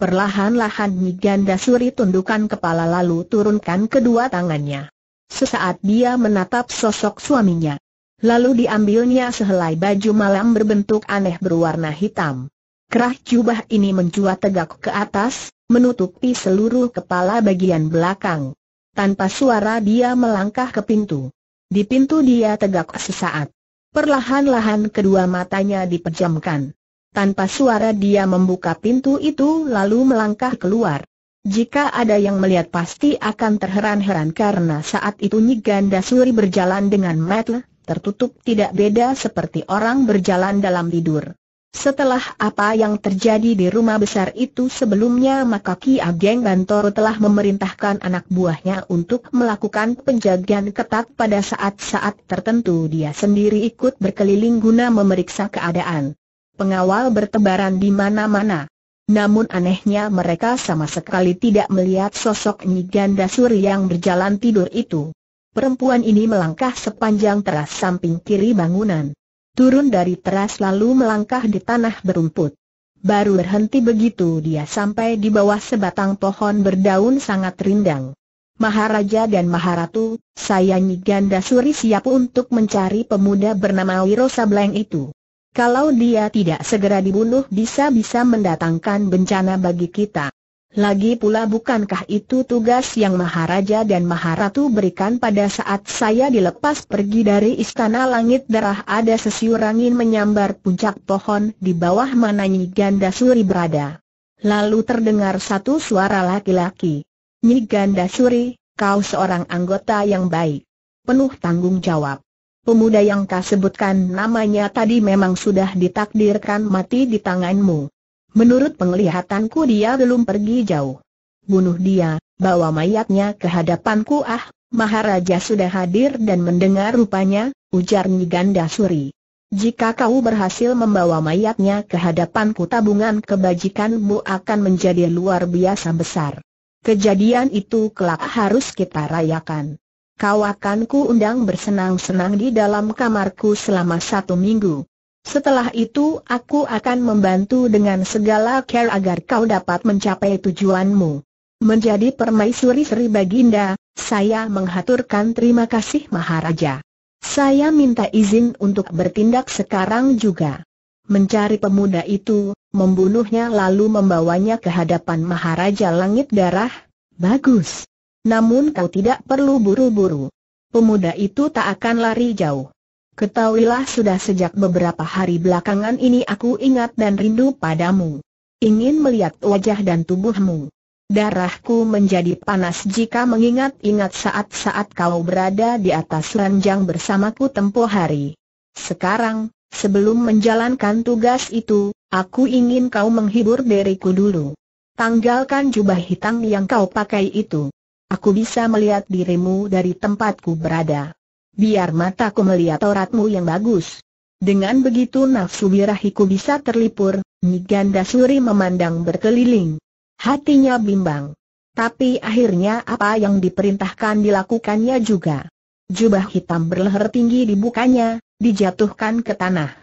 Speaker 1: Perlahan-lahan Miganda Suri tundukkan kepala lalu turunkan kedua tangannya. Sesaat dia menatap sosok suaminya. Lalu diambilnya sehelai baju malam berbentuk aneh berwarna hitam. Kerah jubah ini mencuat tegak ke atas, menutupi seluruh kepala bagian belakang. Tanpa suara dia melangkah ke pintu. Di pintu dia tegak sesaat. Perlahan-lahan kedua matanya dipejamkan. Tanpa suara dia membuka pintu itu lalu melangkah keluar. Jika ada yang melihat pasti akan terheran-heran karena saat itu Nyi Ganda Suri berjalan dengan metel, tertutup tidak beda seperti orang berjalan dalam tidur. Setelah apa yang terjadi di rumah besar itu sebelumnya maka Ki Ageng Bantoro telah memerintahkan anak buahnya untuk melakukan penjagaan ketat pada saat-saat tertentu dia sendiri ikut berkeliling guna memeriksa keadaan. Pengawal bertebaran di mana-mana. Namun anehnya mereka sama sekali tidak melihat sosok Nyi Gandasuri yang berjalan tidur itu perempuan ini melangkah sepanjang teras samping kiri bangunan. Turun dari teras lalu melangkah di tanah berumput. Baru berhenti begitu dia sampai di bawah sebatang pohon berdaun sangat rindang. Maharaja dan Maharatu, sayangi ganda suri siap untuk mencari pemuda bernama Wirosa Sableng itu. Kalau dia tidak segera dibunuh bisa-bisa mendatangkan bencana bagi kita. Lagi pula bukankah itu tugas yang Maharaja dan Maharatu berikan pada saat saya dilepas pergi dari Istana Langit Darah ada sesiur angin menyambar puncak pohon di bawah Nyi Ganda Suri berada. Lalu terdengar satu suara laki-laki. Nyi Ganda Suri, kau seorang anggota yang baik. Penuh tanggung jawab. Pemuda yang kau sebutkan namanya tadi memang sudah ditakdirkan mati di tanganmu. Menurut penglihatanku dia belum pergi jauh. Bunuh dia, bawa mayatnya ke hadapanku ah, Maharaja sudah hadir dan mendengar rupanya, ujar Niganda Suri. Jika kau berhasil membawa mayatnya ke hadapanku tabungan kebajikanmu akan menjadi luar biasa besar. Kejadian itu kelak harus kita rayakan. Kau akan ku undang bersenang-senang di dalam kamarku selama satu minggu. Setelah itu aku akan membantu dengan segala care agar kau dapat mencapai tujuanmu. Menjadi permaisuri Sri Baginda, saya menghaturkan terima kasih Maharaja. Saya minta izin untuk bertindak sekarang juga. Mencari pemuda itu, membunuhnya lalu membawanya ke hadapan Maharaja Langit Darah, bagus. Namun kau tidak perlu buru-buru. Pemuda itu tak akan lari jauh. Ketahuilah sudah sejak beberapa hari belakangan ini aku ingat dan rindu padamu. Ingin melihat wajah dan tubuhmu. Darahku menjadi panas jika mengingat-ingat saat-saat kau berada di atas ranjang bersamaku tempoh hari. Sekarang, sebelum menjalankan tugas itu, aku ingin kau menghibur diriku dulu. Tanggalkan jubah hitam yang kau pakai itu. Aku bisa melihat dirimu dari tempatku berada biar mataku melihat auratmu yang bagus. Dengan begitu nafsu birahiku bisa terlipur, Niganda Suri memandang berkeliling. Hatinya bimbang. Tapi akhirnya apa yang diperintahkan dilakukannya juga. Jubah hitam berleher tinggi dibukanya, dijatuhkan ke tanah.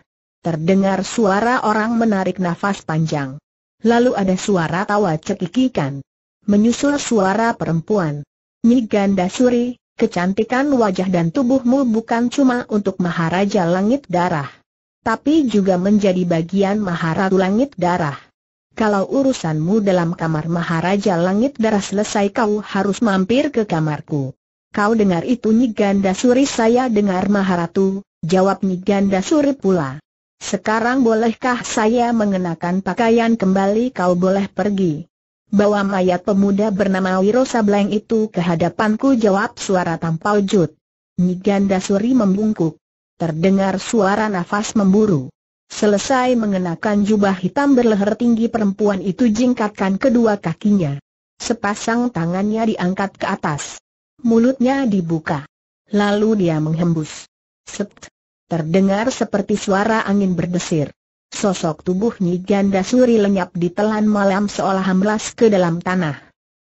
Speaker 1: Terdengar suara orang menarik nafas panjang. Lalu ada suara tawa cekikikan. Menyusul suara perempuan. Niganda Suri, Kecantikan wajah dan tubuhmu bukan cuma untuk Maharaja Langit Darah. Tapi juga menjadi bagian Maharatu Langit Darah. Kalau urusanmu dalam kamar Maharaja Langit Darah selesai kau harus mampir ke kamarku. Kau dengar itu Niganda Suri saya dengar Maharatu, jawab Niganda Suri pula. Sekarang bolehkah saya mengenakan pakaian kembali kau boleh pergi bawa mayat pemuda bernama Wiro Sableng itu ke hadapanku jawab suara tanpa Jut. Niganda Suri membungkuk. Terdengar suara nafas memburu. Selesai mengenakan jubah hitam berleher tinggi perempuan itu jingkatkan kedua kakinya. Sepasang tangannya diangkat ke atas. Mulutnya dibuka. Lalu dia menghembus. Sept. Terdengar seperti suara angin berdesir. Sosok tubuh Nyi Ganda Suri lenyap di telan malam seolah melas ke dalam tanah.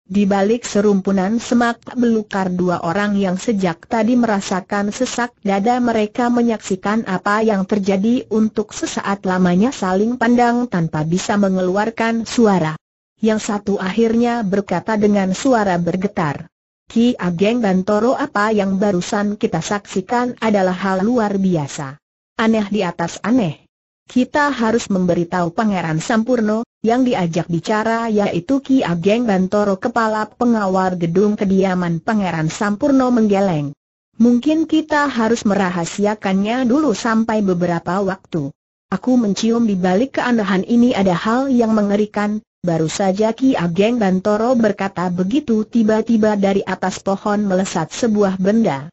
Speaker 1: Di balik serumpunan semak belukar dua orang yang sejak tadi merasakan sesak dada mereka menyaksikan apa yang terjadi untuk sesaat lamanya saling pandang tanpa bisa mengeluarkan suara. Yang satu akhirnya berkata dengan suara bergetar. Ki Ageng Bantoro apa yang barusan kita saksikan adalah hal luar biasa. Aneh di atas aneh. Kita harus memberitahu Pangeran Sampurno, yang diajak bicara yaitu Ki Ageng Bantoro Kepala Pengawal Gedung Kediaman Pangeran Sampurno menggeleng. Mungkin kita harus merahasiakannya dulu sampai beberapa waktu. Aku mencium di balik keanehan ini ada hal yang mengerikan, baru saja Ki Ageng Bantoro berkata begitu tiba-tiba dari atas pohon melesat sebuah benda.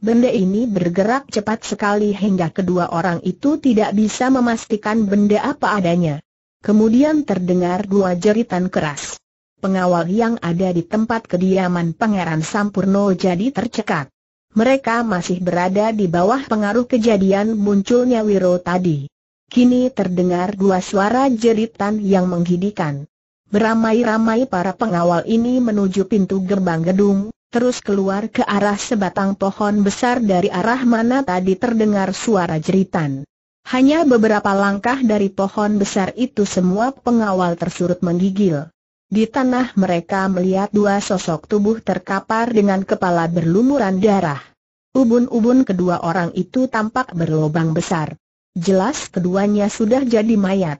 Speaker 1: Benda ini bergerak cepat sekali hingga kedua orang itu tidak bisa memastikan benda apa adanya. Kemudian terdengar dua jeritan keras. Pengawal yang ada di tempat kediaman Pangeran Sampurno jadi tercekat. Mereka masih berada di bawah pengaruh kejadian munculnya Wiro tadi. Kini terdengar dua suara jeritan yang menghidikan. Beramai-ramai para pengawal ini menuju pintu gerbang gedung, terus keluar ke arah sebatang pohon besar dari arah mana tadi terdengar suara jeritan. Hanya beberapa langkah dari pohon besar itu semua pengawal tersurut menggigil. Di tanah mereka melihat dua sosok tubuh terkapar dengan kepala berlumuran darah. Ubun-ubun kedua orang itu tampak berlobang besar. Jelas keduanya sudah jadi mayat.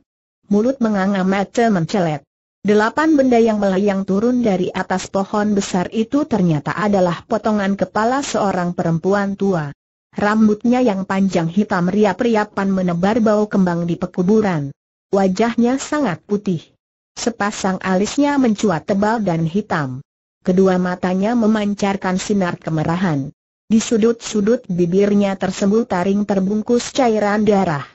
Speaker 1: Mulut menganga mata mencelet. Delapan benda yang melayang turun dari atas pohon besar itu ternyata adalah potongan kepala seorang perempuan tua. Rambutnya yang panjang hitam riap-riapan menebar bau kembang di pekuburan. Wajahnya sangat putih. Sepasang alisnya mencuat tebal dan hitam. Kedua matanya memancarkan sinar kemerahan. Di sudut-sudut bibirnya tersembul taring terbungkus cairan darah.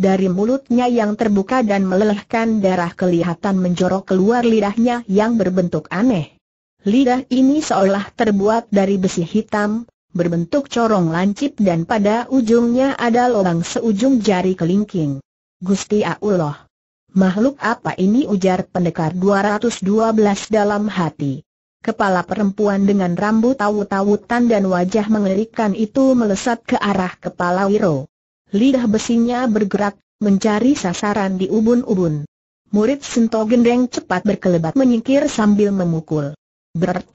Speaker 1: Dari mulutnya yang terbuka dan melelehkan darah kelihatan menjorok keluar lidahnya yang berbentuk aneh. Lidah ini seolah terbuat dari besi hitam, berbentuk corong lancip dan pada ujungnya ada lubang seujung jari kelingking. Gusti Allah. Makhluk apa ini ujar pendekar 212 dalam hati. Kepala perempuan dengan rambut tawu-tawutan dan wajah mengerikan itu melesat ke arah kepala Wiro. Lidah besinya bergerak, mencari sasaran di ubun-ubun. Murid Sento Gendeng cepat berkelebat menyingkir sambil memukul. Berat.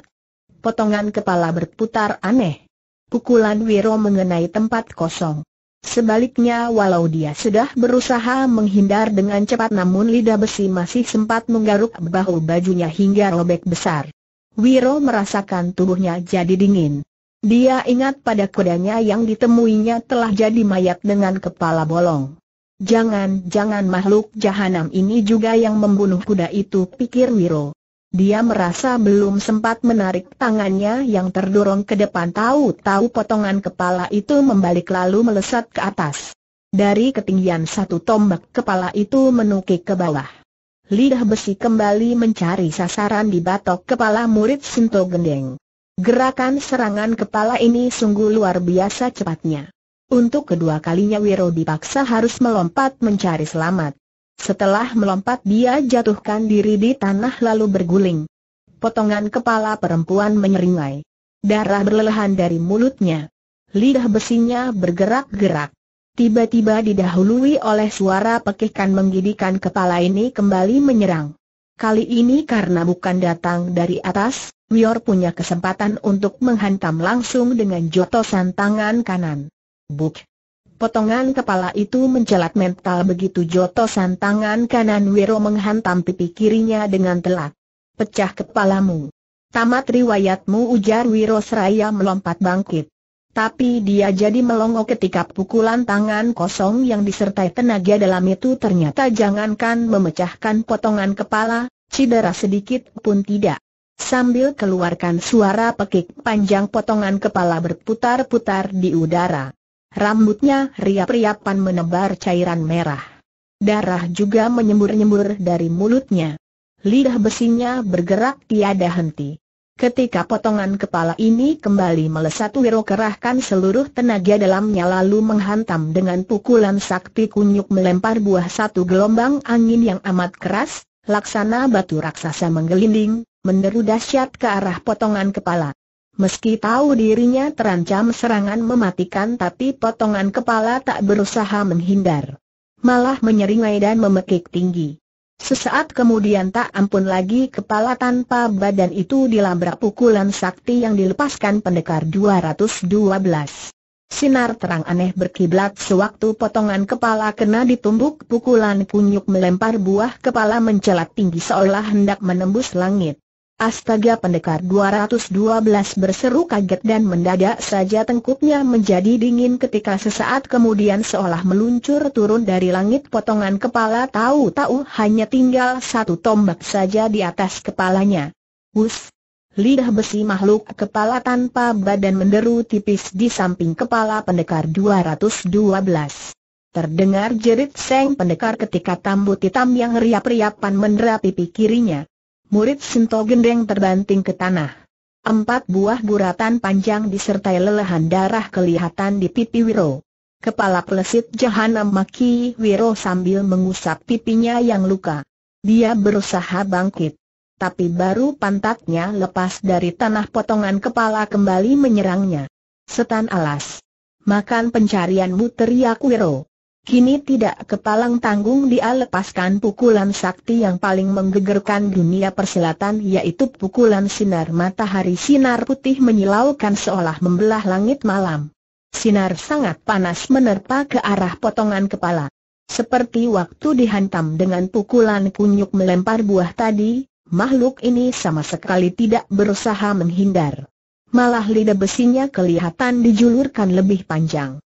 Speaker 1: Potongan kepala berputar aneh. Pukulan Wiro mengenai tempat kosong. Sebaliknya walau dia sudah berusaha menghindar dengan cepat namun lidah besi masih sempat menggaruk bahu bajunya hingga robek besar. Wiro merasakan tubuhnya jadi dingin. Dia ingat pada kudanya yang ditemuinya telah jadi mayat dengan kepala bolong. Jangan-jangan makhluk jahanam ini juga yang membunuh kuda itu pikir Wiro. Dia merasa belum sempat menarik tangannya yang terdorong ke depan tahu-tahu potongan kepala itu membalik lalu melesat ke atas. Dari ketinggian satu tombak kepala itu menukik ke bawah. Lidah besi kembali mencari sasaran di batok kepala murid Sinto Gendeng. Gerakan serangan kepala ini sungguh luar biasa cepatnya. Untuk kedua kalinya Wiro dipaksa harus melompat mencari selamat. Setelah melompat dia jatuhkan diri di tanah lalu berguling. Potongan kepala perempuan menyeringai. Darah berlelehan dari mulutnya. Lidah besinya bergerak-gerak. Tiba-tiba didahului oleh suara pekikan menggidikan kepala ini kembali menyerang. Kali ini karena bukan datang dari atas, Wior punya kesempatan untuk menghantam langsung dengan jotosan tangan kanan. Buk! Potongan kepala itu mencelat mental begitu jotosan tangan kanan Wiro menghantam pipi kirinya dengan telak. Pecah kepalamu. Tamat riwayatmu ujar Wiro seraya melompat bangkit. Tapi dia jadi melongo ketika pukulan tangan kosong yang disertai tenaga dalam itu ternyata jangankan memecahkan potongan kepala, cedera sedikit pun tidak. Sambil keluarkan suara pekik panjang potongan kepala berputar-putar di udara. Rambutnya riap-riapan menebar cairan merah. Darah juga menyembur-nyembur dari mulutnya. Lidah besinya bergerak tiada henti. Ketika potongan kepala ini kembali melesat Wiro kerahkan seluruh tenaga dalamnya lalu menghantam dengan pukulan sakti kunyuk melempar buah satu gelombang angin yang amat keras, Laksana batu raksasa menggelinding, menderu dahsyat ke arah potongan kepala. Meski tahu dirinya terancam serangan mematikan tapi potongan kepala tak berusaha menghindar. Malah menyeringai dan memekik tinggi. Sesaat kemudian tak ampun lagi kepala tanpa badan itu dilabrak pukulan sakti yang dilepaskan pendekar 212. Sinar terang aneh berkiblat sewaktu potongan kepala kena ditumbuk pukulan kunyuk melempar buah kepala mencelat tinggi seolah hendak menembus langit. Astaga pendekar 212 berseru kaget dan mendadak saja tengkuknya menjadi dingin ketika sesaat kemudian seolah meluncur turun dari langit potongan kepala tahu-tahu hanya tinggal satu tombak saja di atas kepalanya. Wuss! Lidah besi makhluk kepala tanpa badan menderu tipis di samping kepala pendekar 212. Terdengar jerit seng pendekar ketika tambut hitam yang riap-riapan mendera pipi kirinya. Murid Sinto gendeng terbanting ke tanah. Empat buah guratan panjang disertai lelehan darah kelihatan di pipi Wiro. Kepala pelesit jahanam maki Wiro sambil mengusap pipinya yang luka. Dia berusaha bangkit tapi baru pantatnya lepas dari tanah potongan kepala kembali menyerangnya. Setan alas. Makan pencarianmu teriak ya, Wiro. Kini tidak kepalang tanggung dia lepaskan pukulan sakti yang paling menggegerkan dunia persilatan yaitu pukulan sinar matahari sinar putih menyilaukan seolah membelah langit malam. Sinar sangat panas menerpa ke arah potongan kepala. Seperti waktu dihantam dengan pukulan kunyuk melempar buah tadi, makhluk ini sama sekali tidak berusaha menghindar. Malah lidah besinya kelihatan dijulurkan lebih panjang.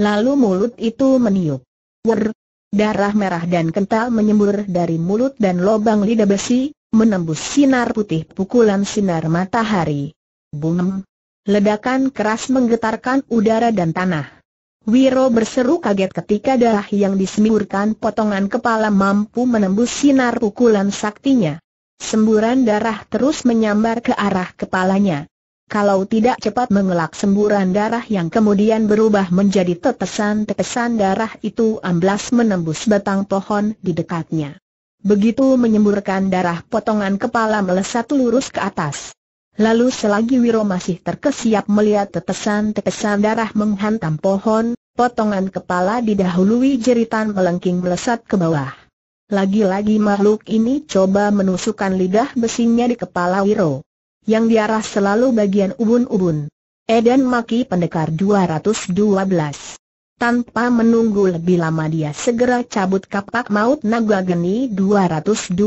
Speaker 1: Lalu mulut itu meniup. Wer, darah merah dan kental menyembur dari mulut dan lobang lidah besi, menembus sinar putih pukulan sinar matahari. Bungem. Ledakan keras menggetarkan udara dan tanah. Wiro berseru kaget ketika darah yang disemburkan potongan kepala mampu menembus sinar pukulan saktinya. Semburan darah terus menyambar ke arah kepalanya. Kalau tidak cepat mengelak semburan darah yang kemudian berubah menjadi tetesan-tetesan darah itu amblas menembus batang pohon di dekatnya. Begitu menyemburkan darah potongan kepala melesat lurus ke atas. Lalu selagi Wiro masih terkesiap melihat tetesan-tetesan darah menghantam pohon, potongan kepala didahului jeritan melengking melesat ke bawah. Lagi-lagi makhluk ini coba menusukkan lidah besinya di kepala Wiro. Yang diarah selalu bagian ubun-ubun. Eden Maki Pendekar 212. Tanpa menunggu lebih lama dia segera cabut kapak maut naga geni 212.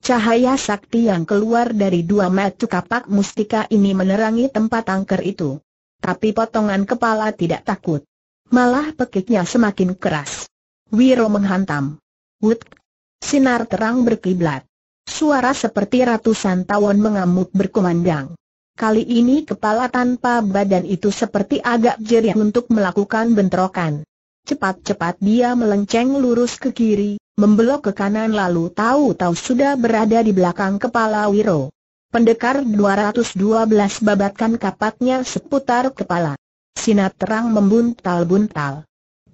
Speaker 1: Cahaya sakti yang keluar dari dua mata kapak mustika ini menerangi tempat angker itu. Tapi potongan kepala tidak takut. Malah pekiknya semakin keras. Wiro menghantam. Wut! Sinar terang berkiblat. Suara seperti ratusan tawon mengamuk berkumandang. Kali ini kepala tanpa badan itu seperti agak jerih untuk melakukan bentrokan. Cepat-cepat dia melenceng lurus ke kiri, membelok ke kanan lalu tahu-tahu sudah berada di belakang kepala Wiro. Pendekar 212 babatkan kapaknya seputar kepala. Sinar terang membuntal-buntal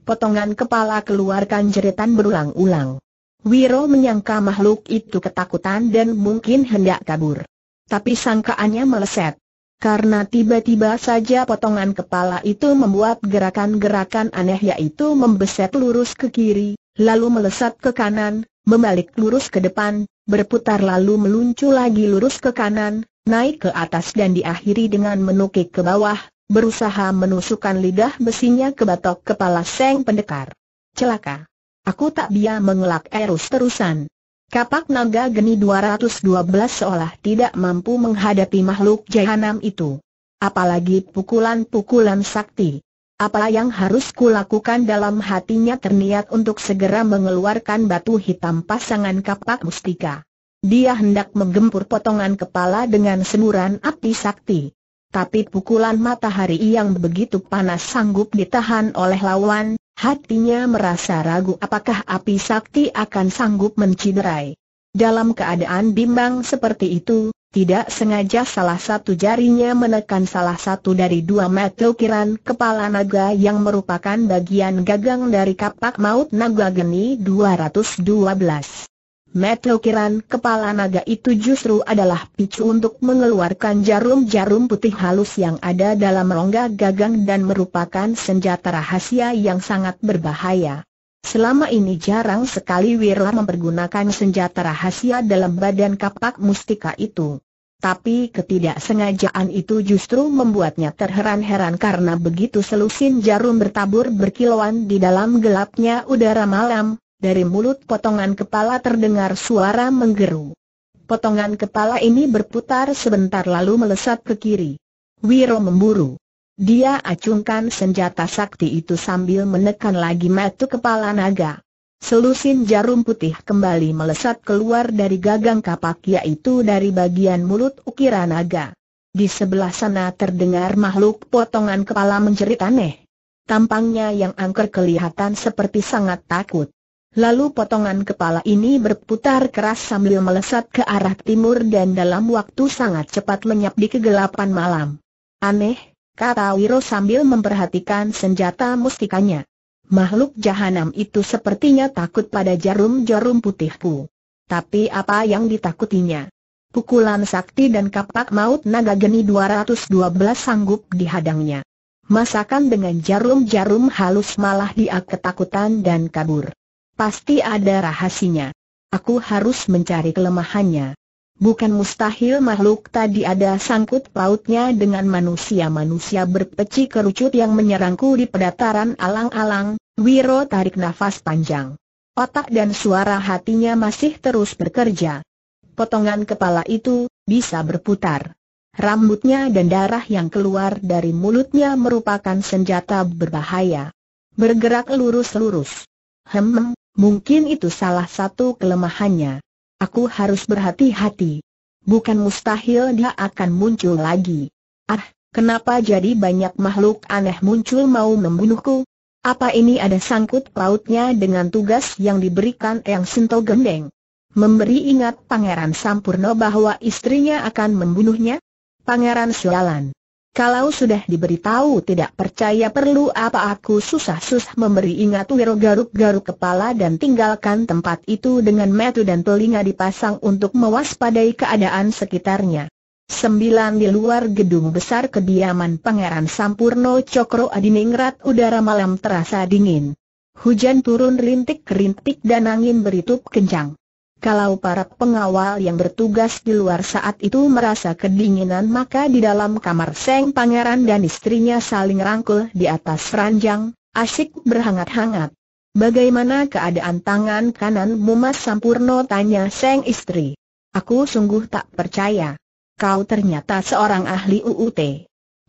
Speaker 1: potongan kepala keluarkan jeritan berulang-ulang. Wiro menyangka makhluk itu ketakutan dan mungkin hendak kabur. Tapi sangkaannya meleset. Karena tiba-tiba saja potongan kepala itu membuat gerakan-gerakan aneh yaitu membeset lurus ke kiri, lalu melesat ke kanan, membalik lurus ke depan, berputar lalu meluncur lagi lurus ke kanan, naik ke atas dan diakhiri dengan menukik ke bawah, berusaha menusukkan lidah besinya ke batok kepala Seng Pendekar. Celaka. Aku tak biar mengelak erus terusan. Kapak naga geni 212 seolah tidak mampu menghadapi makhluk jahanam itu. Apalagi pukulan-pukulan sakti. Apa yang harus kulakukan dalam hatinya terniat untuk segera mengeluarkan batu hitam pasangan kapak mustika. Dia hendak menggempur potongan kepala dengan semburan api sakti tapi pukulan matahari yang begitu panas sanggup ditahan oleh lawan, hatinya merasa ragu apakah api sakti akan sanggup menciderai. Dalam keadaan bimbang seperti itu, tidak sengaja salah satu jarinya menekan salah satu dari dua mata ukiran kepala naga yang merupakan bagian gagang dari kapak maut naga geni 212. Metro Kiran kepala naga itu justru adalah picu untuk mengeluarkan jarum-jarum putih halus yang ada dalam rongga gagang dan merupakan senjata rahasia yang sangat berbahaya. Selama ini jarang sekali Wira mempergunakan senjata rahasia dalam badan kapak mustika itu. Tapi ketidaksengajaan itu justru membuatnya terheran-heran karena begitu selusin jarum bertabur berkilauan di dalam gelapnya udara malam, dari mulut potongan kepala terdengar suara menggeru. Potongan kepala ini berputar sebentar lalu melesat ke kiri. Wiro memburu. Dia acungkan senjata sakti itu sambil menekan lagi metu kepala naga. Selusin jarum putih kembali melesat keluar dari gagang kapak yaitu dari bagian mulut ukiran naga. Di sebelah sana terdengar makhluk potongan kepala menjerit aneh. Tampangnya yang angker kelihatan seperti sangat takut. Lalu potongan kepala ini berputar keras sambil melesat ke arah timur dan dalam waktu sangat cepat lenyap di kegelapan malam. Aneh, kata Wiro sambil memperhatikan senjata mustikanya. Makhluk jahanam itu sepertinya takut pada jarum-jarum putihku. Tapi apa yang ditakutinya? Pukulan sakti dan kapak maut naga geni 212 sanggup dihadangnya. Masakan dengan jarum-jarum halus malah dia ketakutan dan kabur. Pasti ada rahasinya. Aku harus mencari kelemahannya. Bukan mustahil makhluk tadi ada sangkut pautnya dengan manusia-manusia berpeci kerucut yang menyerangku di pedataran alang-alang, Wiro tarik nafas panjang. Otak dan suara hatinya masih terus bekerja. Potongan kepala itu, bisa berputar. Rambutnya dan darah yang keluar dari mulutnya merupakan senjata berbahaya. Bergerak lurus-lurus. Hmm, Mungkin itu salah satu kelemahannya. Aku harus berhati-hati. Bukan mustahil dia akan muncul lagi. Ah, kenapa jadi banyak makhluk aneh muncul mau membunuhku? Apa ini ada sangkut pautnya dengan tugas yang diberikan Yang Sinto Gendeng? Memberi ingat Pangeran Sampurno bahwa istrinya akan membunuhnya? Pangeran Sialan kalau sudah diberitahu tidak percaya perlu apa aku susah-susah memberi ingat Wiro garuk-garuk kepala dan tinggalkan tempat itu dengan metu dan telinga dipasang untuk mewaspadai keadaan sekitarnya. Sembilan di luar gedung besar kediaman Pangeran Sampurno Cokro Adiningrat udara malam terasa dingin. Hujan turun rintik-rintik dan angin beritup kencang. Kalau para pengawal yang bertugas di luar saat itu merasa kedinginan maka di dalam kamar Seng Pangeran dan istrinya saling rangkul di atas ranjang, asik berhangat-hangat. Bagaimana keadaan tangan kanan Mumas Sampurno tanya Seng istri. Aku sungguh tak percaya. Kau ternyata seorang ahli UUT.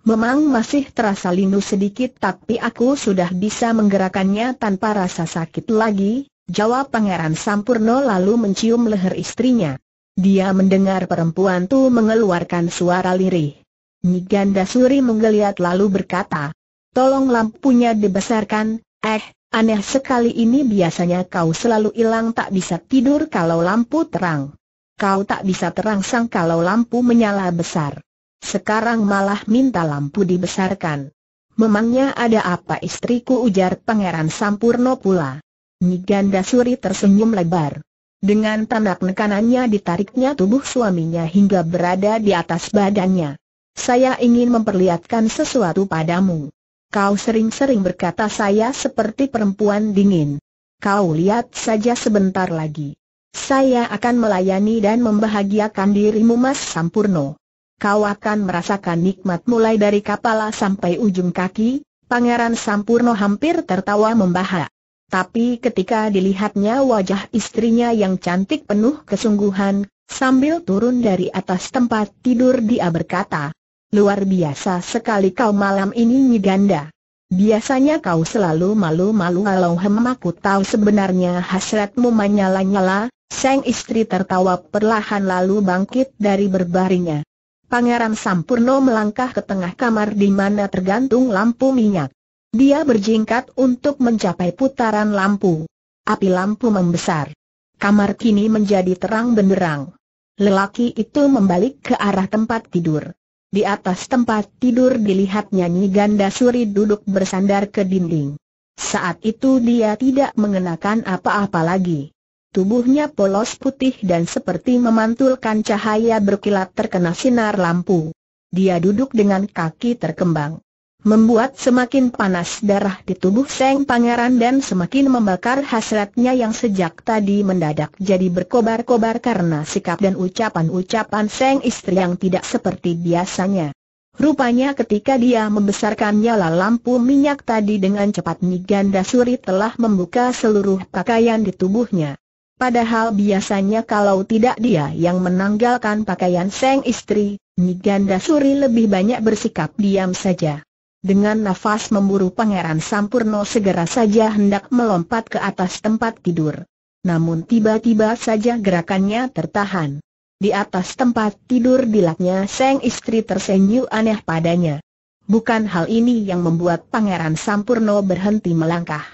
Speaker 1: Memang masih terasa linu sedikit tapi aku sudah bisa menggerakkannya tanpa rasa sakit lagi, Jawab Pangeran Sampurno lalu mencium leher istrinya. Dia mendengar perempuan itu mengeluarkan suara lirih. Niganda Suri menggeliat lalu berkata, Tolong lampunya dibesarkan, eh, aneh sekali ini biasanya kau selalu hilang tak bisa tidur kalau lampu terang. Kau tak bisa terangsang kalau lampu menyala besar. Sekarang malah minta lampu dibesarkan. Memangnya ada apa istriku ujar Pangeran Sampurno pula. Niganda Suri tersenyum lebar. Dengan tanak nekanannya ditariknya tubuh suaminya hingga berada di atas badannya. Saya ingin memperlihatkan sesuatu padamu. Kau sering-sering berkata saya seperti perempuan dingin. Kau lihat saja sebentar lagi. Saya akan melayani dan membahagiakan dirimu Mas Sampurno. Kau akan merasakan nikmat mulai dari kepala sampai ujung kaki, Pangeran Sampurno hampir tertawa membahak. Tapi ketika dilihatnya wajah istrinya yang cantik penuh kesungguhan, sambil turun dari atas tempat tidur dia berkata, Luar biasa sekali kau malam ini Nyiganda. Biasanya kau selalu malu-malu kalau hem aku tahu sebenarnya hasratmu menyala-nyala, sang istri tertawa perlahan lalu bangkit dari berbaringnya. Pangeran Sampurno melangkah ke tengah kamar di mana tergantung lampu minyak. Dia berjingkat untuk mencapai putaran lampu. Api lampu membesar. Kamar kini menjadi terang benderang. Lelaki itu membalik ke arah tempat tidur. Di atas tempat tidur dilihat nyanyi ganda suri duduk bersandar ke dinding. Saat itu dia tidak mengenakan apa-apa lagi. Tubuhnya polos putih dan seperti memantulkan cahaya berkilat terkena sinar lampu. Dia duduk dengan kaki terkembang membuat semakin panas darah di tubuh Seng Pangeran dan semakin membakar hasratnya yang sejak tadi mendadak jadi berkobar-kobar karena sikap dan ucapan-ucapan Seng istri yang tidak seperti biasanya. Rupanya ketika dia membesarkan nyala lampu minyak tadi dengan cepat Niganda Suri telah membuka seluruh pakaian di tubuhnya. Padahal biasanya kalau tidak dia yang menanggalkan pakaian sang istri, Niganda Suri lebih banyak bersikap diam saja. Dengan nafas memburu Pangeran Sampurno segera saja hendak melompat ke atas tempat tidur. Namun tiba-tiba saja gerakannya tertahan. Di atas tempat tidur dilaknya seng istri tersenyum aneh padanya. Bukan hal ini yang membuat Pangeran Sampurno berhenti melangkah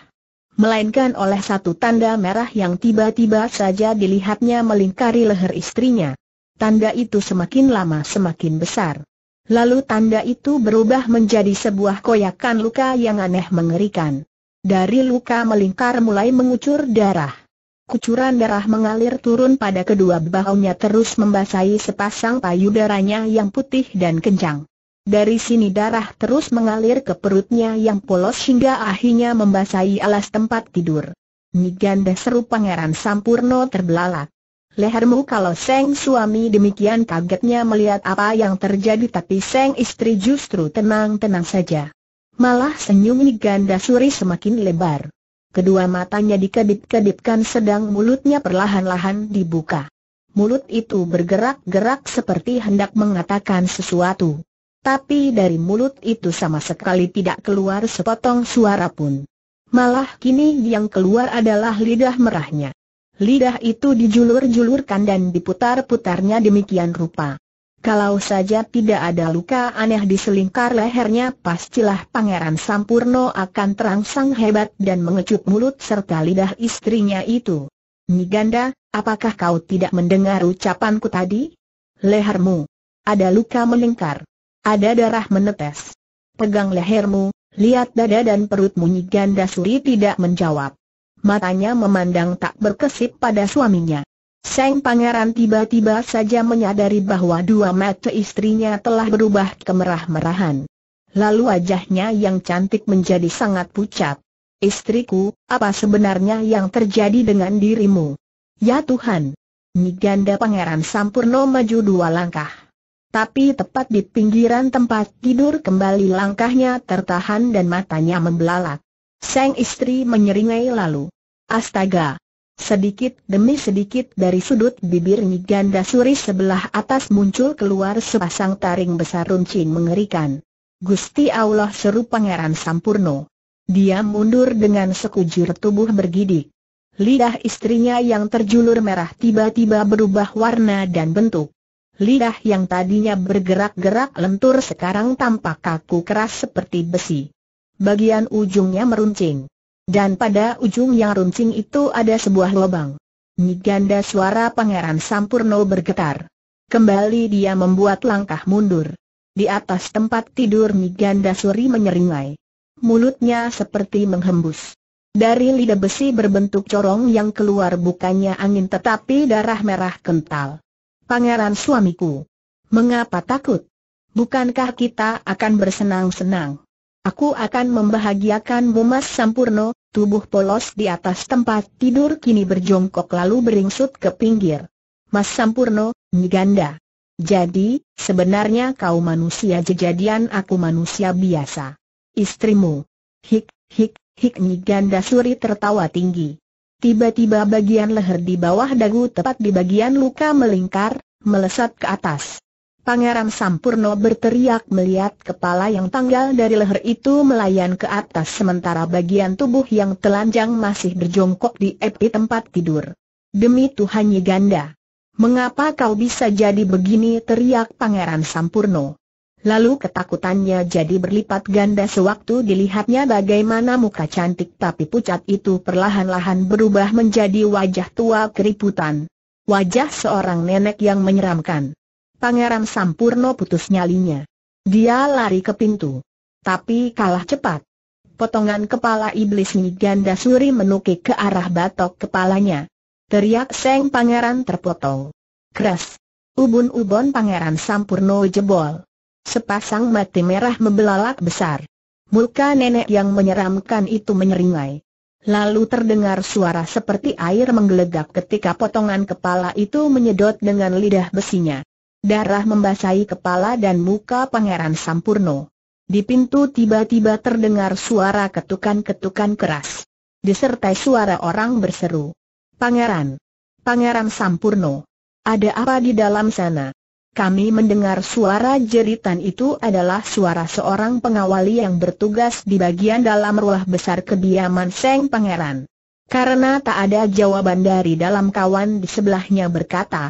Speaker 1: melainkan oleh satu tanda merah yang tiba-tiba saja dilihatnya melingkari leher istrinya. Tanda itu semakin lama semakin besar. Lalu tanda itu berubah menjadi sebuah koyakan luka yang aneh mengerikan. Dari luka melingkar mulai mengucur darah. Kucuran darah mengalir turun pada kedua bahunya terus membasahi sepasang payudaranya yang putih dan kencang. Dari sini darah terus mengalir ke perutnya yang polos hingga akhirnya membasahi alas tempat tidur. Niganda seru Pangeran Sampurno terbelalak. Lehermu kalau Seng suami demikian kagetnya melihat apa yang terjadi tapi Seng istri justru tenang-tenang saja. Malah senyum ganda suri semakin lebar. Kedua matanya dikedip-kedipkan sedang mulutnya perlahan-lahan dibuka. Mulut itu bergerak-gerak seperti hendak mengatakan sesuatu. Tapi dari mulut itu sama sekali tidak keluar sepotong suara pun. Malah kini yang keluar adalah lidah merahnya lidah itu dijulur-julurkan dan diputar-putarnya demikian rupa. Kalau saja tidak ada luka aneh di selingkar lehernya pastilah Pangeran Sampurno akan terangsang hebat dan mengecup mulut serta lidah istrinya itu. Niganda, apakah kau tidak mendengar ucapanku tadi? Lehermu. Ada luka melingkar. Ada darah menetes. Pegang lehermu, lihat dada dan perutmu Niganda Suri tidak menjawab matanya memandang tak berkesip pada suaminya. Seng pangeran tiba-tiba saja menyadari bahwa dua mata istrinya telah berubah kemerah-merahan. Lalu wajahnya yang cantik menjadi sangat pucat. Istriku, apa sebenarnya yang terjadi dengan dirimu? Ya Tuhan! Niganda pangeran Sampurno maju dua langkah. Tapi tepat di pinggiran tempat tidur kembali langkahnya tertahan dan matanya membelalak. Sang istri menyeringai lalu. Astaga! Sedikit demi sedikit dari sudut bibir Ganda Suri sebelah atas muncul keluar sepasang taring besar runcing mengerikan. Gusti Allah seru Pangeran Sampurno. Dia mundur dengan sekujur tubuh bergidik. Lidah istrinya yang terjulur merah tiba-tiba berubah warna dan bentuk. Lidah yang tadinya bergerak-gerak lentur sekarang tampak kaku keras seperti besi bagian ujungnya meruncing. Dan pada ujung yang runcing itu ada sebuah lubang. Niganda suara Pangeran Sampurno bergetar. Kembali dia membuat langkah mundur. Di atas tempat tidur Niganda Suri menyeringai. Mulutnya seperti menghembus. Dari lidah besi berbentuk corong yang keluar bukannya angin tetapi darah merah kental. Pangeran suamiku. Mengapa takut? Bukankah kita akan bersenang-senang? Aku akan membahagiakanmu Mas Sampurno, tubuh polos di atas tempat tidur kini berjongkok lalu beringsut ke pinggir. Mas Sampurno, Niganda. Jadi, sebenarnya kau manusia jejadian aku manusia biasa. Istrimu. Hik, hik, hik Niganda Suri tertawa tinggi. Tiba-tiba bagian leher di bawah dagu tepat di bagian luka melingkar, melesat ke atas. Pangeran Sampurno berteriak melihat kepala yang tanggal dari leher itu melayan ke atas sementara bagian tubuh yang telanjang masih berjongkok di epi tempat tidur. Demi Tuhan Yiganda, mengapa kau bisa jadi begini teriak Pangeran Sampurno. Lalu ketakutannya jadi berlipat ganda sewaktu dilihatnya bagaimana muka cantik tapi pucat itu perlahan-lahan berubah menjadi wajah tua keriputan. Wajah seorang nenek yang menyeramkan. Pangeran Sampurno putus nyalinya. Dia lari ke pintu. Tapi kalah cepat. Potongan kepala iblis Niganda Suri menukik ke arah batok kepalanya. Teriak Seng Pangeran terpotong. Keras. Ubun-ubun Pangeran Sampurno jebol. Sepasang mati merah membelalak besar. Muka nenek yang menyeramkan itu menyeringai. Lalu terdengar suara seperti air menggelegak ketika potongan kepala itu menyedot dengan lidah besinya. Darah membasahi kepala dan muka Pangeran Sampurno. Di pintu tiba-tiba terdengar suara ketukan-ketukan keras. Disertai suara orang berseru. Pangeran! Pangeran Sampurno! Ada apa di dalam sana? Kami mendengar suara jeritan itu adalah suara seorang pengawali yang bertugas di bagian dalam ruah besar kediaman Seng Pangeran. Karena tak ada jawaban dari dalam kawan di sebelahnya berkata,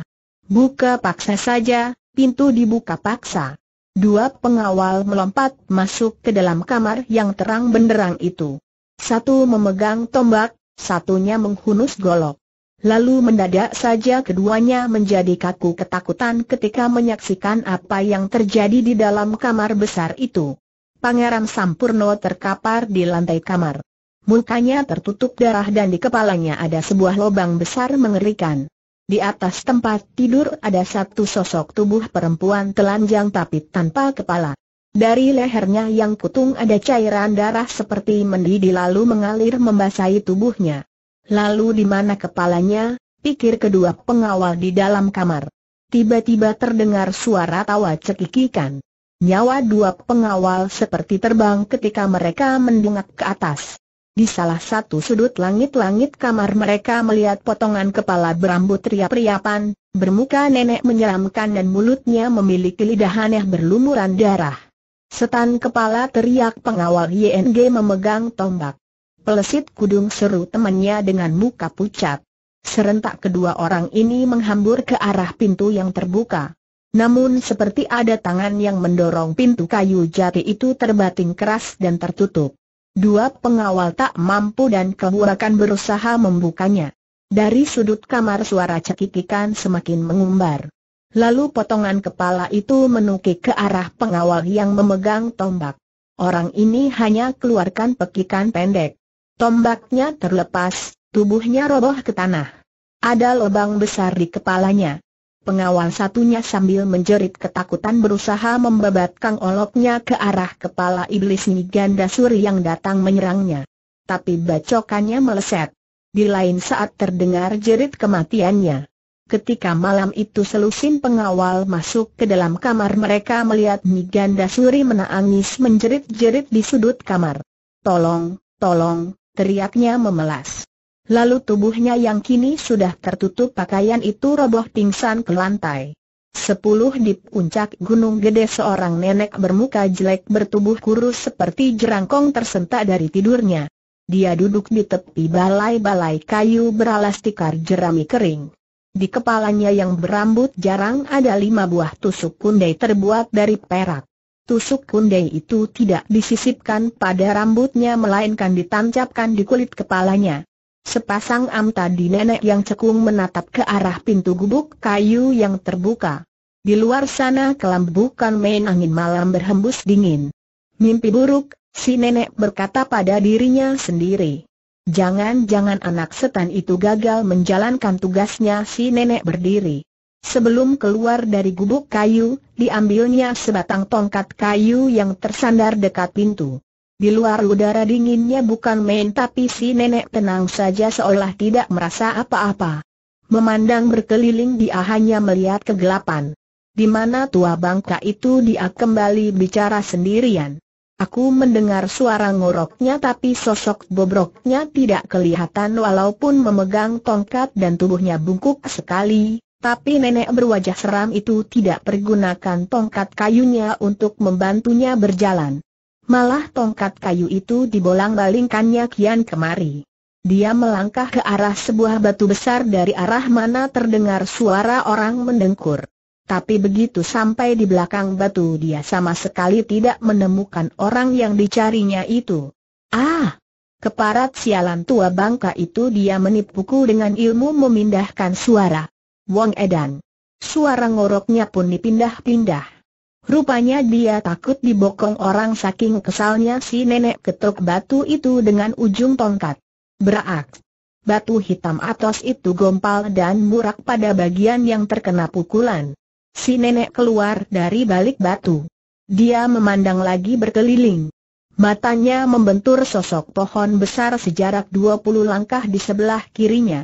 Speaker 1: Buka paksa saja, pintu dibuka paksa. Dua pengawal melompat masuk ke dalam kamar yang terang benderang itu. Satu memegang tombak, satunya menghunus golok. Lalu mendadak saja keduanya menjadi kaku ketakutan ketika menyaksikan apa yang terjadi di dalam kamar besar itu. Pangeran Sampurno terkapar di lantai kamar. Mukanya tertutup darah dan di kepalanya ada sebuah lubang besar mengerikan. Di atas tempat tidur ada satu sosok tubuh perempuan telanjang tapi tanpa kepala. Dari lehernya yang kutung ada cairan darah seperti mendidih lalu mengalir membasahi tubuhnya. Lalu di mana kepalanya, pikir kedua pengawal di dalam kamar. Tiba-tiba terdengar suara tawa cekikikan. Nyawa dua pengawal seperti terbang ketika mereka mendongak ke atas. Di salah satu sudut langit-langit kamar mereka melihat potongan kepala berambut ria-priapan, bermuka nenek menyeramkan dan mulutnya memiliki lidah aneh berlumuran darah. Setan kepala teriak pengawal YNG memegang tombak. Pelesit kudung seru temannya dengan muka pucat. Serentak kedua orang ini menghambur ke arah pintu yang terbuka. Namun seperti ada tangan yang mendorong pintu kayu jati itu terbating keras dan tertutup. Dua pengawal tak mampu dan kehurakan berusaha membukanya. Dari sudut kamar suara cekikikan semakin mengumbar. Lalu potongan kepala itu menukik ke arah pengawal yang memegang tombak. Orang ini hanya keluarkan pekikan pendek. Tombaknya terlepas, tubuhnya roboh ke tanah. Ada lubang besar di kepalanya. Pengawal satunya sambil menjerit ketakutan berusaha membabat Kang Oloknya ke arah kepala iblis Niganda Suri yang datang menyerangnya. Tapi bacokannya meleset. Di lain saat terdengar jerit kematiannya. Ketika malam itu selusin pengawal masuk ke dalam kamar mereka melihat Niganda Suri menangis menjerit-jerit di sudut kamar. Tolong, tolong, teriaknya memelas. Lalu tubuhnya yang kini sudah tertutup pakaian itu roboh pingsan ke lantai. Sepuluh di puncak gunung gede seorang nenek bermuka jelek bertubuh kurus seperti jerangkong tersentak dari tidurnya. Dia duduk di tepi balai-balai kayu beralas tikar jerami kering. Di kepalanya yang berambut jarang ada lima buah tusuk kundai terbuat dari perak. Tusuk kundai itu tidak disisipkan pada rambutnya melainkan ditancapkan di kulit kepalanya. Sepasang amta di nenek yang cekung menatap ke arah pintu gubuk kayu yang terbuka. Di luar sana kelam bukan main angin malam berhembus dingin. Mimpi buruk, si nenek berkata pada dirinya sendiri. Jangan-jangan anak setan itu gagal menjalankan tugasnya si nenek berdiri. Sebelum keluar dari gubuk kayu, diambilnya sebatang tongkat kayu yang tersandar dekat pintu. Di luar udara dinginnya bukan main tapi si nenek tenang saja seolah tidak merasa apa-apa. Memandang berkeliling dia hanya melihat kegelapan. Di mana tua bangka itu dia kembali bicara sendirian. Aku mendengar suara ngoroknya tapi sosok bobroknya tidak kelihatan walaupun memegang tongkat dan tubuhnya bungkuk sekali, tapi nenek berwajah seram itu tidak pergunakan tongkat kayunya untuk membantunya berjalan. Malah tongkat kayu itu dibolang-balingkannya kian kemari. Dia melangkah ke arah sebuah batu besar dari arah mana terdengar suara orang mendengkur. Tapi begitu sampai di belakang batu dia sama sekali tidak menemukan orang yang dicarinya itu. Ah! Keparat sialan tua bangka itu dia menipuku dengan ilmu memindahkan suara. Wong Edan. Suara ngoroknya pun dipindah-pindah. Rupanya dia takut dibokong orang saking kesalnya si nenek ketuk batu itu dengan ujung tongkat. Berak. Batu hitam atas itu gompal dan murak pada bagian yang terkena pukulan. Si nenek keluar dari balik batu. Dia memandang lagi berkeliling. Matanya membentur sosok pohon besar sejarak 20 langkah di sebelah kirinya.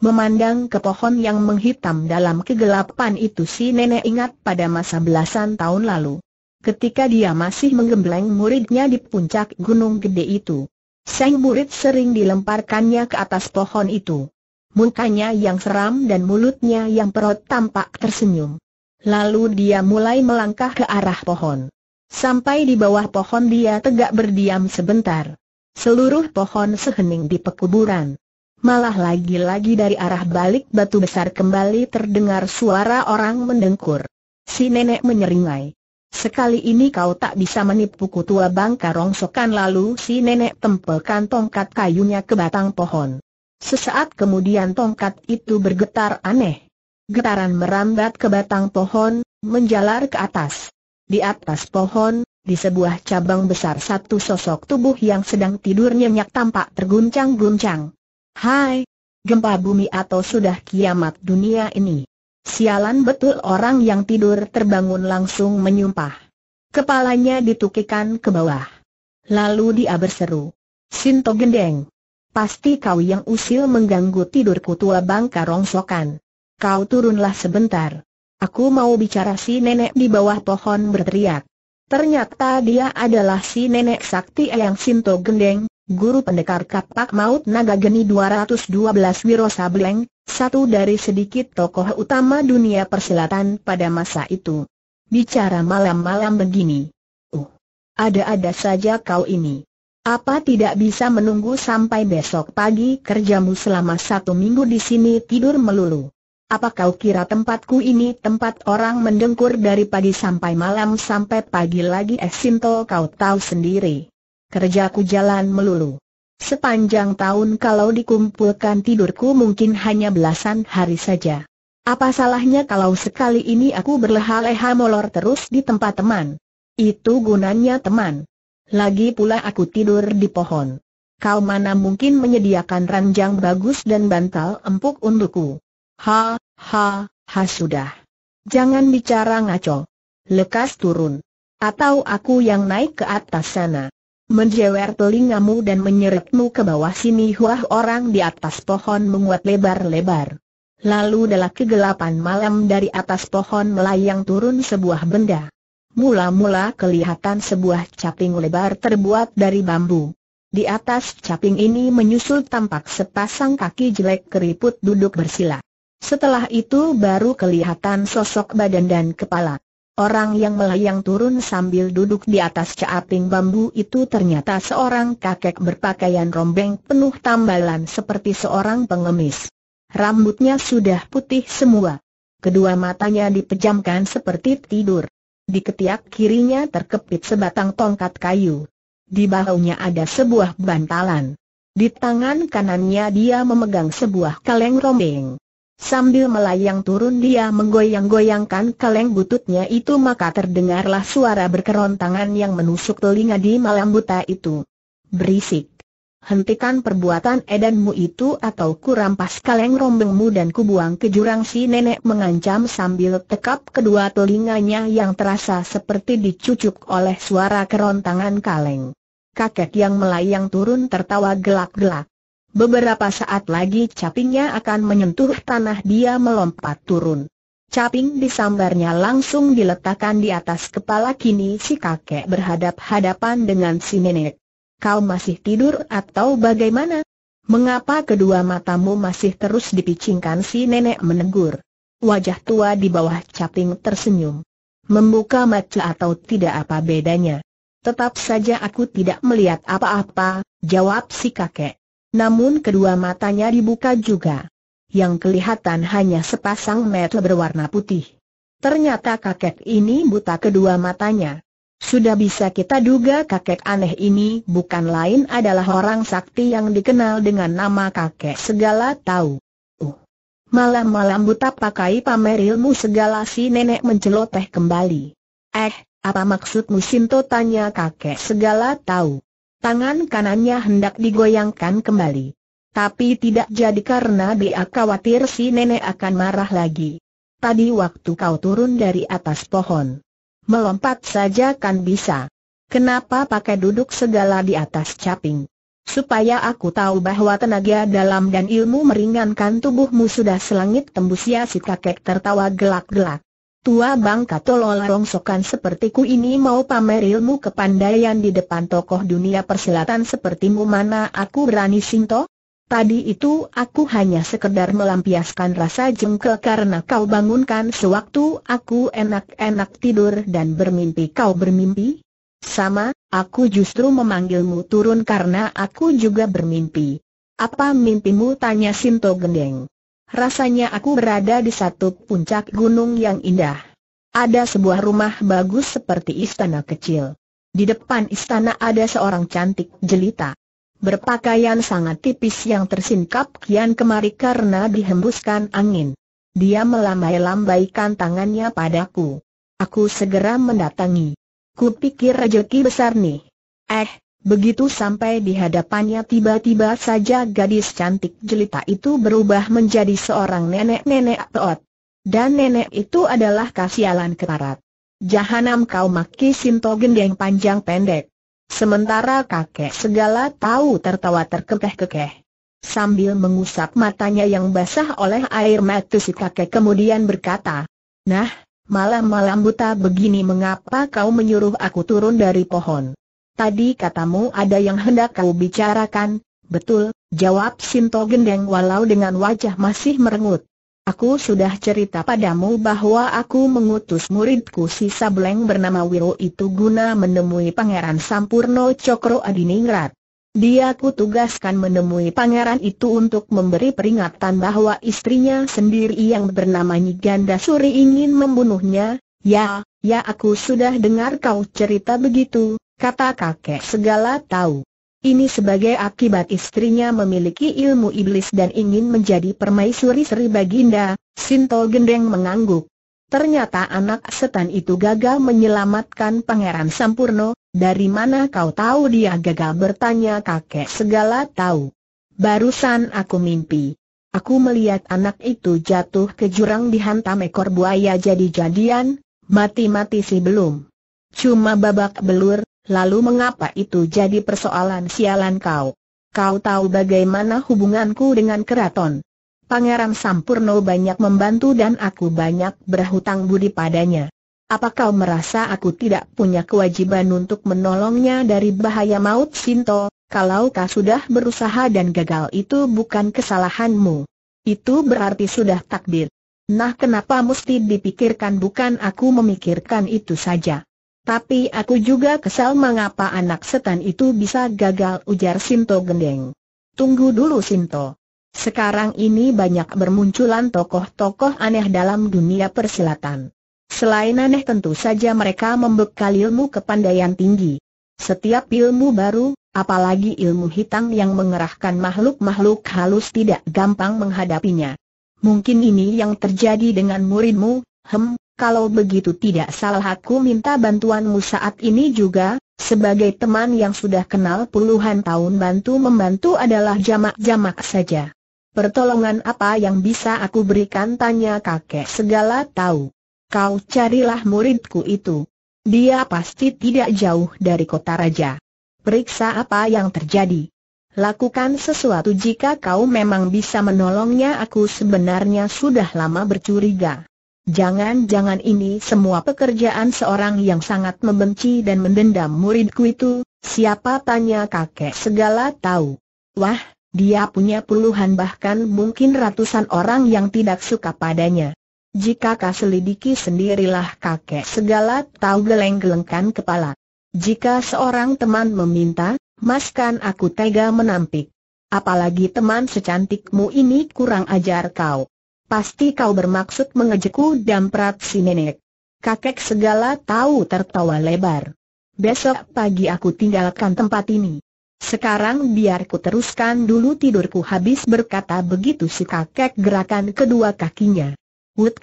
Speaker 1: Memandang ke pohon yang menghitam dalam kegelapan itu si nenek ingat pada masa belasan tahun lalu. Ketika dia masih menggembleng muridnya di puncak gunung gede itu. Sang murid sering dilemparkannya ke atas pohon itu. Mukanya yang seram dan mulutnya yang perut tampak tersenyum. Lalu dia mulai melangkah ke arah pohon. Sampai di bawah pohon dia tegak berdiam sebentar. Seluruh pohon sehening di pekuburan. Malah lagi-lagi dari arah balik batu besar kembali terdengar suara orang mendengkur. Si nenek menyeringai. Sekali ini kau tak bisa menipuku tua bangka rongsokan lalu si nenek tempelkan tongkat kayunya ke batang pohon. Sesaat kemudian tongkat itu bergetar aneh. Getaran merambat ke batang pohon, menjalar ke atas. Di atas pohon, di sebuah cabang besar satu sosok tubuh yang sedang tidur nyenyak tampak terguncang-guncang. Hai, gempa bumi atau sudah kiamat dunia ini. Sialan betul orang yang tidur terbangun langsung menyumpah. Kepalanya ditukikan ke bawah. Lalu dia berseru. Sinto gendeng. Pasti kau yang usil mengganggu tidurku tua bangka rongsokan. Kau turunlah sebentar. Aku mau bicara si nenek di bawah pohon berteriak. Ternyata dia adalah si nenek sakti yang Sinto Gendeng, guru pendekar kapak maut naga geni 212 Wiro Sableng, satu dari sedikit tokoh utama dunia persilatan pada masa itu. Bicara malam-malam begini. Uh, ada-ada saja kau ini. Apa tidak bisa menunggu sampai besok pagi kerjamu selama satu minggu di sini tidur melulu? Apa kau kira tempatku ini tempat orang mendengkur dari pagi sampai malam sampai pagi lagi Eh Sinto kau tahu sendiri. Kerjaku jalan melulu. Sepanjang tahun kalau dikumpulkan tidurku mungkin hanya belasan hari saja. Apa salahnya kalau sekali ini aku berleha-leha molor terus di tempat teman? Itu gunanya teman. Lagi pula aku tidur di pohon. Kau mana mungkin menyediakan ranjang bagus dan bantal empuk untukku. Ha, ha, ha sudah. Jangan bicara ngaco. Lekas turun. Atau aku yang naik ke atas sana menjewer telingamu dan menyeretmu ke bawah sini Wah orang di atas pohon menguat lebar-lebar. Lalu dalam kegelapan malam dari atas pohon melayang turun sebuah benda. Mula-mula kelihatan sebuah caping lebar terbuat dari bambu. Di atas caping ini menyusul tampak sepasang kaki jelek keriput duduk bersila. Setelah itu baru kelihatan sosok badan dan kepala. Orang yang melayang turun sambil duduk di atas caping bambu itu ternyata seorang kakek berpakaian rombeng penuh tambalan seperti seorang pengemis. Rambutnya sudah putih semua. Kedua matanya dipejamkan seperti tidur. Di ketiak kirinya terkepit sebatang tongkat kayu. Di bahunya ada sebuah bantalan. Di tangan kanannya dia memegang sebuah kaleng rombeng. Sambil melayang turun dia menggoyang-goyangkan kaleng bututnya itu maka terdengarlah suara berkerontangan yang menusuk telinga di malam buta itu. Berisik. Hentikan perbuatan edanmu itu atau rampas kaleng rombengmu dan kubuang ke jurang si nenek mengancam sambil tekap kedua telinganya yang terasa seperti dicucuk oleh suara kerontangan kaleng. Kakek yang melayang turun tertawa gelak-gelak. Beberapa saat lagi capingnya akan menyentuh tanah dia melompat turun. Caping disambarnya langsung diletakkan di atas kepala kini si kakek berhadap-hadapan dengan si nenek. Kau masih tidur atau bagaimana? Mengapa kedua matamu masih terus dipicingkan si nenek menegur? Wajah tua di bawah caping tersenyum. Membuka mata atau tidak apa bedanya. Tetap saja aku tidak melihat apa-apa, jawab si kakek namun kedua matanya dibuka juga. Yang kelihatan hanya sepasang mata berwarna putih. Ternyata kakek ini buta kedua matanya. Sudah bisa kita duga kakek aneh ini bukan lain adalah orang sakti yang dikenal dengan nama kakek segala tahu. Uh. Malam-malam buta pakai pamer ilmu segala si nenek menceloteh kembali. Eh, apa maksudmu Sinto tanya kakek segala tahu. Tangan kanannya hendak digoyangkan kembali. Tapi tidak jadi karena dia khawatir si nenek akan marah lagi. Tadi waktu kau turun dari atas pohon. Melompat saja kan bisa. Kenapa pakai duduk segala di atas caping? Supaya aku tahu bahwa tenaga dalam dan ilmu meringankan tubuhmu sudah selangit tembus ya si kakek tertawa gelak-gelak. Tua bangka tolol rongsokan sepertiku ini mau pamer ilmu kepandaian di depan tokoh dunia persilatan sepertimu mana aku berani Sinto? Tadi itu aku hanya sekedar melampiaskan rasa jengkel karena kau bangunkan sewaktu aku enak-enak tidur dan bermimpi kau bermimpi. Sama, aku justru memanggilmu turun karena aku juga bermimpi. Apa mimpimu tanya Sinto Gendeng? Rasanya aku berada di satu puncak gunung yang indah. Ada sebuah rumah bagus seperti istana kecil. Di depan istana ada seorang cantik jelita. Berpakaian sangat tipis yang tersingkap kian kemari karena dihembuskan angin. Dia melambai-lambaikan tangannya padaku. Aku segera mendatangi. Kupikir rezeki besar nih. Eh, Begitu sampai di hadapannya tiba-tiba saja gadis cantik jelita itu berubah menjadi seorang nenek-nenek peot. Dan nenek itu adalah kasialan keparat. Jahanam kau maki Sinto gendeng panjang pendek. Sementara kakek segala tahu tertawa terkekeh-kekeh. Sambil mengusap matanya yang basah oleh air mata si kakek kemudian berkata, Nah, malam-malam buta begini mengapa kau menyuruh aku turun dari pohon? tadi katamu ada yang hendak kau bicarakan, betul, jawab Sinto Gendeng walau dengan wajah masih merengut. Aku sudah cerita padamu bahwa aku mengutus muridku si Sableng bernama Wiro itu guna menemui Pangeran Sampurno Cokro Adiningrat. Dia ku tugaskan menemui pangeran itu untuk memberi peringatan bahwa istrinya sendiri yang bernama Ganda Suri ingin membunuhnya. Ya, ya aku sudah dengar kau cerita begitu, kata kakek segala tahu. Ini sebagai akibat istrinya memiliki ilmu iblis dan ingin menjadi permaisuri Sri Baginda, Sinto Gendeng mengangguk. Ternyata anak setan itu gagal menyelamatkan Pangeran Sampurno, dari mana kau tahu dia gagal bertanya kakek segala tahu. Barusan aku mimpi. Aku melihat anak itu jatuh ke jurang dihantam ekor buaya jadi jadian, mati-mati sih belum. Cuma babak belur, Lalu mengapa itu jadi persoalan sialan kau? Kau tahu bagaimana hubunganku dengan keraton? Pangeran Sampurno banyak membantu dan aku banyak berhutang budi padanya. Apa kau merasa aku tidak punya kewajiban untuk menolongnya dari bahaya maut Sinto? Kalau kau sudah berusaha dan gagal itu bukan kesalahanmu. Itu berarti sudah takdir. Nah kenapa mesti dipikirkan bukan aku memikirkan itu saja. Tapi aku juga kesal mengapa anak setan itu bisa gagal ujar Sinto Gendeng. Tunggu dulu Sinto. Sekarang ini banyak bermunculan tokoh-tokoh aneh dalam dunia persilatan. Selain aneh tentu saja mereka membekali ilmu kepandaian tinggi. Setiap ilmu baru, apalagi ilmu hitam yang mengerahkan makhluk-makhluk halus tidak gampang menghadapinya. Mungkin ini yang terjadi dengan muridmu, hem, kalau begitu tidak salah aku minta bantuanmu saat ini juga, sebagai teman yang sudah kenal puluhan tahun bantu-membantu adalah jamak-jamak saja. Pertolongan apa yang bisa aku berikan tanya kakek segala tahu. Kau carilah muridku itu. Dia pasti tidak jauh dari kota raja. Periksa apa yang terjadi. Lakukan sesuatu jika kau memang bisa menolongnya aku sebenarnya sudah lama bercuriga. Jangan-jangan ini semua pekerjaan seorang yang sangat membenci dan mendendam muridku itu, siapa tanya kakek segala tahu. Wah, dia punya puluhan bahkan mungkin ratusan orang yang tidak suka padanya. Jika kau selidiki sendirilah kakek segala tahu geleng-gelengkan kepala. Jika seorang teman meminta, maskan aku tega menampik. Apalagi teman secantikmu ini kurang ajar kau. Pasti kau bermaksud mengejekku damprat si nenek. Kakek segala tahu tertawa lebar. Besok pagi aku tinggalkan tempat ini. Sekarang biar ku teruskan dulu tidurku habis berkata begitu si kakek gerakan kedua kakinya. Wut!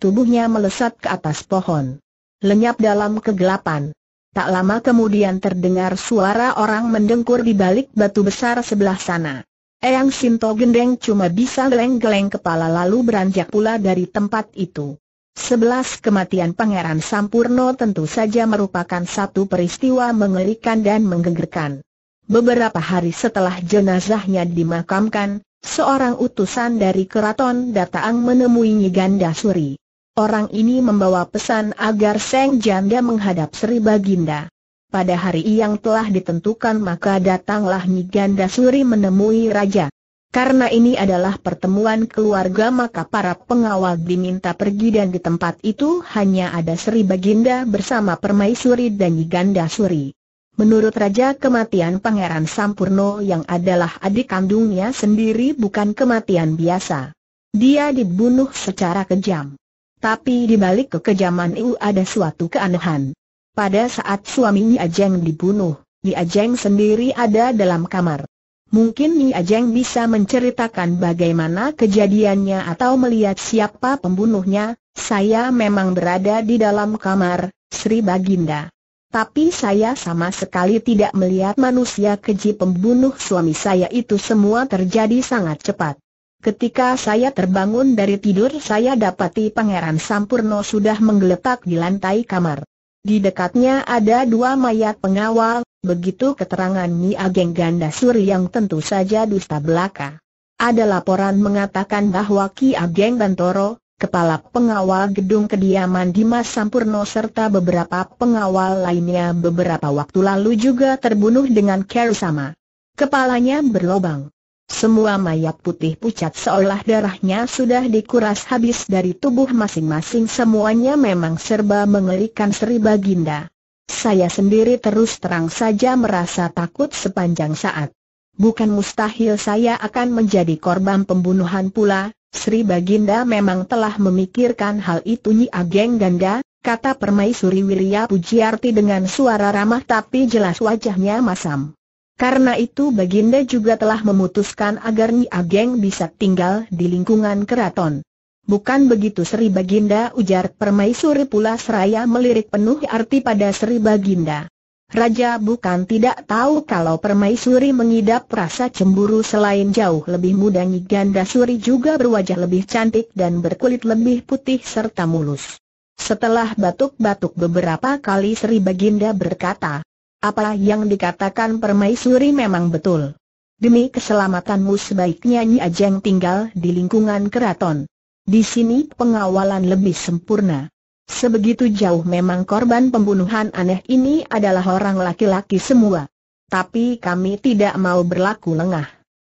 Speaker 1: Tubuhnya melesat ke atas pohon. Lenyap dalam kegelapan. Tak lama kemudian terdengar suara orang mendengkur di balik batu besar sebelah sana. Eyang Sinto Gendeng cuma bisa geleng-geleng kepala lalu beranjak pula dari tempat itu. Sebelas kematian Pangeran Sampurno tentu saja merupakan satu peristiwa mengerikan dan menggegerkan. Beberapa hari setelah jenazahnya dimakamkan, seorang utusan dari keraton datang menemui Ganda Suri. Orang ini membawa pesan agar Seng Janda menghadap Sri Baginda. Pada hari yang telah ditentukan maka datanglah Niganda Suri menemui Raja. Karena ini adalah pertemuan keluarga maka para pengawal diminta pergi dan di tempat itu hanya ada Sri Baginda bersama Permaisuri dan Niganda Suri. Menurut Raja kematian Pangeran Sampurno yang adalah adik kandungnya sendiri bukan kematian biasa. Dia dibunuh secara kejam. Tapi di balik kekejaman itu ada suatu keanehan. Pada saat suaminya Ajeng dibunuh, Nyi Ajeng sendiri ada dalam kamar. Mungkin Nyi Ajeng bisa menceritakan bagaimana kejadiannya atau melihat siapa pembunuhnya, saya memang berada di dalam kamar, Sri Baginda. Tapi saya sama sekali tidak melihat manusia keji pembunuh suami saya itu semua terjadi sangat cepat. Ketika saya terbangun dari tidur saya dapati Pangeran Sampurno sudah menggeletak di lantai kamar. Di dekatnya ada dua mayat pengawal, begitu keterangan Ni Ageng Gandasuri yang tentu saja dusta belaka. Ada laporan mengatakan bahwa Ki Ageng Bantoro, kepala pengawal gedung kediaman Dimas Sampurno serta beberapa pengawal lainnya beberapa waktu lalu juga terbunuh dengan cara sama. Kepalanya berlobang. Semua mayat putih pucat seolah darahnya sudah dikuras habis dari tubuh masing-masing semuanya memang serba mengerikan Sri Baginda. Saya sendiri terus terang saja merasa takut sepanjang saat. Bukan mustahil saya akan menjadi korban pembunuhan pula, Sri Baginda memang telah memikirkan hal itu Nyi Ageng Ganda, kata Permaisuri Wirya Pujiarti dengan suara ramah tapi jelas wajahnya masam. Karena itu Baginda juga telah memutuskan agar Nyi Ageng bisa tinggal di lingkungan keraton. Bukan begitu Sri Baginda ujar Permaisuri pula seraya melirik penuh arti pada Sri Baginda. Raja bukan tidak tahu kalau Permaisuri mengidap rasa cemburu selain jauh lebih muda Nyi Suri juga berwajah lebih cantik dan berkulit lebih putih serta mulus. Setelah batuk-batuk beberapa kali Sri Baginda berkata, apa yang dikatakan permaisuri memang betul. Demi keselamatanmu sebaiknya Nyi Ajeng tinggal di lingkungan keraton. Di sini pengawalan lebih sempurna. Sebegitu jauh memang korban pembunuhan aneh ini adalah orang laki-laki semua. Tapi kami tidak mau berlaku lengah.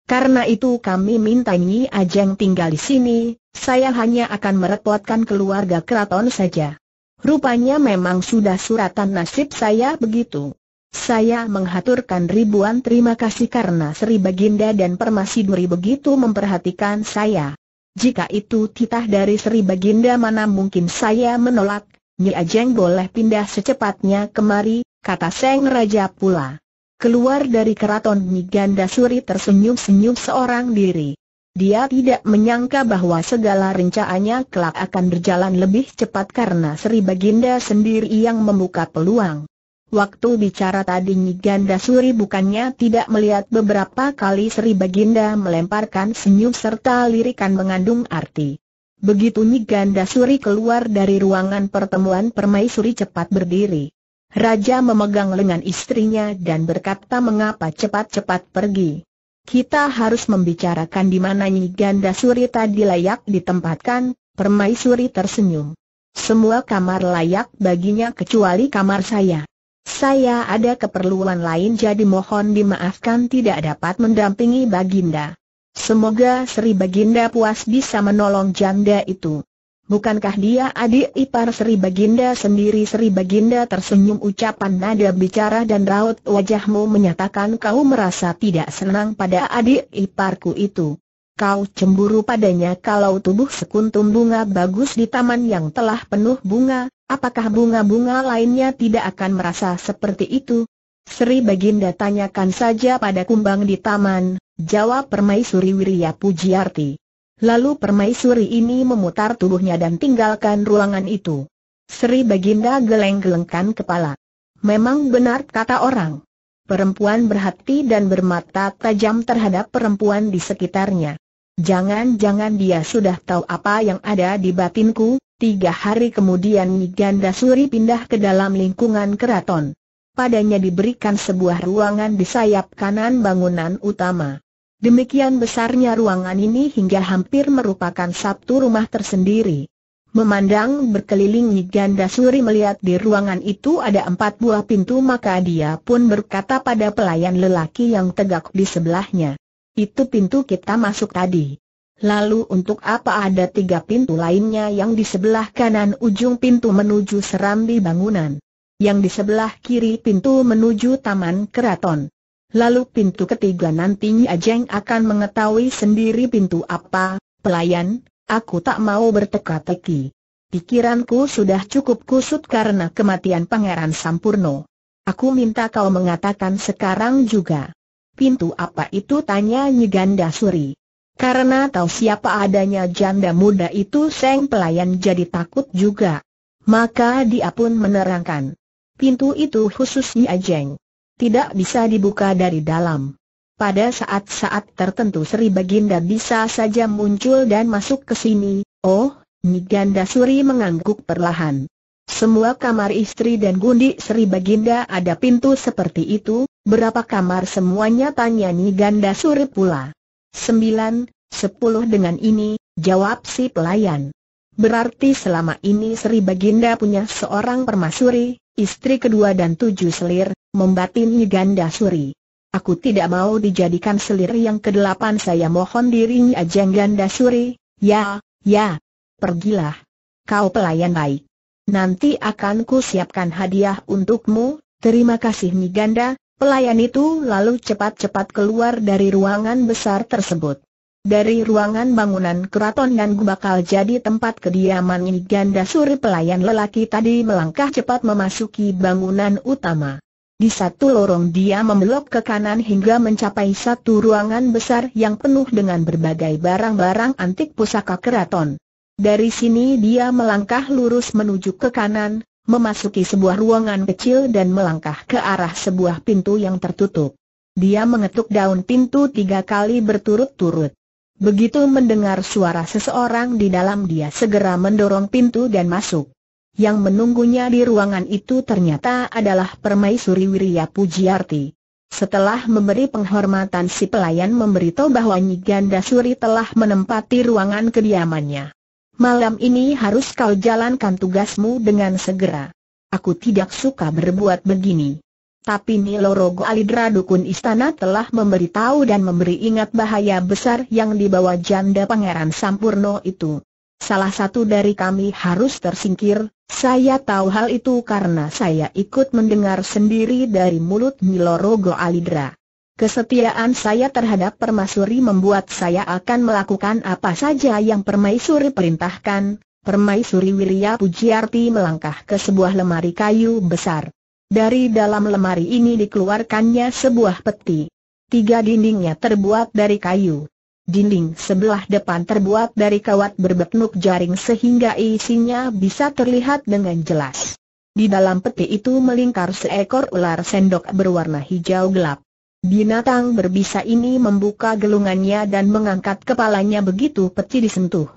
Speaker 1: Karena itu kami minta Nyi Ajeng tinggal di sini, saya hanya akan merepotkan keluarga keraton saja. Rupanya memang sudah suratan nasib saya begitu. Saya menghaturkan ribuan terima kasih karena Sri Baginda dan Permasiduri begitu memperhatikan saya. Jika itu titah dari Sri Baginda mana mungkin saya menolak, Nyi Ajeng boleh pindah secepatnya kemari, kata Seng Raja pula. Keluar dari keraton Nyi Suri tersenyum-senyum seorang diri. Dia tidak menyangka bahwa segala rencananya kelak akan berjalan lebih cepat karena Sri Baginda sendiri yang membuka peluang. Waktu bicara tadi Nyi Ganda Suri bukannya tidak melihat beberapa kali Sri Baginda melemparkan senyum serta lirikan mengandung arti. Begitu Nyi Ganda Suri keluar dari ruangan pertemuan permaisuri cepat berdiri. Raja memegang lengan istrinya dan berkata mengapa cepat-cepat pergi. Kita harus membicarakan di mana Nyi Ganda Suri tadi layak ditempatkan, permaisuri tersenyum. Semua kamar layak baginya kecuali kamar saya. Saya ada keperluan lain jadi mohon dimaafkan tidak dapat mendampingi Baginda. Semoga Sri Baginda puas bisa menolong janda itu. Bukankah dia adik ipar Sri Baginda sendiri Sri Baginda tersenyum ucapan nada bicara dan raut wajahmu menyatakan kau merasa tidak senang pada adik iparku itu. Kau cemburu padanya kalau tubuh sekuntum bunga bagus di taman yang telah penuh bunga, apakah bunga-bunga lainnya tidak akan merasa seperti itu? Sri Baginda tanyakan saja pada kumbang di taman, jawab Permaisuri Wiria Pujiarti. Lalu Permaisuri ini memutar tubuhnya dan tinggalkan ruangan itu. Sri Baginda geleng-gelengkan kepala. Memang benar kata orang. Perempuan berhati dan bermata tajam terhadap perempuan di sekitarnya. Jangan-jangan dia sudah tahu apa yang ada di batinku, tiga hari kemudian Niganda Suri pindah ke dalam lingkungan keraton. Padanya diberikan sebuah ruangan di sayap kanan bangunan utama. Demikian besarnya ruangan ini hingga hampir merupakan satu rumah tersendiri. Memandang berkeliling Niganda Suri melihat di ruangan itu ada empat buah pintu maka dia pun berkata pada pelayan lelaki yang tegak di sebelahnya. Itu pintu kita masuk tadi. Lalu untuk apa ada tiga pintu lainnya yang di sebelah kanan ujung pintu menuju serambi bangunan? Yang di sebelah kiri pintu menuju taman keraton. Lalu pintu ketiga nantinya Ajeng akan mengetahui sendiri pintu apa, pelayan, aku tak mau berteka-teki. Pikiranku sudah cukup kusut karena kematian Pangeran Sampurno. Aku minta kau mengatakan sekarang juga. Pintu apa itu tanya Nyiganda Suri. Karena tahu siapa adanya janda muda itu Seng pelayan jadi takut juga. Maka dia pun menerangkan. Pintu itu khususnya Ajeng. Tidak bisa dibuka dari dalam. Pada saat-saat tertentu Sri Baginda bisa saja muncul dan masuk ke sini. Oh, Nyi Ganda Suri mengangguk perlahan. Semua kamar istri dan gundi Sri Baginda ada pintu seperti itu, berapa kamar semuanya tanya Nyi Ganda Suri pula. Sembilan, sepuluh dengan ini, jawab si pelayan. Berarti selama ini Sri Baginda punya seorang permasuri, istri kedua dan tujuh selir, membatin Nyi Ganda Suri. Aku tidak mau dijadikan selir yang kedelapan saya mohon dirinya ajeng Ganda Suri, ya, ya, pergilah. Kau pelayan baik. Nanti akan ku siapkan hadiah untukmu, terima kasih Miganda, pelayan itu lalu cepat-cepat keluar dari ruangan besar tersebut. Dari ruangan bangunan keraton dan bakal jadi tempat kediaman Ganda Suri pelayan lelaki tadi melangkah cepat memasuki bangunan utama. Di satu lorong dia membelok ke kanan hingga mencapai satu ruangan besar yang penuh dengan berbagai barang-barang antik pusaka keraton. Dari sini dia melangkah lurus menuju ke kanan, memasuki sebuah ruangan kecil dan melangkah ke arah sebuah pintu yang tertutup. Dia mengetuk daun pintu tiga kali berturut-turut. Begitu mendengar suara seseorang di dalam dia segera mendorong pintu dan masuk. Yang menunggunya di ruangan itu ternyata adalah Permaisuri Wirya Pujiarti. Setelah memberi penghormatan si pelayan memberitahu bahwa Nyi Ganda Suri telah menempati ruangan kediamannya. Malam ini harus kau jalankan tugasmu dengan segera. Aku tidak suka berbuat begini. Tapi Nilorogo Alidra Dukun Istana telah memberitahu dan memberi ingat bahaya besar yang dibawa janda Pangeran Sampurno itu. Salah satu dari kami harus tersingkir, saya tahu hal itu karena saya ikut mendengar sendiri dari mulut Nilorogo Alidra. Kesetiaan saya terhadap permaisuri membuat saya akan melakukan apa saja yang permaisuri perintahkan. Permaisuri Wiria Pujiarti melangkah ke sebuah lemari kayu besar. Dari dalam lemari ini dikeluarkannya sebuah peti. Tiga dindingnya terbuat dari kayu. Dinding sebelah depan terbuat dari kawat berbentuk jaring sehingga isinya bisa terlihat dengan jelas. Di dalam peti itu melingkar seekor ular sendok berwarna hijau gelap. Binatang berbisa ini membuka gelungannya dan mengangkat kepalanya begitu peti disentuh.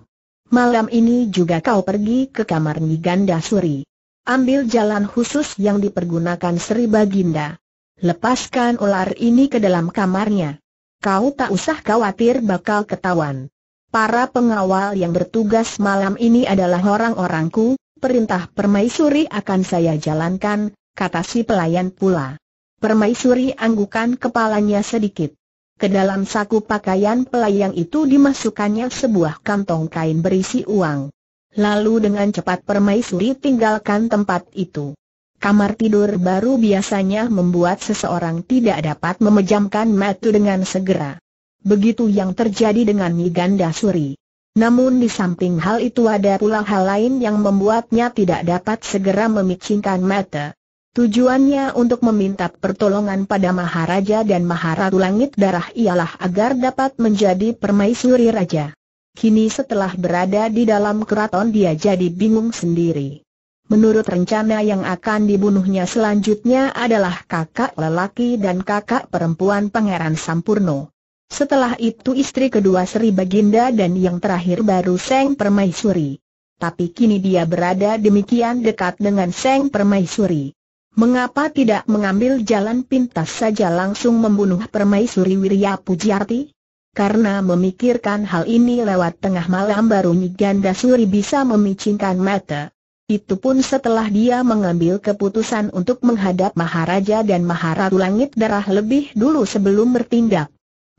Speaker 1: Malam ini juga kau pergi ke kamar Niganda Suri. Ambil jalan khusus yang dipergunakan Sri Baginda. Lepaskan ular ini ke dalam kamarnya. Kau tak usah khawatir bakal ketahuan. Para pengawal yang bertugas malam ini adalah orang-orangku, perintah permaisuri akan saya jalankan, kata si pelayan pula. Permaisuri anggukan kepalanya sedikit. Ke dalam saku pakaian pelayang itu dimasukkannya sebuah kantong kain berisi uang. Lalu dengan cepat permaisuri tinggalkan tempat itu. Kamar tidur baru biasanya membuat seseorang tidak dapat memejamkan mata dengan segera. Begitu yang terjadi dengan Miganda Suri. Namun di samping hal itu ada pula hal lain yang membuatnya tidak dapat segera memicingkan mata. Tujuannya untuk meminta pertolongan pada Maharaja dan Maharatu Langit Darah ialah agar dapat menjadi permaisuri raja. Kini setelah berada di dalam keraton dia jadi bingung sendiri. Menurut rencana yang akan dibunuhnya selanjutnya adalah kakak lelaki dan kakak perempuan Pangeran Sampurno. Setelah itu istri kedua Sri Baginda dan yang terakhir baru Seng Permaisuri. Tapi kini dia berada demikian dekat dengan Seng Permaisuri. Mengapa tidak mengambil jalan pintas saja langsung membunuh Permaisuri Wirya Pujiarti? Karena memikirkan hal ini lewat tengah malam baru Niganda Suri bisa memicingkan mata. Itu pun setelah dia mengambil keputusan untuk menghadap Maharaja dan Maharatu Langit Darah lebih dulu sebelum bertindak.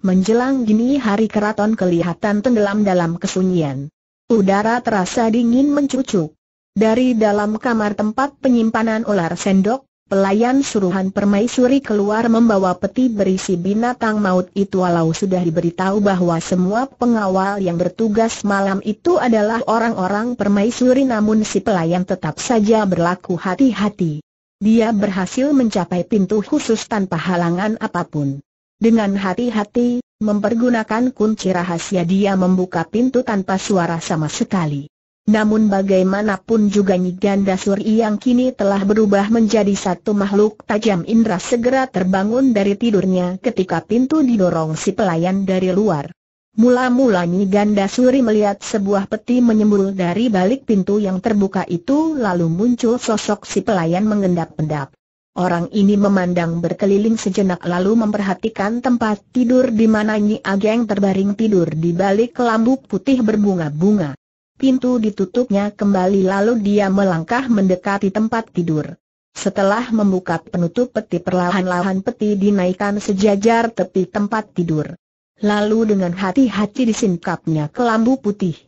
Speaker 1: Menjelang dini hari keraton kelihatan tenggelam dalam kesunyian. Udara terasa dingin mencucuk. Dari dalam kamar tempat penyimpanan ular sendok, Pelayan suruhan permaisuri keluar membawa peti berisi binatang maut itu walau sudah diberitahu bahwa semua pengawal yang bertugas malam itu adalah orang-orang permaisuri namun si pelayan tetap saja berlaku hati-hati. Dia berhasil mencapai pintu khusus tanpa halangan apapun. Dengan hati-hati, mempergunakan kunci rahasia dia membuka pintu tanpa suara sama sekali. Namun bagaimanapun juga Nyi Suri yang kini telah berubah menjadi satu makhluk tajam indra segera terbangun dari tidurnya ketika pintu didorong si pelayan dari luar. Mula-mula Nyi Gandasuri melihat sebuah peti menyembul dari balik pintu yang terbuka itu lalu muncul sosok si pelayan mengendap-endap. Orang ini memandang berkeliling sejenak lalu memperhatikan tempat tidur di mana Nyi Ageng terbaring tidur di balik kelambu putih berbunga-bunga pintu ditutupnya kembali lalu dia melangkah mendekati tempat tidur. Setelah membuka penutup peti perlahan-lahan peti dinaikkan sejajar tepi tempat tidur. Lalu dengan hati-hati disingkapnya ke lampu putih.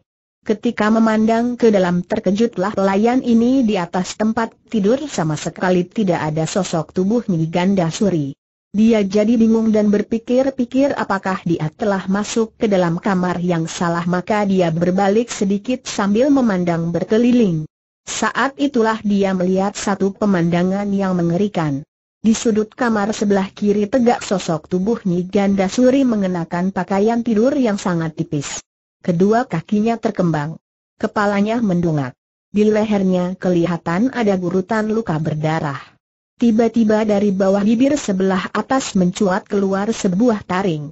Speaker 1: Ketika memandang ke dalam terkejutlah pelayan ini di atas tempat tidur sama sekali tidak ada sosok tubuh Nyi Ganda Suri. Dia jadi bingung dan berpikir-pikir apakah dia telah masuk ke dalam kamar yang salah maka dia berbalik sedikit sambil memandang berkeliling. Saat itulah dia melihat satu pemandangan yang mengerikan. Di sudut kamar sebelah kiri tegak sosok tubuh Nyi Ganda Suri mengenakan pakaian tidur yang sangat tipis. Kedua kakinya terkembang. Kepalanya mendungak. Di lehernya kelihatan ada gurutan luka berdarah. Tiba-tiba dari bawah bibir sebelah atas mencuat keluar sebuah taring.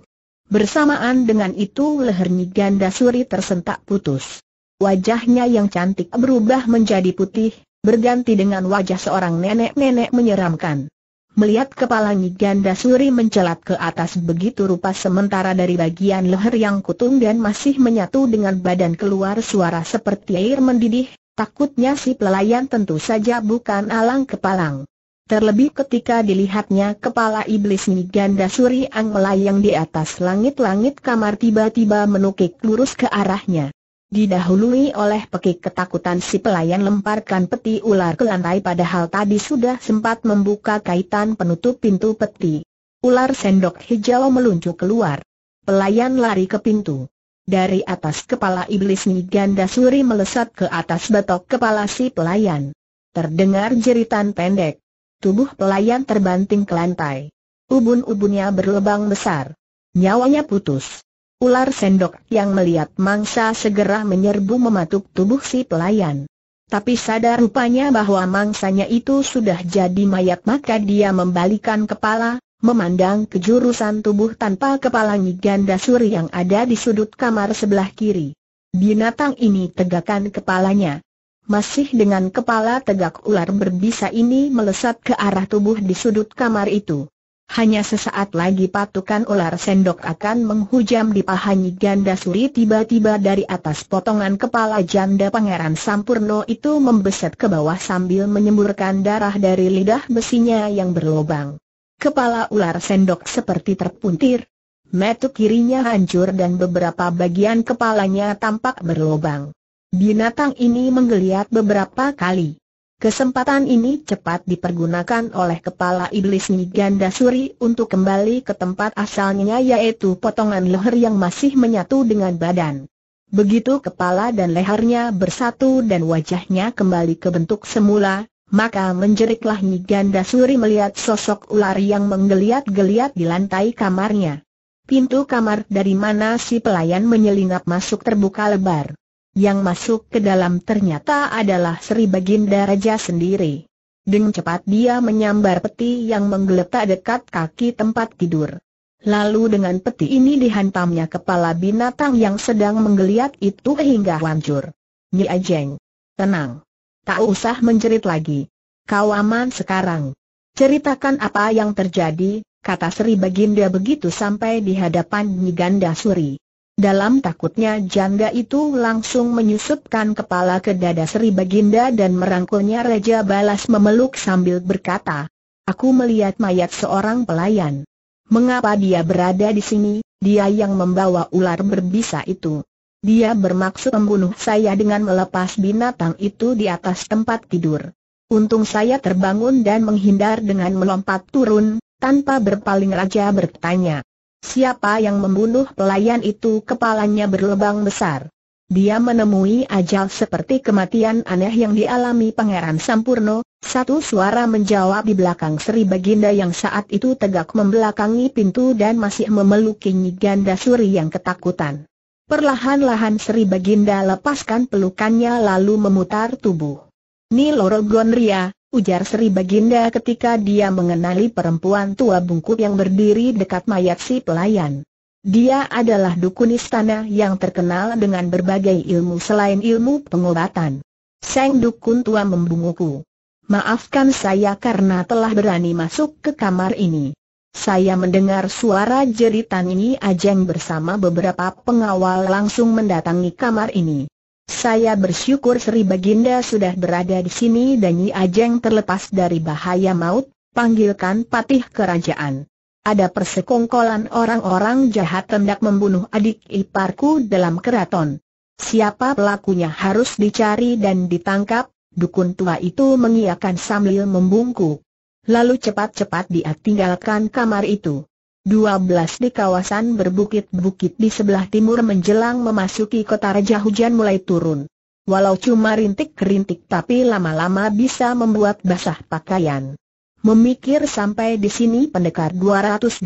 Speaker 1: Bersamaan dengan itu lehernya Ganda Suri tersentak putus. Wajahnya yang cantik berubah menjadi putih, berganti dengan wajah seorang nenek-nenek menyeramkan. Melihat kepala Niganda Suri mencelat ke atas begitu rupa sementara dari bagian leher yang kutung dan masih menyatu dengan badan keluar suara seperti air mendidih, takutnya si pelayan tentu saja bukan alang kepalang. Terlebih ketika dilihatnya kepala iblis Niganda Suri Ang melayang di atas langit-langit kamar tiba-tiba menukik lurus ke arahnya. Didahului oleh pekik ketakutan si pelayan lemparkan peti ular ke lantai padahal tadi sudah sempat membuka kaitan penutup pintu peti. Ular sendok hijau meluncur keluar. Pelayan lari ke pintu. Dari atas kepala iblis Niganda Suri melesat ke atas batok kepala si pelayan. Terdengar jeritan pendek. Tubuh pelayan terbanting ke lantai. Ubun-ubunnya berlubang besar. Nyawanya putus. Ular sendok yang melihat mangsa segera menyerbu mematuk tubuh si pelayan. Tapi sadar rupanya bahwa mangsanya itu sudah jadi mayat maka dia membalikan kepala, memandang ke jurusan tubuh tanpa kepala Ganda Suri yang ada di sudut kamar sebelah kiri. Binatang ini tegakkan kepalanya. Masih dengan kepala tegak ular berbisa ini melesat ke arah tubuh di sudut kamar itu. Hanya sesaat lagi patukan ular sendok akan menghujam di pahanyi ganda suri tiba-tiba dari atas potongan kepala janda pangeran Sampurno itu membeset ke bawah sambil menyemburkan darah dari lidah besinya yang berlobang. Kepala ular sendok seperti terpuntir. Metu kirinya hancur dan beberapa bagian kepalanya tampak berlobang. Binatang ini menggeliat beberapa kali. Kesempatan ini cepat dipergunakan oleh kepala iblis Niganda Suri untuk kembali ke tempat asalnya yaitu potongan leher yang masih menyatu dengan badan. Begitu kepala dan lehernya bersatu dan wajahnya kembali ke bentuk semula, maka menjeriklah Niganda Suri melihat sosok ular yang menggeliat-geliat di lantai kamarnya. Pintu kamar dari mana si pelayan menyelinap masuk terbuka lebar. Yang masuk ke dalam ternyata adalah Sri Baginda Raja sendiri. Dengan cepat dia menyambar peti yang menggeletak dekat kaki tempat tidur. Lalu dengan peti ini dihantamnya kepala binatang yang sedang menggeliat itu hingga hancur. Nyi Ajeng, tenang. Tak usah menjerit lagi. Kau aman sekarang. Ceritakan apa yang terjadi, kata Sri Baginda begitu sampai di hadapan Nyi Ganda Suri. Dalam takutnya jangga itu langsung menyusupkan kepala ke dada Sri Baginda dan merangkulnya Raja Balas memeluk sambil berkata, Aku melihat mayat seorang pelayan. Mengapa dia berada di sini, dia yang membawa ular berbisa itu? Dia bermaksud membunuh saya dengan melepas binatang itu di atas tempat tidur. Untung saya terbangun dan menghindar dengan melompat turun, tanpa berpaling Raja bertanya, Siapa yang membunuh pelayan itu kepalanya berlebang besar. Dia menemui ajal seperti kematian aneh yang dialami Pangeran Sampurno, satu suara menjawab di belakang Sri Baginda yang saat itu tegak membelakangi pintu dan masih memeluki Ganda Suri yang ketakutan. Perlahan-lahan Sri Baginda lepaskan pelukannya lalu memutar tubuh. Niloro Gonria, ujar Sri Baginda ketika dia mengenali perempuan tua bungkuk yang berdiri dekat mayat si pelayan. Dia adalah dukun istana yang terkenal dengan berbagai ilmu selain ilmu pengobatan. Sang dukun tua membungkuk. Maafkan saya karena telah berani masuk ke kamar ini. Saya mendengar suara jeritan ini Ajeng bersama beberapa pengawal langsung mendatangi kamar ini. Saya bersyukur Sri Baginda sudah berada di sini dan Nyi Ajeng terlepas dari bahaya maut, panggilkan patih kerajaan. Ada persekongkolan orang-orang jahat hendak membunuh adik iparku dalam keraton. Siapa pelakunya harus dicari dan ditangkap, dukun tua itu mengiakan sambil membungkuk. Lalu cepat-cepat dia tinggalkan kamar itu. 12 di kawasan berbukit-bukit di sebelah timur menjelang memasuki kota Raja hujan mulai turun. Walau cuma rintik-rintik tapi lama-lama bisa membuat basah pakaian. Memikir sampai di sini pendekar 212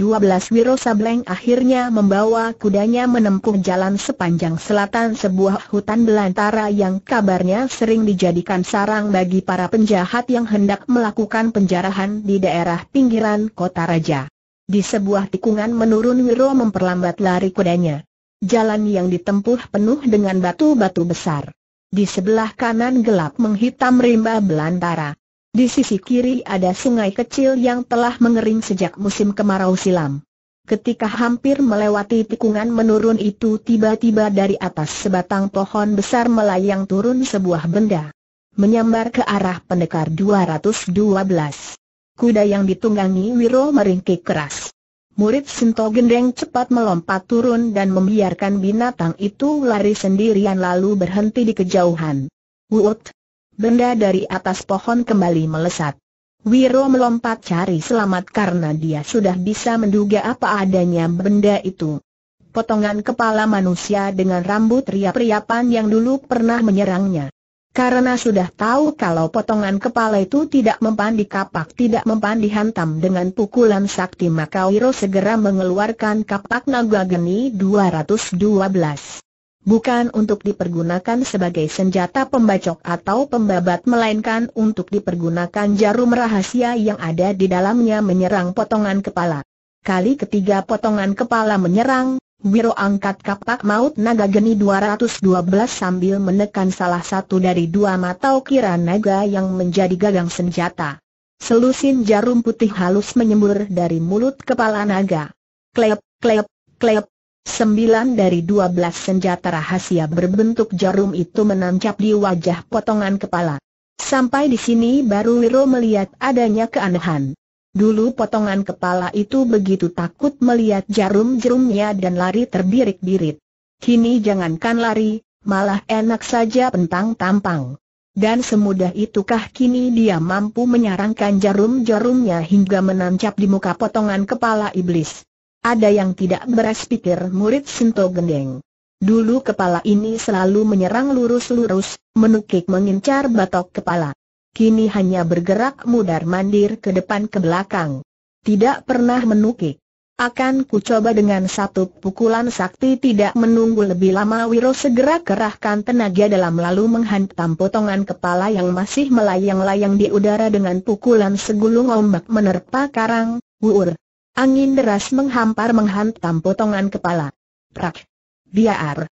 Speaker 1: Wiro Sableng akhirnya membawa kudanya menempuh jalan sepanjang selatan sebuah hutan belantara yang kabarnya sering dijadikan sarang bagi para penjahat yang hendak melakukan penjarahan di daerah pinggiran kota raja. Di sebuah tikungan menurun Wiro memperlambat lari kudanya. Jalan yang ditempuh penuh dengan batu-batu besar. Di sebelah kanan gelap menghitam rimba belantara. Di sisi kiri ada sungai kecil yang telah mengering sejak musim kemarau silam. Ketika hampir melewati tikungan menurun itu tiba-tiba dari atas sebatang pohon besar melayang turun sebuah benda. Menyambar ke arah pendekar 212. Kuda yang ditunggangi Wiro meringkik keras. Murid Sinto Gendeng cepat melompat turun dan membiarkan binatang itu lari sendirian lalu berhenti di kejauhan. Wut! Benda dari atas pohon kembali melesat. Wiro melompat cari selamat karena dia sudah bisa menduga apa adanya benda itu. Potongan kepala manusia dengan rambut riap-riapan yang dulu pernah menyerangnya. Karena sudah tahu kalau potongan kepala itu tidak mempan di kapak tidak mempan dihantam dengan pukulan sakti maka Wiro segera mengeluarkan kapak naga geni 212. Bukan untuk dipergunakan sebagai senjata pembacok atau pembabat melainkan untuk dipergunakan jarum rahasia yang ada di dalamnya menyerang potongan kepala. Kali ketiga potongan kepala menyerang, Wiro angkat kapak maut naga geni 212 sambil menekan salah satu dari dua mata ukiran naga yang menjadi gagang senjata. Selusin jarum putih halus menyembur dari mulut kepala naga. Klep, klep, klep. Sembilan dari dua belas senjata rahasia berbentuk jarum itu menancap di wajah potongan kepala. Sampai di sini baru Wiro melihat adanya keanehan. Dulu potongan kepala itu begitu takut melihat jarum-jarumnya dan lari terbirik-birit. Kini jangankan lari, malah enak saja pentang tampang. Dan semudah itukah kini dia mampu menyarangkan jarum-jarumnya hingga menancap di muka potongan kepala iblis. Ada yang tidak beres pikir murid Sinto Gendeng. Dulu kepala ini selalu menyerang lurus-lurus, menukik mengincar batok kepala kini hanya bergerak mudar-mandir ke depan ke belakang. Tidak pernah menukik. Akan ku coba dengan satu pukulan sakti tidak menunggu lebih lama Wiro segera kerahkan tenaga dalam lalu menghantam potongan kepala yang masih melayang-layang di udara dengan pukulan segulung ombak menerpa karang, wuur. Angin deras menghampar menghantam potongan kepala. Prak! Biar!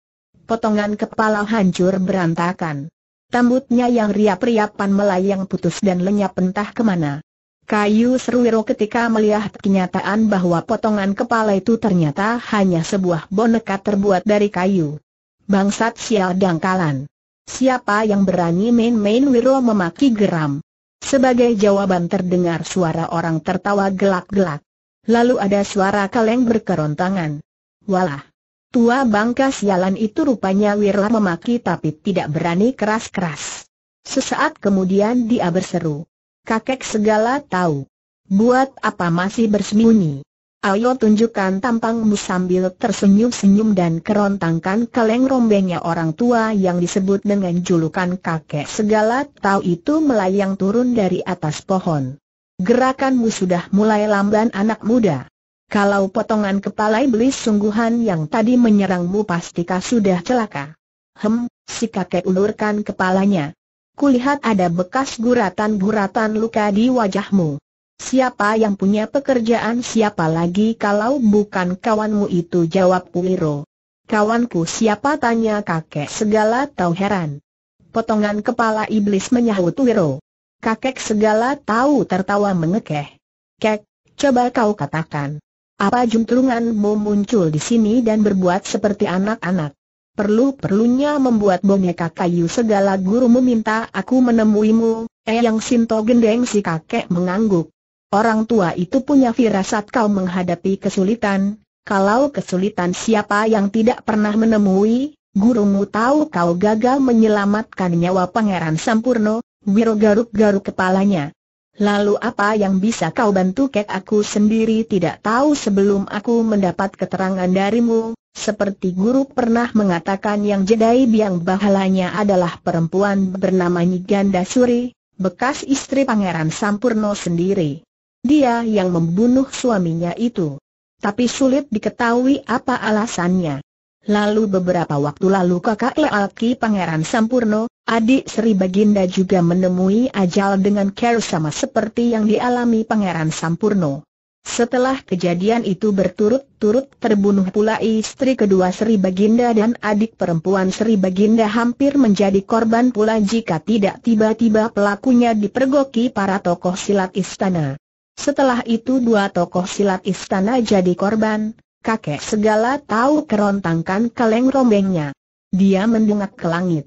Speaker 1: Potongan kepala hancur berantakan. Tambutnya yang riap-riapan melayang putus dan lenyap entah kemana. Kayu Serwiro ketika melihat kenyataan bahwa potongan kepala itu ternyata hanya sebuah boneka terbuat dari kayu. Bangsat sial dangkalan. Siapa yang berani main-main Wiro memaki geram? Sebagai jawaban terdengar suara orang tertawa gelak-gelak. Lalu ada suara kaleng berkerontangan. Walah, Tua bangka sialan itu rupanya Wirla memaki tapi tidak berani keras-keras. Sesaat kemudian dia berseru. Kakek segala tahu. Buat apa masih bersembunyi? Ayo tunjukkan tampangmu sambil tersenyum-senyum dan kerontangkan kaleng rombengnya orang tua yang disebut dengan julukan kakek segala tahu itu melayang turun dari atas pohon. Gerakanmu sudah mulai lamban anak muda. Kalau potongan kepala iblis sungguhan yang tadi menyerangmu pastikah sudah celaka? Hem, si kakek ulurkan kepalanya. Kulihat ada bekas guratan-guratan luka di wajahmu. Siapa yang punya pekerjaan siapa lagi kalau bukan kawanmu itu jawab Puliro. Kawanku siapa tanya kakek segala tahu heran. Potongan kepala iblis menyahut Wiro. Kakek segala tahu tertawa mengekeh. Kek, coba kau katakan. Apa juntlunganmu muncul di sini dan berbuat seperti anak-anak? Perlu-perlunya membuat boneka kayu segala guru meminta aku menemuimu, eh yang Sinto gendeng si kakek mengangguk. Orang tua itu punya firasat kau menghadapi kesulitan, kalau kesulitan siapa yang tidak pernah menemui, gurumu tahu kau gagal menyelamatkan nyawa Pangeran Sampurno, Wiro garuk-garuk kepalanya. Lalu apa yang bisa kau bantu kek aku sendiri tidak tahu sebelum aku mendapat keterangan darimu, seperti guru pernah mengatakan yang jedai biang bahalanya adalah perempuan bernama Nyiganda Suri, bekas istri Pangeran Sampurno sendiri. Dia yang membunuh suaminya itu. Tapi sulit diketahui apa alasannya. Lalu beberapa waktu lalu kakak lelaki Pangeran Sampurno, adik Sri Baginda juga menemui ajal dengan care sama seperti yang dialami Pangeran Sampurno. Setelah kejadian itu berturut-turut terbunuh pula istri kedua Sri Baginda dan adik perempuan Sri Baginda hampir menjadi korban pula jika tidak tiba-tiba pelakunya dipergoki para tokoh silat istana. Setelah itu dua tokoh silat istana jadi korban, kakek segala tahu kerontangkan kaleng rombengnya. Dia mendungak ke langit.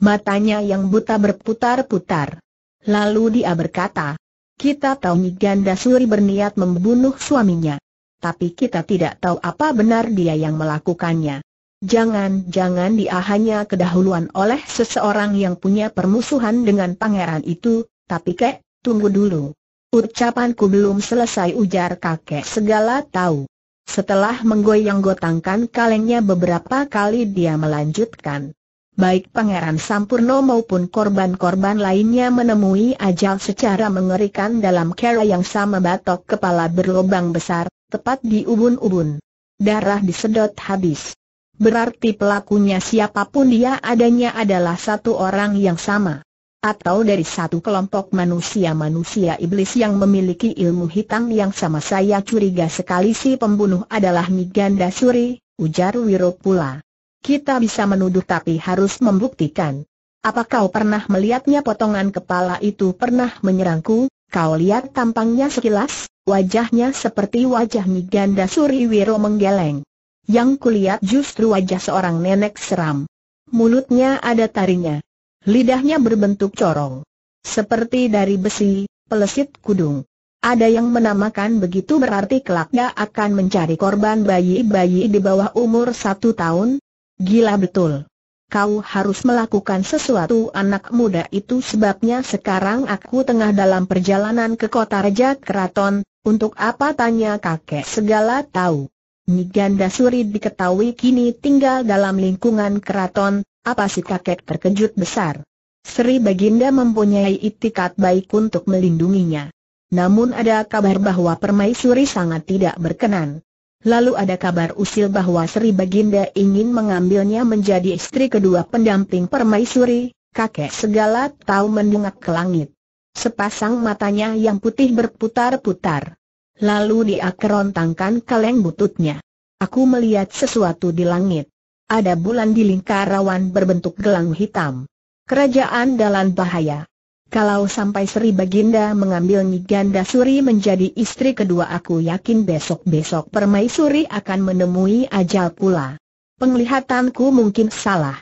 Speaker 1: Matanya yang buta berputar-putar. Lalu dia berkata, kita tahu Niganda Suri berniat membunuh suaminya. Tapi kita tidak tahu apa benar dia yang melakukannya. Jangan-jangan dia hanya kedahuluan oleh seseorang yang punya permusuhan dengan pangeran itu, tapi kek, tunggu dulu. Ucapanku belum selesai ujar kakek segala tahu. Setelah menggoyang-gotangkan kalengnya beberapa kali dia melanjutkan. Baik Pangeran Sampurno maupun korban-korban lainnya menemui ajal secara mengerikan dalam kera yang sama batok kepala berlobang besar, tepat di ubun-ubun. Darah disedot habis. Berarti pelakunya siapapun dia adanya adalah satu orang yang sama atau dari satu kelompok manusia-manusia iblis yang memiliki ilmu hitam yang sama saya curiga sekali si pembunuh adalah Miganda Suri, ujar Wiro pula. Kita bisa menuduh tapi harus membuktikan. Apa kau pernah melihatnya potongan kepala itu pernah menyerangku? Kau lihat tampangnya sekilas, wajahnya seperti wajah Miganda Suri Wiro menggeleng. Yang kulihat justru wajah seorang nenek seram. Mulutnya ada tarinya. Lidahnya berbentuk corong. Seperti dari besi, pelesit kudung. Ada yang menamakan begitu berarti kelaknya akan mencari korban bayi-bayi di bawah umur satu tahun? Gila betul. Kau harus melakukan sesuatu anak muda itu sebabnya sekarang aku tengah dalam perjalanan ke kota Raja Keraton, untuk apa tanya kakek segala tahu. Niganda Suri diketahui kini tinggal dalam lingkungan keraton, apa si kakek terkejut besar. Sri Baginda mempunyai itikat baik untuk melindunginya. Namun ada kabar bahwa permaisuri sangat tidak berkenan. Lalu ada kabar usil bahwa Sri Baginda ingin mengambilnya menjadi istri kedua pendamping permaisuri, kakek segala tahu mendungak ke langit. Sepasang matanya yang putih berputar-putar. Lalu dia kerontangkan kaleng bututnya. Aku melihat sesuatu di langit. Ada bulan di awan berbentuk gelang hitam. Kerajaan dalam bahaya. Kalau sampai Sri Baginda mengambil Ganda Suri menjadi istri kedua aku yakin besok-besok Permaisuri akan menemui ajal pula. Penglihatanku mungkin salah.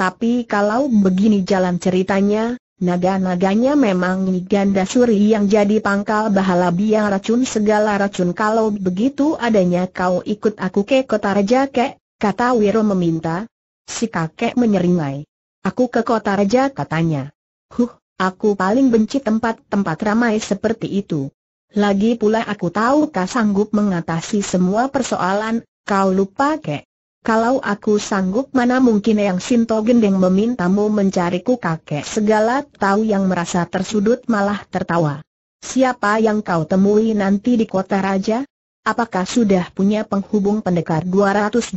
Speaker 1: Tapi kalau begini jalan ceritanya, Naga-naganya memang ganda Suri yang jadi pangkal bahala biang racun segala racun Kalau begitu adanya kau ikut aku ke kota raja kek, kata Wiro meminta Si kakek menyeringai Aku ke kota raja katanya Huh, aku paling benci tempat-tempat ramai seperti itu Lagi pula aku tahu kau sanggup mengatasi semua persoalan, kau lupa kek kalau aku sanggup mana mungkin yang Sinto Gendeng memintamu mencariku kakek segala tahu yang merasa tersudut malah tertawa. Siapa yang kau temui nanti di kota raja? Apakah sudah punya penghubung pendekar 212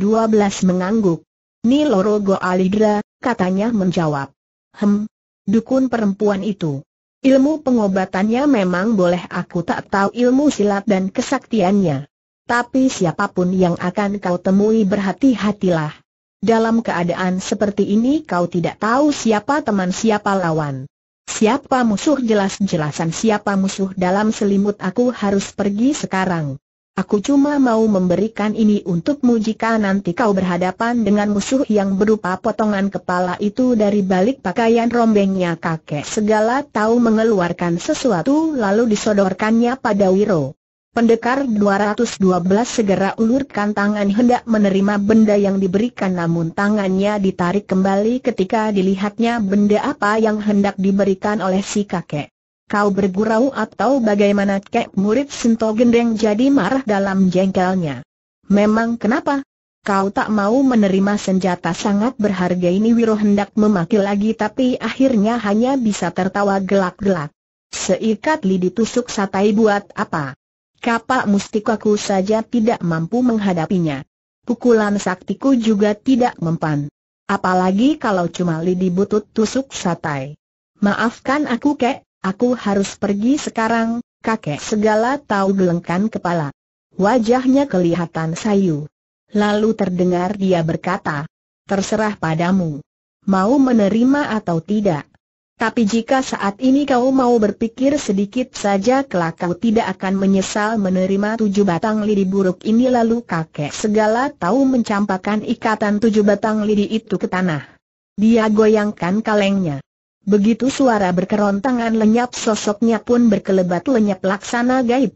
Speaker 1: mengangguk? Niloro Go Alidra, katanya menjawab. Hem, dukun perempuan itu. Ilmu pengobatannya memang boleh aku tak tahu ilmu silat dan kesaktiannya. Tapi siapapun yang akan kau temui berhati-hatilah. Dalam keadaan seperti ini kau tidak tahu siapa teman siapa lawan. Siapa musuh jelas-jelasan siapa musuh dalam selimut aku harus pergi sekarang. Aku cuma mau memberikan ini untukmu jika nanti kau berhadapan dengan musuh yang berupa potongan kepala itu dari balik pakaian rombengnya kakek segala tahu mengeluarkan sesuatu lalu disodorkannya pada Wiro. Pendekar 212 segera ulurkan tangan hendak menerima benda yang diberikan namun tangannya ditarik kembali ketika dilihatnya benda apa yang hendak diberikan oleh si kakek. Kau bergurau atau bagaimana kek murid Sinto Gendeng jadi marah dalam jengkelnya. Memang kenapa? Kau tak mau menerima senjata sangat berharga ini Wiro hendak memaki lagi tapi akhirnya hanya bisa tertawa gelak-gelak. Seikat lidi tusuk satai buat apa? Kapak mustikaku saja tidak mampu menghadapinya. Pukulan saktiku juga tidak mempan. Apalagi kalau cuma lidi butut tusuk satai. Maafkan aku kek, aku harus pergi sekarang, kakek segala tahu gelengkan kepala. Wajahnya kelihatan sayu. Lalu terdengar dia berkata, terserah padamu. Mau menerima atau tidak? Tapi jika saat ini kau mau berpikir sedikit saja kelak kau tidak akan menyesal menerima tujuh batang lidi buruk ini lalu kakek segala tahu mencampakkan ikatan tujuh batang lidi itu ke tanah. Dia goyangkan kalengnya. Begitu suara berkerontangan lenyap sosoknya pun berkelebat lenyap laksana gaib.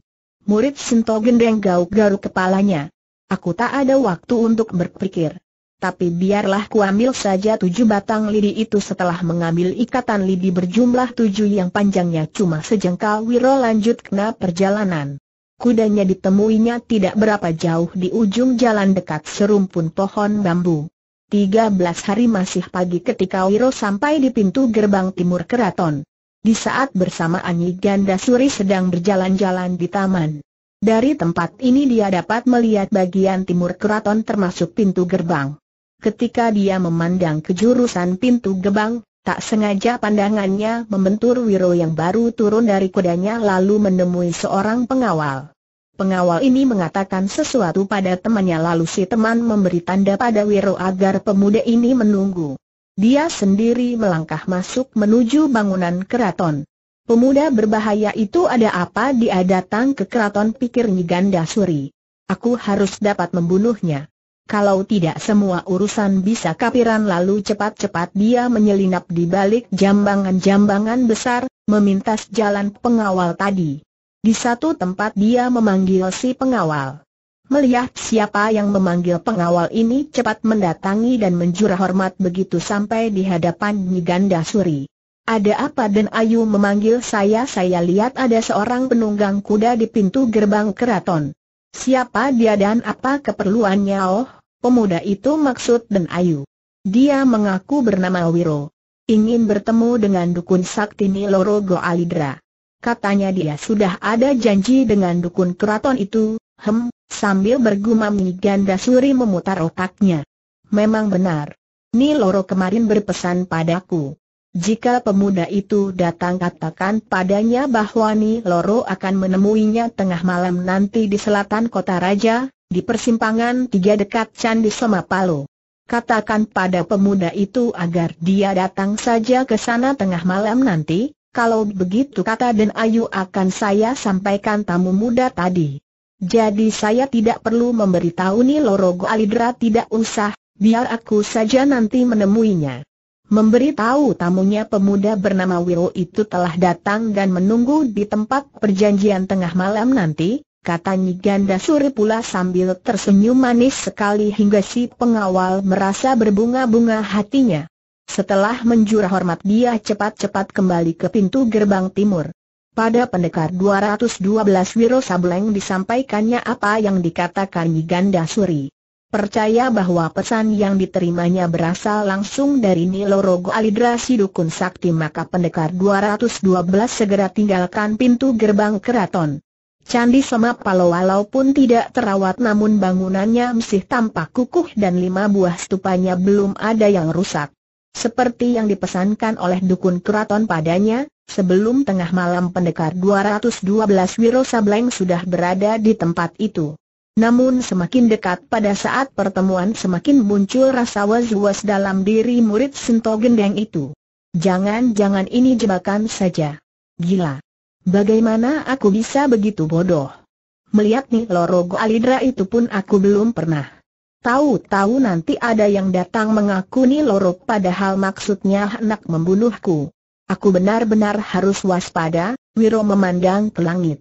Speaker 1: Murid Sinto gendeng gauk-garuk kepalanya. Aku tak ada waktu untuk berpikir tapi biarlah kuambil saja tujuh batang lidi itu setelah mengambil ikatan lidi berjumlah tujuh yang panjangnya cuma sejengkal Wiro lanjut kena perjalanan. Kudanya ditemuinya tidak berapa jauh di ujung jalan dekat serumpun pohon bambu. Tiga belas hari masih pagi ketika Wiro sampai di pintu gerbang timur keraton. Di saat bersama Anyi Ganda Suri sedang berjalan-jalan di taman. Dari tempat ini dia dapat melihat bagian timur keraton termasuk pintu gerbang. Ketika dia memandang ke jurusan pintu gebang, tak sengaja pandangannya membentur Wiro yang baru turun dari kudanya lalu menemui seorang pengawal. Pengawal ini mengatakan sesuatu pada temannya lalu si teman memberi tanda pada Wiro agar pemuda ini menunggu. Dia sendiri melangkah masuk menuju bangunan keraton. Pemuda berbahaya itu ada apa dia datang ke keraton pikir Nyiganda Suri. Aku harus dapat membunuhnya. Kalau tidak semua urusan bisa kapiran lalu cepat-cepat dia menyelinap di balik jambangan-jambangan besar, memintas jalan pengawal tadi. Di satu tempat dia memanggil si pengawal. Melihat siapa yang memanggil pengawal ini cepat mendatangi dan menjurah hormat begitu sampai di hadapan Niganda Suri. Ada apa dan Ayu memanggil saya saya lihat ada seorang penunggang kuda di pintu gerbang keraton. Siapa dia dan apa keperluannya oh, pemuda itu maksud dan ayu. Dia mengaku bernama Wiro. Ingin bertemu dengan dukun sakti Niloro Goalidra. Katanya dia sudah ada janji dengan dukun keraton itu, hem, sambil bergumam Ganda Suri memutar otaknya. Memang benar. Niloro kemarin berpesan padaku. Jika pemuda itu datang katakan padanya bahwa Ni Loro akan menemuinya tengah malam nanti di selatan kota raja, di persimpangan tiga dekat Candi Somapalo. Katakan pada pemuda itu agar dia datang saja ke sana tengah malam nanti, kalau begitu kata Den Ayu akan saya sampaikan tamu muda tadi. Jadi saya tidak perlu memberitahu Ni Loro Goalidra tidak usah, biar aku saja nanti menemuinya memberitahu tamunya pemuda bernama Wiro itu telah datang dan menunggu di tempat perjanjian tengah malam nanti, kata Ganda Suri pula sambil tersenyum manis sekali hingga si pengawal merasa berbunga-bunga hatinya. Setelah menjurah hormat dia cepat-cepat kembali ke pintu gerbang timur. Pada pendekar 212 Wiro Sableng disampaikannya apa yang dikatakan Ganda Suri. Percaya bahwa pesan yang diterimanya berasal langsung dari Nilorogo Alidrasi Dukun Sakti maka pendekar 212 segera tinggalkan pintu gerbang keraton. Candi Semapalo walaupun tidak terawat namun bangunannya masih tampak kukuh dan lima buah stupanya belum ada yang rusak. Seperti yang dipesankan oleh dukun keraton padanya, sebelum tengah malam pendekar 212 Wiro Sableng sudah berada di tempat itu. Namun semakin dekat pada saat pertemuan semakin muncul rasa was-was dalam diri murid Sento Gendeng itu. Jangan-jangan ini jebakan saja. Gila. Bagaimana aku bisa begitu bodoh? Melihat nih Lorogo Alidra itu pun aku belum pernah. Tahu-tahu nanti ada yang datang mengaku nih lorok padahal maksudnya hendak membunuhku. Aku benar-benar harus waspada, Wiro memandang ke langit.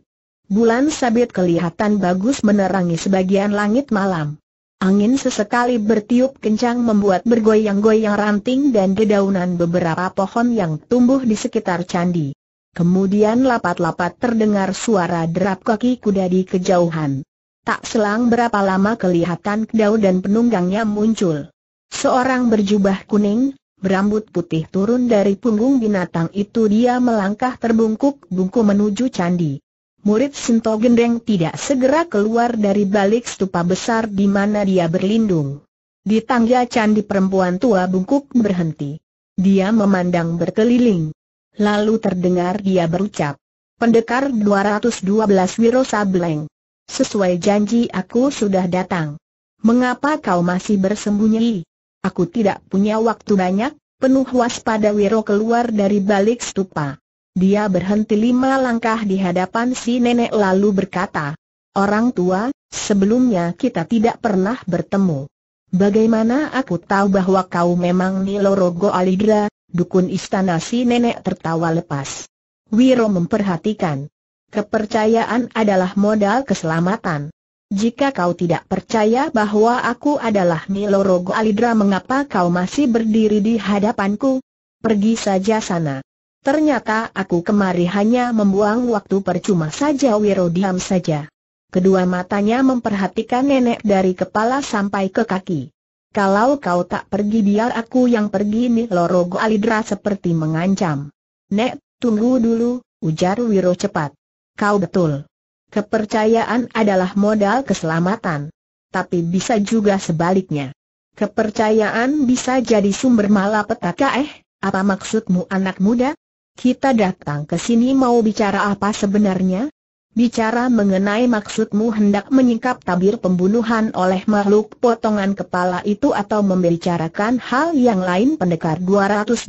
Speaker 1: Bulan sabit kelihatan bagus menerangi sebagian langit malam. Angin sesekali bertiup kencang membuat bergoyang-goyang ranting dan dedaunan beberapa pohon yang tumbuh di sekitar candi. Kemudian lapat-lapat terdengar suara derap kaki kuda di kejauhan. Tak selang berapa lama kelihatan kedau dan penunggangnya muncul. Seorang berjubah kuning, berambut putih turun dari punggung binatang itu dia melangkah terbungkuk bungkuk menuju candi murid Sinto Gendeng tidak segera keluar dari balik stupa besar di mana dia berlindung. Di tangga candi perempuan tua bungkuk berhenti. Dia memandang berkeliling. Lalu terdengar dia berucap, Pendekar 212 Wiro Sableng. Sesuai janji aku sudah datang. Mengapa kau masih bersembunyi? Aku tidak punya waktu banyak, penuh waspada Wiro keluar dari balik stupa. Dia berhenti lima langkah di hadapan si nenek lalu berkata, Orang tua, sebelumnya kita tidak pernah bertemu. Bagaimana aku tahu bahwa kau memang Nilorogo Alidra? dukun istana si nenek tertawa lepas. Wiro memperhatikan. Kepercayaan adalah modal keselamatan. Jika kau tidak percaya bahwa aku adalah Nilorogo Alidra mengapa kau masih berdiri di hadapanku? Pergi saja sana. Ternyata aku kemari hanya membuang waktu percuma saja Wiro diam saja. Kedua matanya memperhatikan nenek dari kepala sampai ke kaki. Kalau kau tak pergi biar aku yang pergi nih Lorogo Alidra seperti mengancam. Nek, tunggu dulu, ujar Wiro cepat. Kau betul. Kepercayaan adalah modal keselamatan. Tapi bisa juga sebaliknya. Kepercayaan bisa jadi sumber malapetaka eh, apa maksudmu anak muda? kita datang ke sini mau bicara apa sebenarnya? Bicara mengenai maksudmu hendak menyingkap tabir pembunuhan oleh makhluk potongan kepala itu atau membicarakan hal yang lain pendekar 212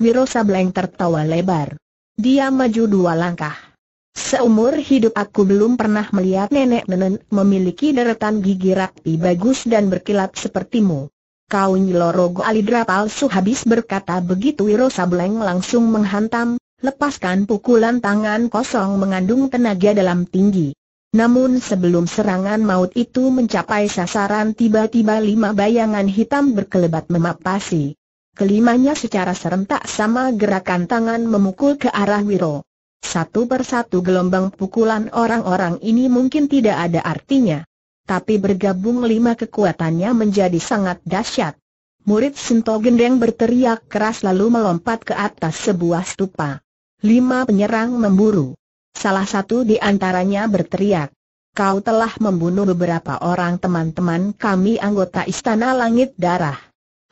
Speaker 1: Wiro Sableng tertawa lebar. Dia maju dua langkah. Seumur hidup aku belum pernah melihat nenek-nenek memiliki deretan gigi rapi bagus dan berkilat sepertimu kau nyelorog alidra palsu habis berkata begitu Wiro Sableng langsung menghantam, lepaskan pukulan tangan kosong mengandung tenaga dalam tinggi. Namun sebelum serangan maut itu mencapai sasaran tiba-tiba lima bayangan hitam berkelebat memapasi. Kelimanya secara serentak sama gerakan tangan memukul ke arah Wiro. Satu persatu gelombang pukulan orang-orang ini mungkin tidak ada artinya tapi bergabung lima kekuatannya menjadi sangat dahsyat. Murid Sinto Gendeng berteriak keras lalu melompat ke atas sebuah stupa. Lima penyerang memburu. Salah satu di antaranya berteriak. Kau telah membunuh beberapa orang teman-teman kami anggota Istana Langit Darah.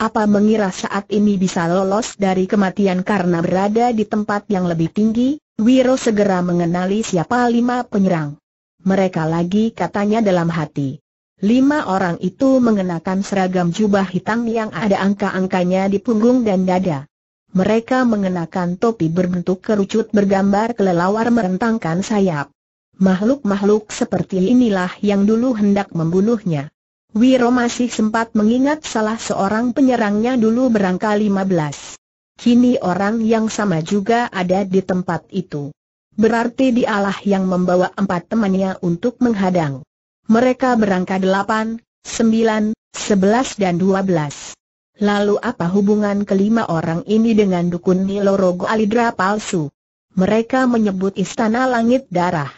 Speaker 1: Apa mengira saat ini bisa lolos dari kematian karena berada di tempat yang lebih tinggi? Wiro segera mengenali siapa lima penyerang mereka lagi katanya dalam hati. Lima orang itu mengenakan seragam jubah hitam yang ada angka-angkanya di punggung dan dada. Mereka mengenakan topi berbentuk kerucut bergambar kelelawar merentangkan sayap. Makhluk-makhluk seperti inilah yang dulu hendak membunuhnya. Wiro masih sempat mengingat salah seorang penyerangnya dulu berangka 15. Kini orang yang sama juga ada di tempat itu. Berarti dialah yang membawa empat temannya untuk menghadang. Mereka berangka delapan, sembilan, sebelas dan dua belas. Lalu apa hubungan kelima orang ini dengan dukun Nilorogo Alidra palsu? Mereka menyebut istana langit darah.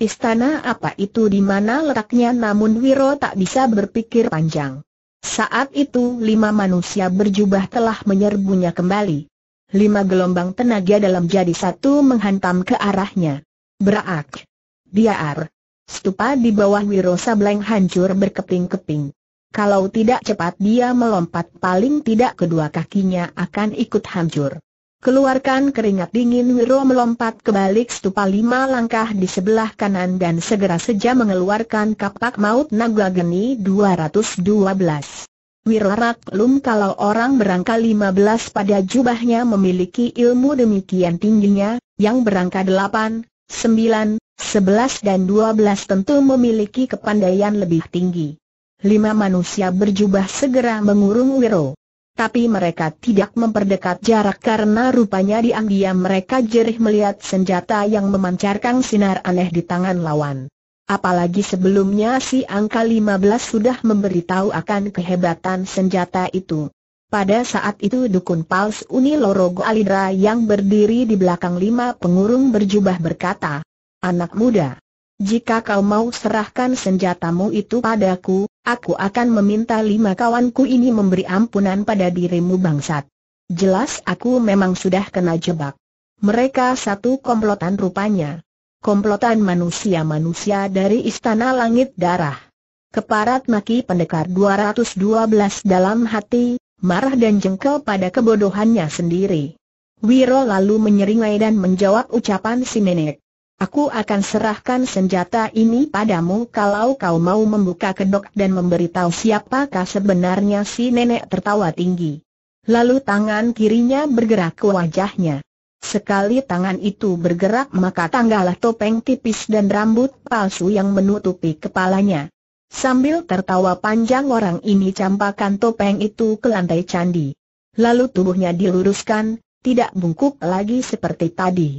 Speaker 1: Istana apa itu di mana letaknya namun Wiro tak bisa berpikir panjang. Saat itu lima manusia berjubah telah menyerbunya kembali lima gelombang tenaga dalam jadi satu menghantam ke arahnya. Berak. Diaar. Stupa di bawah Wiro Sableng hancur berkeping-keping. Kalau tidak cepat dia melompat paling tidak kedua kakinya akan ikut hancur. Keluarkan keringat dingin Wiro melompat kebalik stupa lima langkah di sebelah kanan dan segera saja mengeluarkan kapak maut naga geni 212. Wirarak belum kalau orang berangka 15 pada jubahnya memiliki ilmu demikian tingginya, yang berangka 8, 9, 11 dan 12 tentu memiliki kepandaian lebih tinggi. Lima manusia berjubah segera mengurung Wiro. Tapi mereka tidak memperdekat jarak karena rupanya diam-diam mereka jerih melihat senjata yang memancarkan sinar aneh di tangan lawan. Apalagi sebelumnya si angka 15 sudah memberitahu akan kehebatan senjata itu. Pada saat itu dukun pals Uni Lorogo Alidra yang berdiri di belakang lima pengurung berjubah berkata, Anak muda, jika kau mau serahkan senjatamu itu padaku, aku akan meminta lima kawanku ini memberi ampunan pada dirimu bangsat. Jelas aku memang sudah kena jebak. Mereka satu komplotan rupanya komplotan manusia-manusia dari Istana Langit Darah. Keparat maki pendekar 212 dalam hati, marah dan jengkel pada kebodohannya sendiri. Wiro lalu menyeringai dan menjawab ucapan si nenek. Aku akan serahkan senjata ini padamu kalau kau mau membuka kedok dan memberitahu siapakah sebenarnya si nenek tertawa tinggi. Lalu tangan kirinya bergerak ke wajahnya. Sekali tangan itu bergerak maka tanggalah topeng tipis dan rambut palsu yang menutupi kepalanya. Sambil tertawa panjang orang ini campakan topeng itu ke lantai candi. Lalu tubuhnya diluruskan, tidak bungkuk lagi seperti tadi.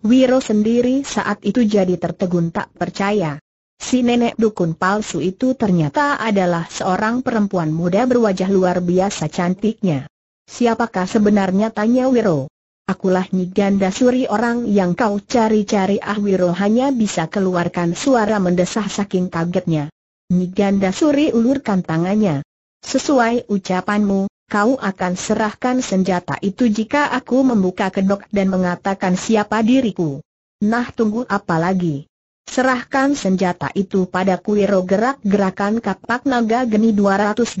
Speaker 1: Wiro sendiri saat itu jadi tertegun tak percaya. Si nenek dukun palsu itu ternyata adalah seorang perempuan muda berwajah luar biasa cantiknya. Siapakah sebenarnya tanya Wiro? Akulah Nyi Ganda Suri orang yang kau cari-cari Ah Wiro hanya bisa keluarkan suara mendesah saking kagetnya. Nyi Ganda Suri ulurkan tangannya. Sesuai ucapanmu, kau akan serahkan senjata itu jika aku membuka kedok dan mengatakan siapa diriku. Nah tunggu apa lagi? Serahkan senjata itu pada Kuiro gerak-gerakan kapak naga geni 212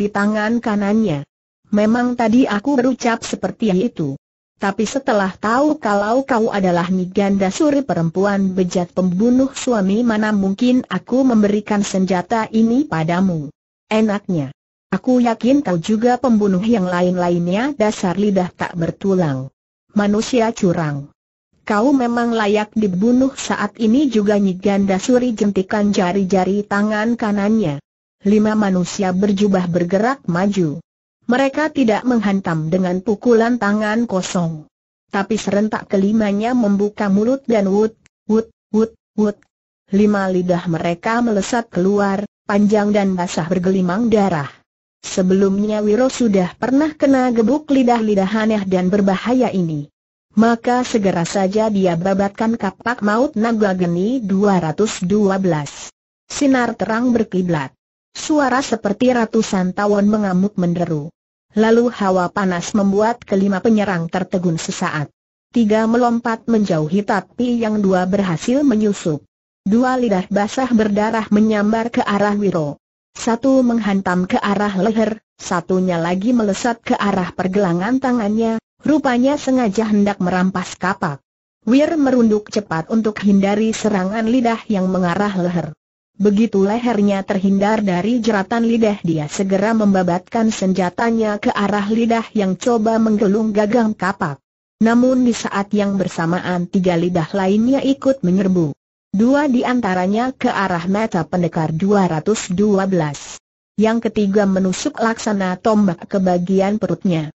Speaker 1: di tangan kanannya. Memang tadi aku berucap seperti itu. Tapi setelah tahu kalau kau adalah Miganda Suri perempuan bejat pembunuh suami mana mungkin aku memberikan senjata ini padamu. Enaknya. Aku yakin kau juga pembunuh yang lain-lainnya dasar lidah tak bertulang. Manusia curang. Kau memang layak dibunuh saat ini juga Miganda Suri jentikan jari-jari tangan kanannya. Lima manusia berjubah bergerak maju. Mereka tidak menghantam dengan pukulan tangan kosong. Tapi serentak kelimanya membuka mulut dan wut, wut, wut, wut. Lima lidah mereka melesat keluar, panjang dan basah bergelimang darah. Sebelumnya Wiro sudah pernah kena gebuk lidah-lidah aneh dan berbahaya ini. Maka segera saja dia babatkan kapak maut naga geni 212. Sinar terang berkiblat. Suara seperti ratusan tawon mengamuk menderu. Lalu hawa panas membuat kelima penyerang tertegun sesaat. Tiga melompat menjauhi tapi yang dua berhasil menyusup. Dua lidah basah berdarah menyambar ke arah Wiro. Satu menghantam ke arah leher, satunya lagi melesat ke arah pergelangan tangannya, rupanya sengaja hendak merampas kapak. Wir merunduk cepat untuk hindari serangan lidah yang mengarah leher. Begitu lehernya terhindar dari jeratan lidah dia segera membabatkan senjatanya ke arah lidah yang coba menggelung gagang kapak. Namun di saat yang bersamaan tiga lidah lainnya ikut menyerbu. Dua di antaranya ke arah mata pendekar 212. Yang ketiga menusuk laksana tombak ke bagian perutnya.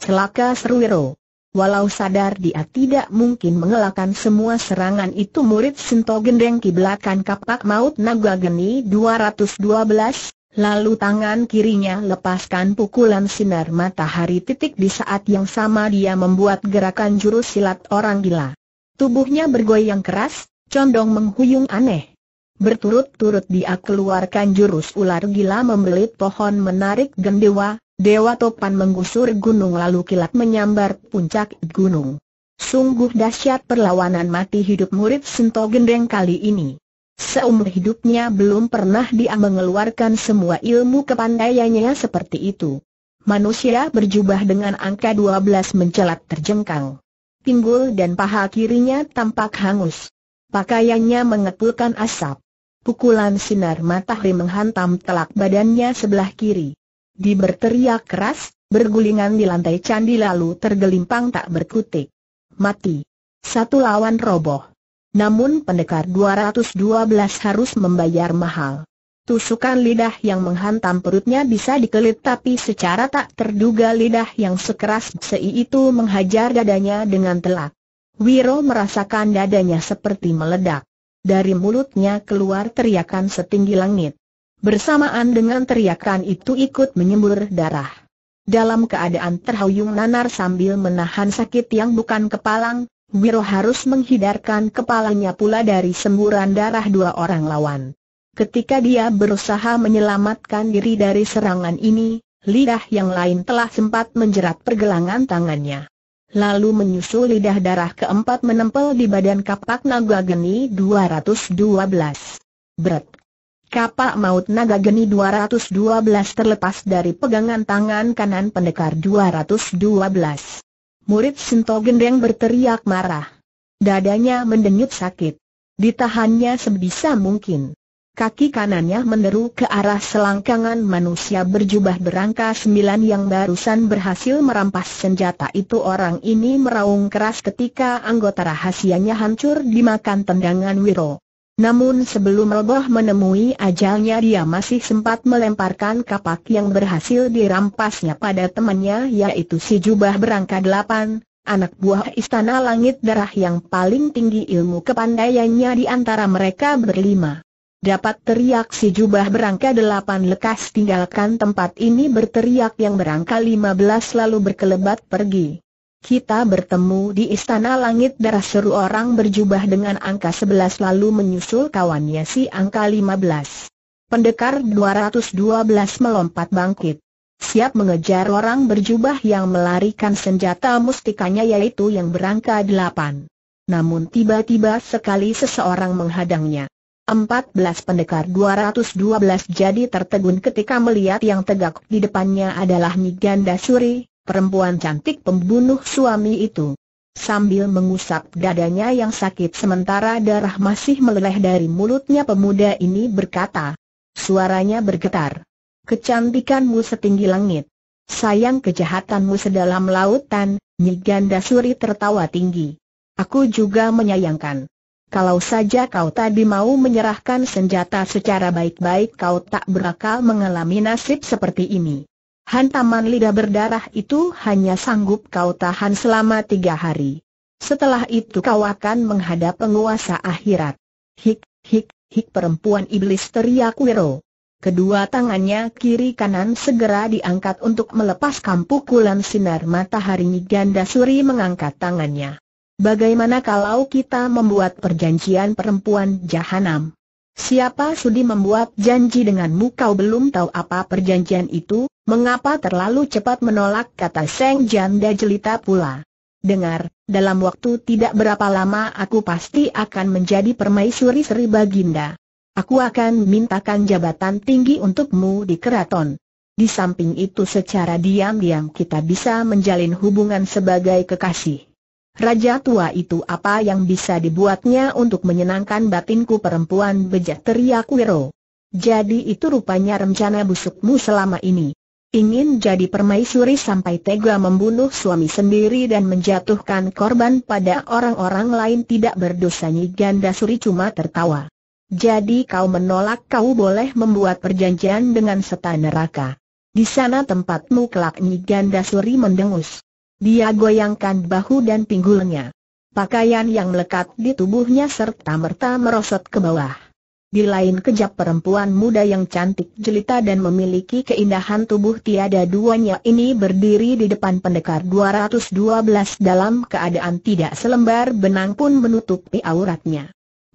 Speaker 1: Celaka Seruero! Walau sadar dia tidak mungkin mengelakkan semua serangan itu murid Sento Gendeng kiblatkan belakang kapak maut naga geni 212, Lalu tangan kirinya lepaskan pukulan sinar matahari titik di saat yang sama dia membuat gerakan jurus silat orang gila. Tubuhnya bergoyang keras, condong menghuyung aneh. Berturut-turut dia keluarkan jurus ular gila membelit pohon menarik gendewa, Dewa Topan menggusur gunung lalu kilat menyambar puncak gunung. Sungguh dahsyat perlawanan mati hidup murid Sento Gendeng kali ini. Seumur hidupnya belum pernah dia mengeluarkan semua ilmu kepandaiannya seperti itu. Manusia berjubah dengan angka 12 mencelat terjengkang. Pinggul dan paha kirinya tampak hangus. Pakaiannya mengepulkan asap. Pukulan sinar matahari menghantam telak badannya sebelah kiri. Di berteriak keras, bergulingan di lantai candi lalu tergelimpang tak berkutik. Mati. Satu lawan roboh. Namun pendekar 212 harus membayar mahal. Tusukan lidah yang menghantam perutnya bisa dikelit tapi secara tak terduga lidah yang sekeras sei itu menghajar dadanya dengan telak. Wiro merasakan dadanya seperti meledak. Dari mulutnya keluar teriakan setinggi langit. Bersamaan dengan teriakan itu ikut menyembur darah. Dalam keadaan terhuyung nanar sambil menahan sakit yang bukan kepalang, Wiro harus menghindarkan kepalanya pula dari semburan darah dua orang lawan. Ketika dia berusaha menyelamatkan diri dari serangan ini, lidah yang lain telah sempat menjerat pergelangan tangannya. Lalu menyusul lidah darah keempat menempel di badan kapak naga geni 212. Berat Kapak maut naga geni 212 terlepas dari pegangan tangan kanan pendekar 212. Murid Sinto Gendeng berteriak marah. Dadanya mendenyut sakit. Ditahannya sebisa mungkin. Kaki kanannya meneru ke arah selangkangan manusia berjubah berangka sembilan yang barusan berhasil merampas senjata itu Orang ini meraung keras ketika anggota rahasianya hancur dimakan tendangan Wiro namun sebelum roboh menemui ajalnya dia masih sempat melemparkan kapak yang berhasil dirampasnya pada temannya yaitu si jubah berangka delapan, anak buah istana langit darah yang paling tinggi ilmu kepandaiannya di antara mereka berlima. Dapat teriak si jubah berangka delapan lekas tinggalkan tempat ini berteriak yang berangka lima belas lalu berkelebat pergi. Kita bertemu di Istana Langit Darah seru orang berjubah dengan angka 11 lalu menyusul kawannya si angka 15. Pendekar 212 melompat bangkit. Siap mengejar orang berjubah yang melarikan senjata mustikanya yaitu yang berangka 8. Namun tiba-tiba sekali seseorang menghadangnya. 14 pendekar 212 jadi tertegun ketika melihat yang tegak di depannya adalah Niganda Suri, perempuan cantik pembunuh suami itu. Sambil mengusap dadanya yang sakit sementara darah masih meleleh dari mulutnya pemuda ini berkata. Suaranya bergetar. Kecantikanmu setinggi langit. Sayang kejahatanmu sedalam lautan, Nyi Ganda Suri tertawa tinggi. Aku juga menyayangkan. Kalau saja kau tadi mau menyerahkan senjata secara baik-baik kau tak berakal mengalami nasib seperti ini. Hantaman lidah berdarah itu hanya sanggup kau tahan selama tiga hari. Setelah itu kau akan menghadap penguasa akhirat. Hik, hik, hik perempuan iblis teriak Wiro. Kedua tangannya kiri kanan segera diangkat untuk melepas kampukulan sinar matahari Ganda Suri mengangkat tangannya. Bagaimana kalau kita membuat perjanjian perempuan jahanam? Siapa sudi membuat janji denganmu kau belum tahu apa perjanjian itu, mengapa terlalu cepat menolak kata Seng Janda Jelita pula. Dengar, dalam waktu tidak berapa lama aku pasti akan menjadi permaisuri Sri Baginda. Aku akan mintakan jabatan tinggi untukmu di keraton. Di samping itu secara diam-diam kita bisa menjalin hubungan sebagai kekasih. Raja tua itu apa yang bisa dibuatnya untuk menyenangkan batinku perempuan bejat teriak Wiro. Jadi itu rupanya rencana busukmu selama ini. Ingin jadi permaisuri sampai tega membunuh suami sendiri dan menjatuhkan korban pada orang-orang lain tidak berdosa Ganda Suri cuma tertawa. Jadi kau menolak kau boleh membuat perjanjian dengan setan neraka. Di sana tempatmu kelak Ganda Suri mendengus. Dia goyangkan bahu dan pinggulnya. Pakaian yang melekat di tubuhnya serta merta merosot ke bawah. Di lain kejap perempuan muda yang cantik jelita dan memiliki keindahan tubuh tiada duanya ini berdiri di depan pendekar 212 dalam keadaan tidak selembar benang pun menutupi auratnya.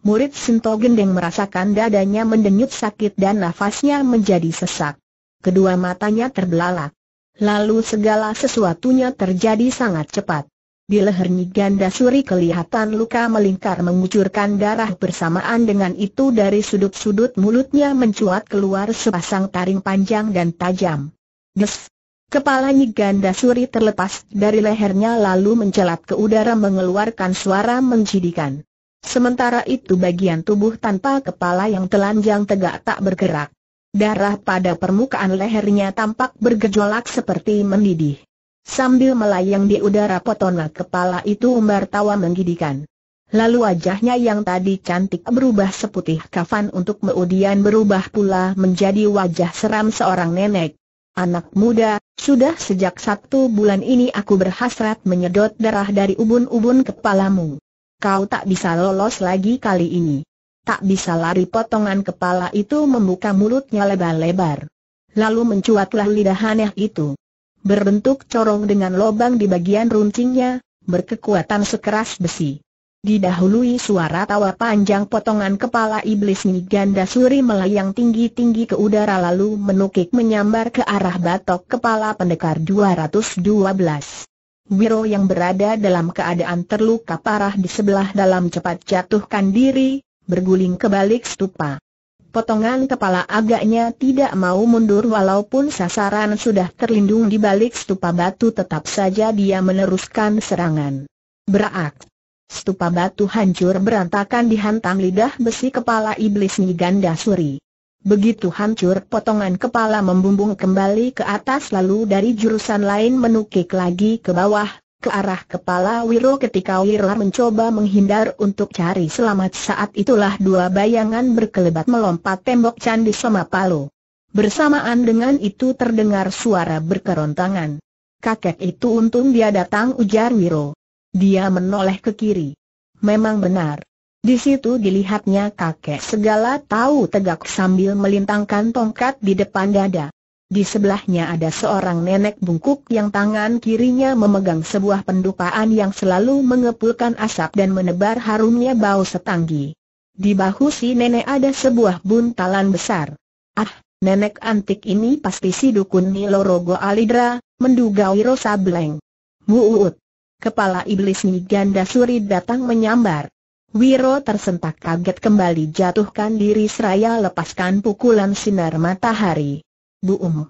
Speaker 1: Murid Sinto Gendeng merasakan dadanya mendenyut sakit dan nafasnya menjadi sesak. Kedua matanya terbelalak. Lalu segala sesuatunya terjadi sangat cepat. Di lehernya Ganda Suri kelihatan luka melingkar mengucurkan darah bersamaan dengan itu dari sudut-sudut mulutnya mencuat keluar sepasang taring panjang dan tajam. Des! Kepala Ganda Suri terlepas dari lehernya lalu mencelat ke udara mengeluarkan suara menjidikan. Sementara itu bagian tubuh tanpa kepala yang telanjang tegak tak bergerak. Darah pada permukaan lehernya tampak bergejolak seperti mendidih. Sambil melayang di udara potongan kepala itu umbar tawa menggidikan. Lalu wajahnya yang tadi cantik berubah seputih kafan untuk kemudian berubah pula menjadi wajah seram seorang nenek. Anak muda, sudah sejak satu bulan ini aku berhasrat menyedot darah dari ubun-ubun kepalamu. Kau tak bisa lolos lagi kali ini. Tak bisa lari potongan kepala itu membuka mulutnya lebar-lebar. Lalu mencuatlah lidah aneh itu. Berbentuk corong dengan lobang di bagian runcingnya, berkekuatan sekeras besi. Didahului suara tawa panjang potongan kepala iblis Niganda Suri melayang tinggi-tinggi ke udara lalu menukik menyambar ke arah batok kepala pendekar 212. Wiro yang berada dalam keadaan terluka parah di sebelah dalam cepat jatuhkan diri, berguling ke balik stupa. Potongan kepala agaknya tidak mau mundur walaupun sasaran sudah terlindung di balik stupa batu tetap saja dia meneruskan serangan. Berak. Stupa batu hancur berantakan dihantam lidah besi kepala iblis Niganda Suri. Begitu hancur potongan kepala membumbung kembali ke atas lalu dari jurusan lain menukik lagi ke bawah, ke arah kepala Wiro ketika Wiro mencoba menghindar untuk cari selamat saat itulah dua bayangan berkelebat melompat tembok Candi Somapalo. Bersamaan dengan itu terdengar suara berkerontangan. Kakek itu untung dia datang ujar Wiro. Dia menoleh ke kiri. Memang benar. Di situ dilihatnya kakek segala tahu tegak sambil melintangkan tongkat di depan dada. Di sebelahnya ada seorang nenek bungkuk yang tangan kirinya memegang sebuah pendupaan yang selalu mengepulkan asap dan menebar harumnya bau setanggi. Di bahu si nenek ada sebuah buntalan besar. Ah, nenek antik ini pasti si dukun Nilorogo Alidra, menduga Wiro Sableng. Muut. Kepala iblis Niganda Suri datang menyambar. Wiro tersentak kaget kembali jatuhkan diri seraya lepaskan pukulan sinar matahari. Um.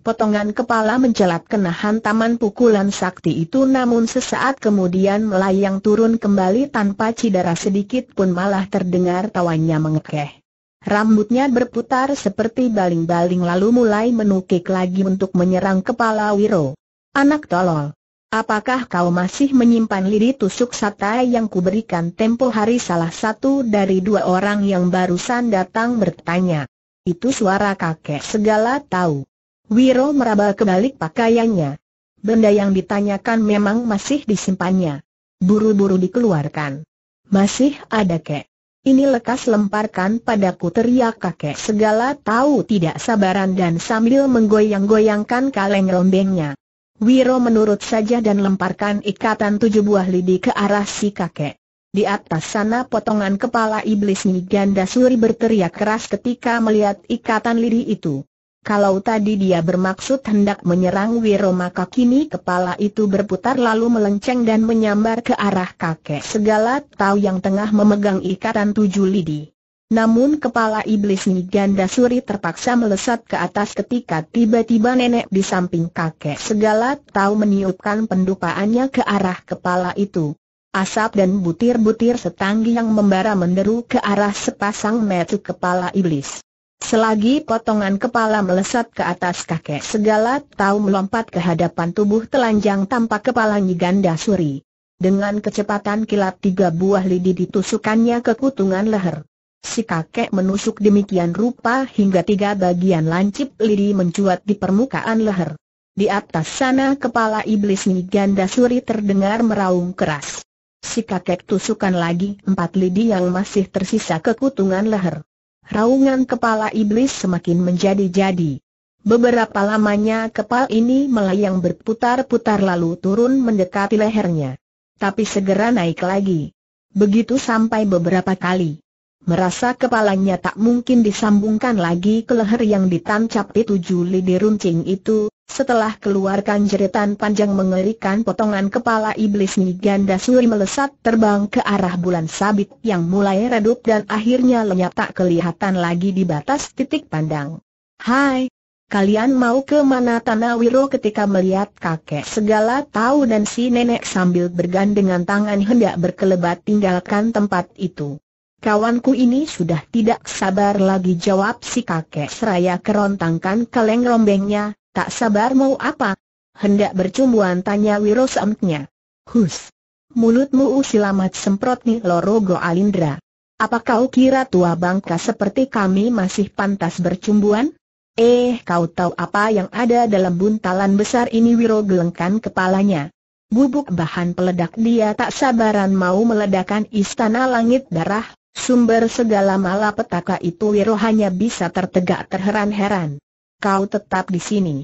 Speaker 1: Potongan kepala mencelat kena hantaman pukulan sakti itu namun sesaat kemudian melayang turun kembali tanpa cedera sedikit pun malah terdengar tawanya mengekeh. Rambutnya berputar seperti baling-baling lalu mulai menukik lagi untuk menyerang kepala Wiro. Anak tolol. Apakah kau masih menyimpan lidi tusuk satai yang kuberikan tempo hari salah satu dari dua orang yang barusan datang bertanya. Itu suara kakek segala tahu. Wiro meraba kebalik pakaiannya. Benda yang ditanyakan memang masih disimpannya. Buru-buru dikeluarkan. Masih ada kek. Ini lekas lemparkan padaku teriak kakek segala tahu tidak sabaran dan sambil menggoyang-goyangkan kaleng rombengnya. Wiro menurut saja dan lemparkan ikatan tujuh buah lidi ke arah si kakek. Di atas sana potongan kepala iblis Niganda Suri berteriak keras ketika melihat ikatan lidi itu. Kalau tadi dia bermaksud hendak menyerang Wiro maka kini kepala itu berputar lalu melenceng dan menyambar ke arah kakek segala tahu yang tengah memegang ikatan tujuh lidi. Namun kepala iblis Niganda Suri terpaksa melesat ke atas ketika tiba-tiba nenek di samping kakek segala tahu meniupkan pendupaannya ke arah kepala itu. Asap dan butir-butir setanggi yang membara menderu ke arah sepasang metu kepala iblis. Selagi potongan kepala melesat ke atas kakek segala tahu melompat ke hadapan tubuh telanjang tanpa kepala Ganda Suri. Dengan kecepatan kilat tiga buah lidi ditusukannya ke kutungan leher. Si kakek menusuk demikian rupa hingga tiga bagian lancip lidi mencuat di permukaan leher. Di atas sana kepala iblis Ganda Suri terdengar meraung keras. Si kakek tusukan lagi empat lidi yang masih tersisa kekutungan leher. Raungan kepala iblis semakin menjadi-jadi. Beberapa lamanya kepala ini melayang berputar-putar lalu turun mendekati lehernya. Tapi segera naik lagi. Begitu sampai beberapa kali. Merasa kepalanya tak mungkin disambungkan lagi ke leher yang ditancap di tujuh lidi runcing itu, setelah keluarkan jeritan panjang mengerikan potongan kepala iblis ganda Suri melesat terbang ke arah bulan sabit yang mulai redup dan akhirnya lenyap tak kelihatan lagi di batas titik pandang. Hai, Kalian mau ke mana Tanah Wiro ketika melihat kakek segala tahu dan si nenek sambil bergandengan tangan hendak berkelebat tinggalkan tempat itu. Kawanku ini sudah tidak sabar lagi jawab si kakek seraya kerontangkan kaleng rombengnya, Tak sabar mau apa? Hendak bercumbuan tanya Wiro seemtnya. Hus. Mulutmu usilamat semprot nih lorogo alindra. Apa kau kira tua bangka seperti kami masih pantas bercumbuan? Eh, kau tahu apa yang ada dalam buntalan besar ini Wiro gelengkan kepalanya. Bubuk bahan peledak dia tak sabaran mau meledakan istana langit darah, sumber segala malapetaka itu Wiro hanya bisa tertegak terheran-heran kau tetap di sini.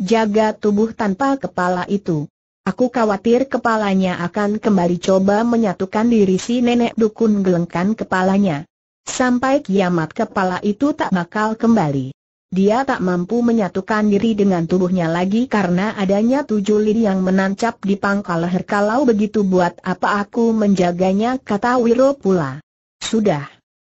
Speaker 1: Jaga tubuh tanpa kepala itu. Aku khawatir kepalanya akan kembali coba menyatukan diri si nenek dukun gelengkan kepalanya. Sampai kiamat kepala itu tak bakal kembali. Dia tak mampu menyatukan diri dengan tubuhnya lagi karena adanya tujuh lidi yang menancap di pangkal leher kalau begitu buat apa aku menjaganya kata Wiro pula. Sudah.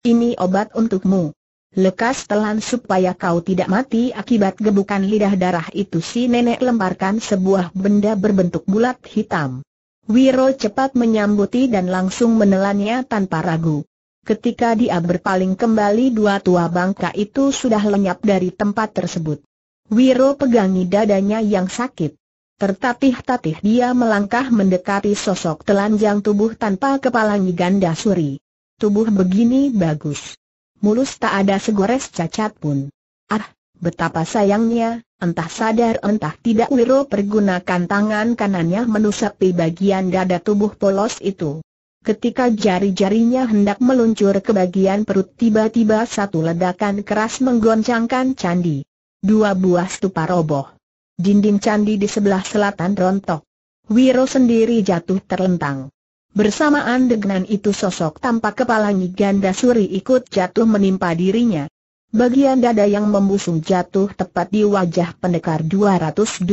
Speaker 1: Ini obat untukmu. Lekas telan supaya kau tidak mati akibat gebukan lidah darah itu si nenek lemparkan sebuah benda berbentuk bulat hitam. Wiro cepat menyambuti dan langsung menelannya tanpa ragu. Ketika dia berpaling kembali dua tua bangka itu sudah lenyap dari tempat tersebut. Wiro pegangi dadanya yang sakit. Tertatih-tatih dia melangkah mendekati sosok telanjang tubuh tanpa kepala Ganda Suri. Tubuh begini bagus mulus tak ada segores cacat pun. Ah, betapa sayangnya, entah sadar entah tidak Wiro pergunakan tangan kanannya menusapi bagian dada tubuh polos itu. Ketika jari-jarinya hendak meluncur ke bagian perut tiba-tiba satu ledakan keras menggoncangkan candi. Dua buah stupa roboh. Dinding candi di sebelah selatan rontok. Wiro sendiri jatuh terlentang. Bersamaan dengan itu sosok tampak kepala Nyi Ganda Suri ikut jatuh menimpa dirinya. Bagian dada yang membusung jatuh tepat di wajah pendekar 212.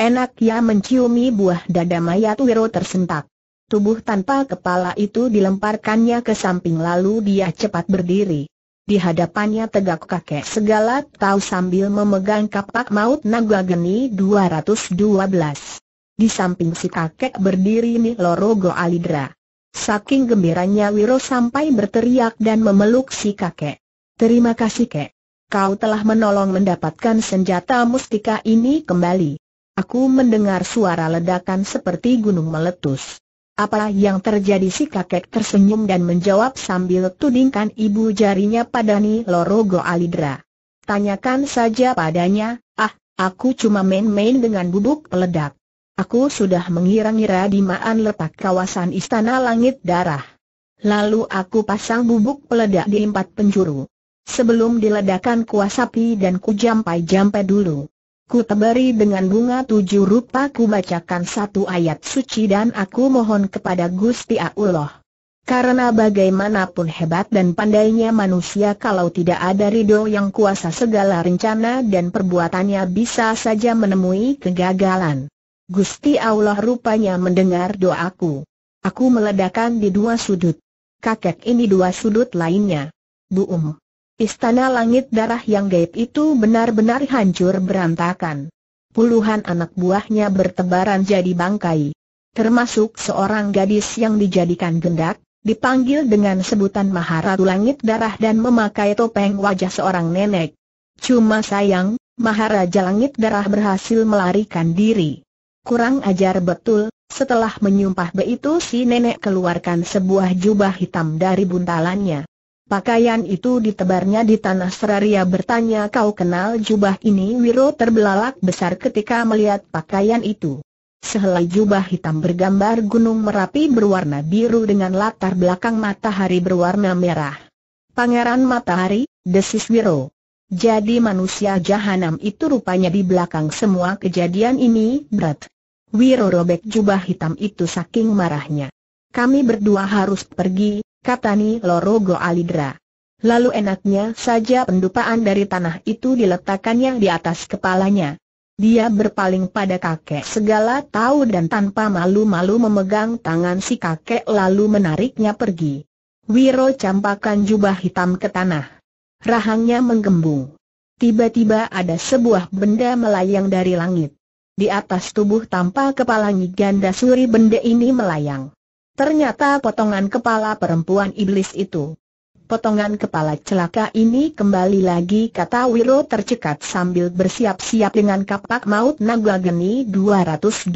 Speaker 1: Enak ya menciumi buah dada mayat Wiro tersentak. Tubuh tanpa kepala itu dilemparkannya ke samping lalu dia cepat berdiri. Di hadapannya tegak kakek segala tahu sambil memegang kapak maut naga geni 212. Di samping si kakek berdiri Milorogo Alidra. Saking gembiranya Wiro sampai berteriak dan memeluk si kakek. Terima kasih kek. Kau telah menolong mendapatkan senjata mustika ini kembali. Aku mendengar suara ledakan seperti gunung meletus. Apa yang terjadi si kakek tersenyum dan menjawab sambil tudingkan ibu jarinya pada Lorogo Alidra. Tanyakan saja padanya, ah, aku cuma main-main dengan bubuk peledak. Aku sudah mengira-ngira di maan letak kawasan istana langit darah. Lalu aku pasang bubuk peledak di empat penjuru. Sebelum diledakkan kuasapi dan ku jampai-jampai dulu. Ku tebari dengan bunga tujuh rupa ku bacakan satu ayat suci dan aku mohon kepada Gusti Allah. Karena bagaimanapun hebat dan pandainya manusia kalau tidak ada ridho yang kuasa segala rencana dan perbuatannya bisa saja menemui kegagalan. Gusti Allah rupanya mendengar doaku. Aku meledakan di dua sudut. Kakek ini dua sudut lainnya. Buum. Istana langit darah yang gaib itu benar-benar hancur berantakan. Puluhan anak buahnya bertebaran jadi bangkai. Termasuk seorang gadis yang dijadikan gendak, dipanggil dengan sebutan Maharatu Langit Darah dan memakai topeng wajah seorang nenek. Cuma sayang, Maharaja Langit Darah berhasil melarikan diri. Kurang ajar betul, setelah menyumpah itu si nenek keluarkan sebuah jubah hitam dari buntalannya. Pakaian itu ditebarnya di tanah seraria bertanya kau kenal jubah ini Wiro terbelalak besar ketika melihat pakaian itu. Sehelai jubah hitam bergambar gunung Merapi berwarna biru dengan latar belakang matahari berwarna merah. Pangeran Matahari, desis Wiro. Jadi manusia jahanam itu rupanya di belakang semua kejadian ini, Brad. Wiro robek jubah hitam itu saking marahnya. Kami berdua harus pergi, kata Ni Lorogo Alidra. Lalu enaknya saja pendupaan dari tanah itu diletakkannya di atas kepalanya. Dia berpaling pada kakek segala tahu dan tanpa malu-malu memegang tangan si kakek lalu menariknya pergi. Wiro campakan jubah hitam ke tanah. Rahangnya menggembung. Tiba-tiba ada sebuah benda melayang dari langit. Di atas tubuh tanpa kepala Nyi Ganda Suri benda ini melayang. Ternyata potongan kepala perempuan iblis itu. Potongan kepala celaka ini kembali lagi kata Wiro tercekat sambil bersiap-siap dengan kapak maut naga geni 212.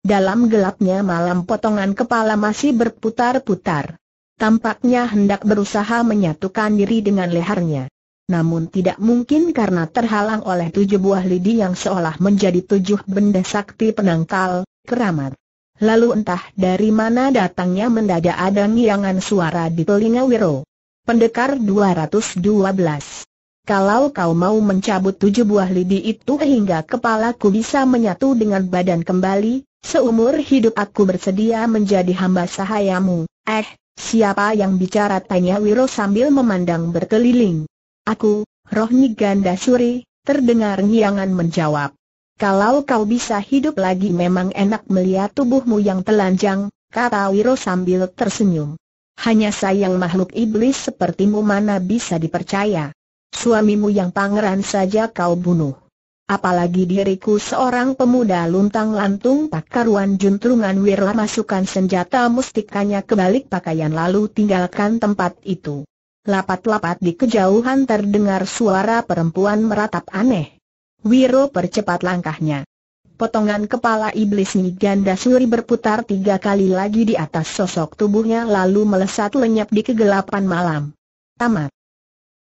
Speaker 1: Dalam gelapnya malam potongan kepala masih berputar-putar. Tampaknya hendak berusaha menyatukan diri dengan lehernya namun tidak mungkin karena terhalang oleh tujuh buah lidi yang seolah menjadi tujuh benda sakti penangkal, keramat. Lalu entah dari mana datangnya mendadak ada ngiangan suara di telinga Wiro. Pendekar 212. Kalau kau mau mencabut tujuh buah lidi itu hingga kepalaku bisa menyatu dengan badan kembali, seumur hidup aku bersedia menjadi hamba sahayamu. Eh, siapa yang bicara tanya Wiro sambil memandang berkeliling. Aku, roh Ganda Suri, terdengar Nyiangan menjawab. Kalau kau bisa hidup lagi memang enak melihat tubuhmu yang telanjang, kata Wiro sambil tersenyum. Hanya sayang makhluk iblis sepertimu mana bisa dipercaya. Suamimu yang pangeran saja kau bunuh. Apalagi diriku seorang pemuda luntang lantung tak karuan juntrungan Wiro masukkan senjata mustikanya ke balik pakaian lalu tinggalkan tempat itu. Lapat-lapat di kejauhan terdengar suara perempuan meratap aneh. Wiro percepat langkahnya. Potongan kepala iblis Niganda Suri berputar tiga kali lagi di atas sosok tubuhnya lalu melesat lenyap di kegelapan malam. Tamat.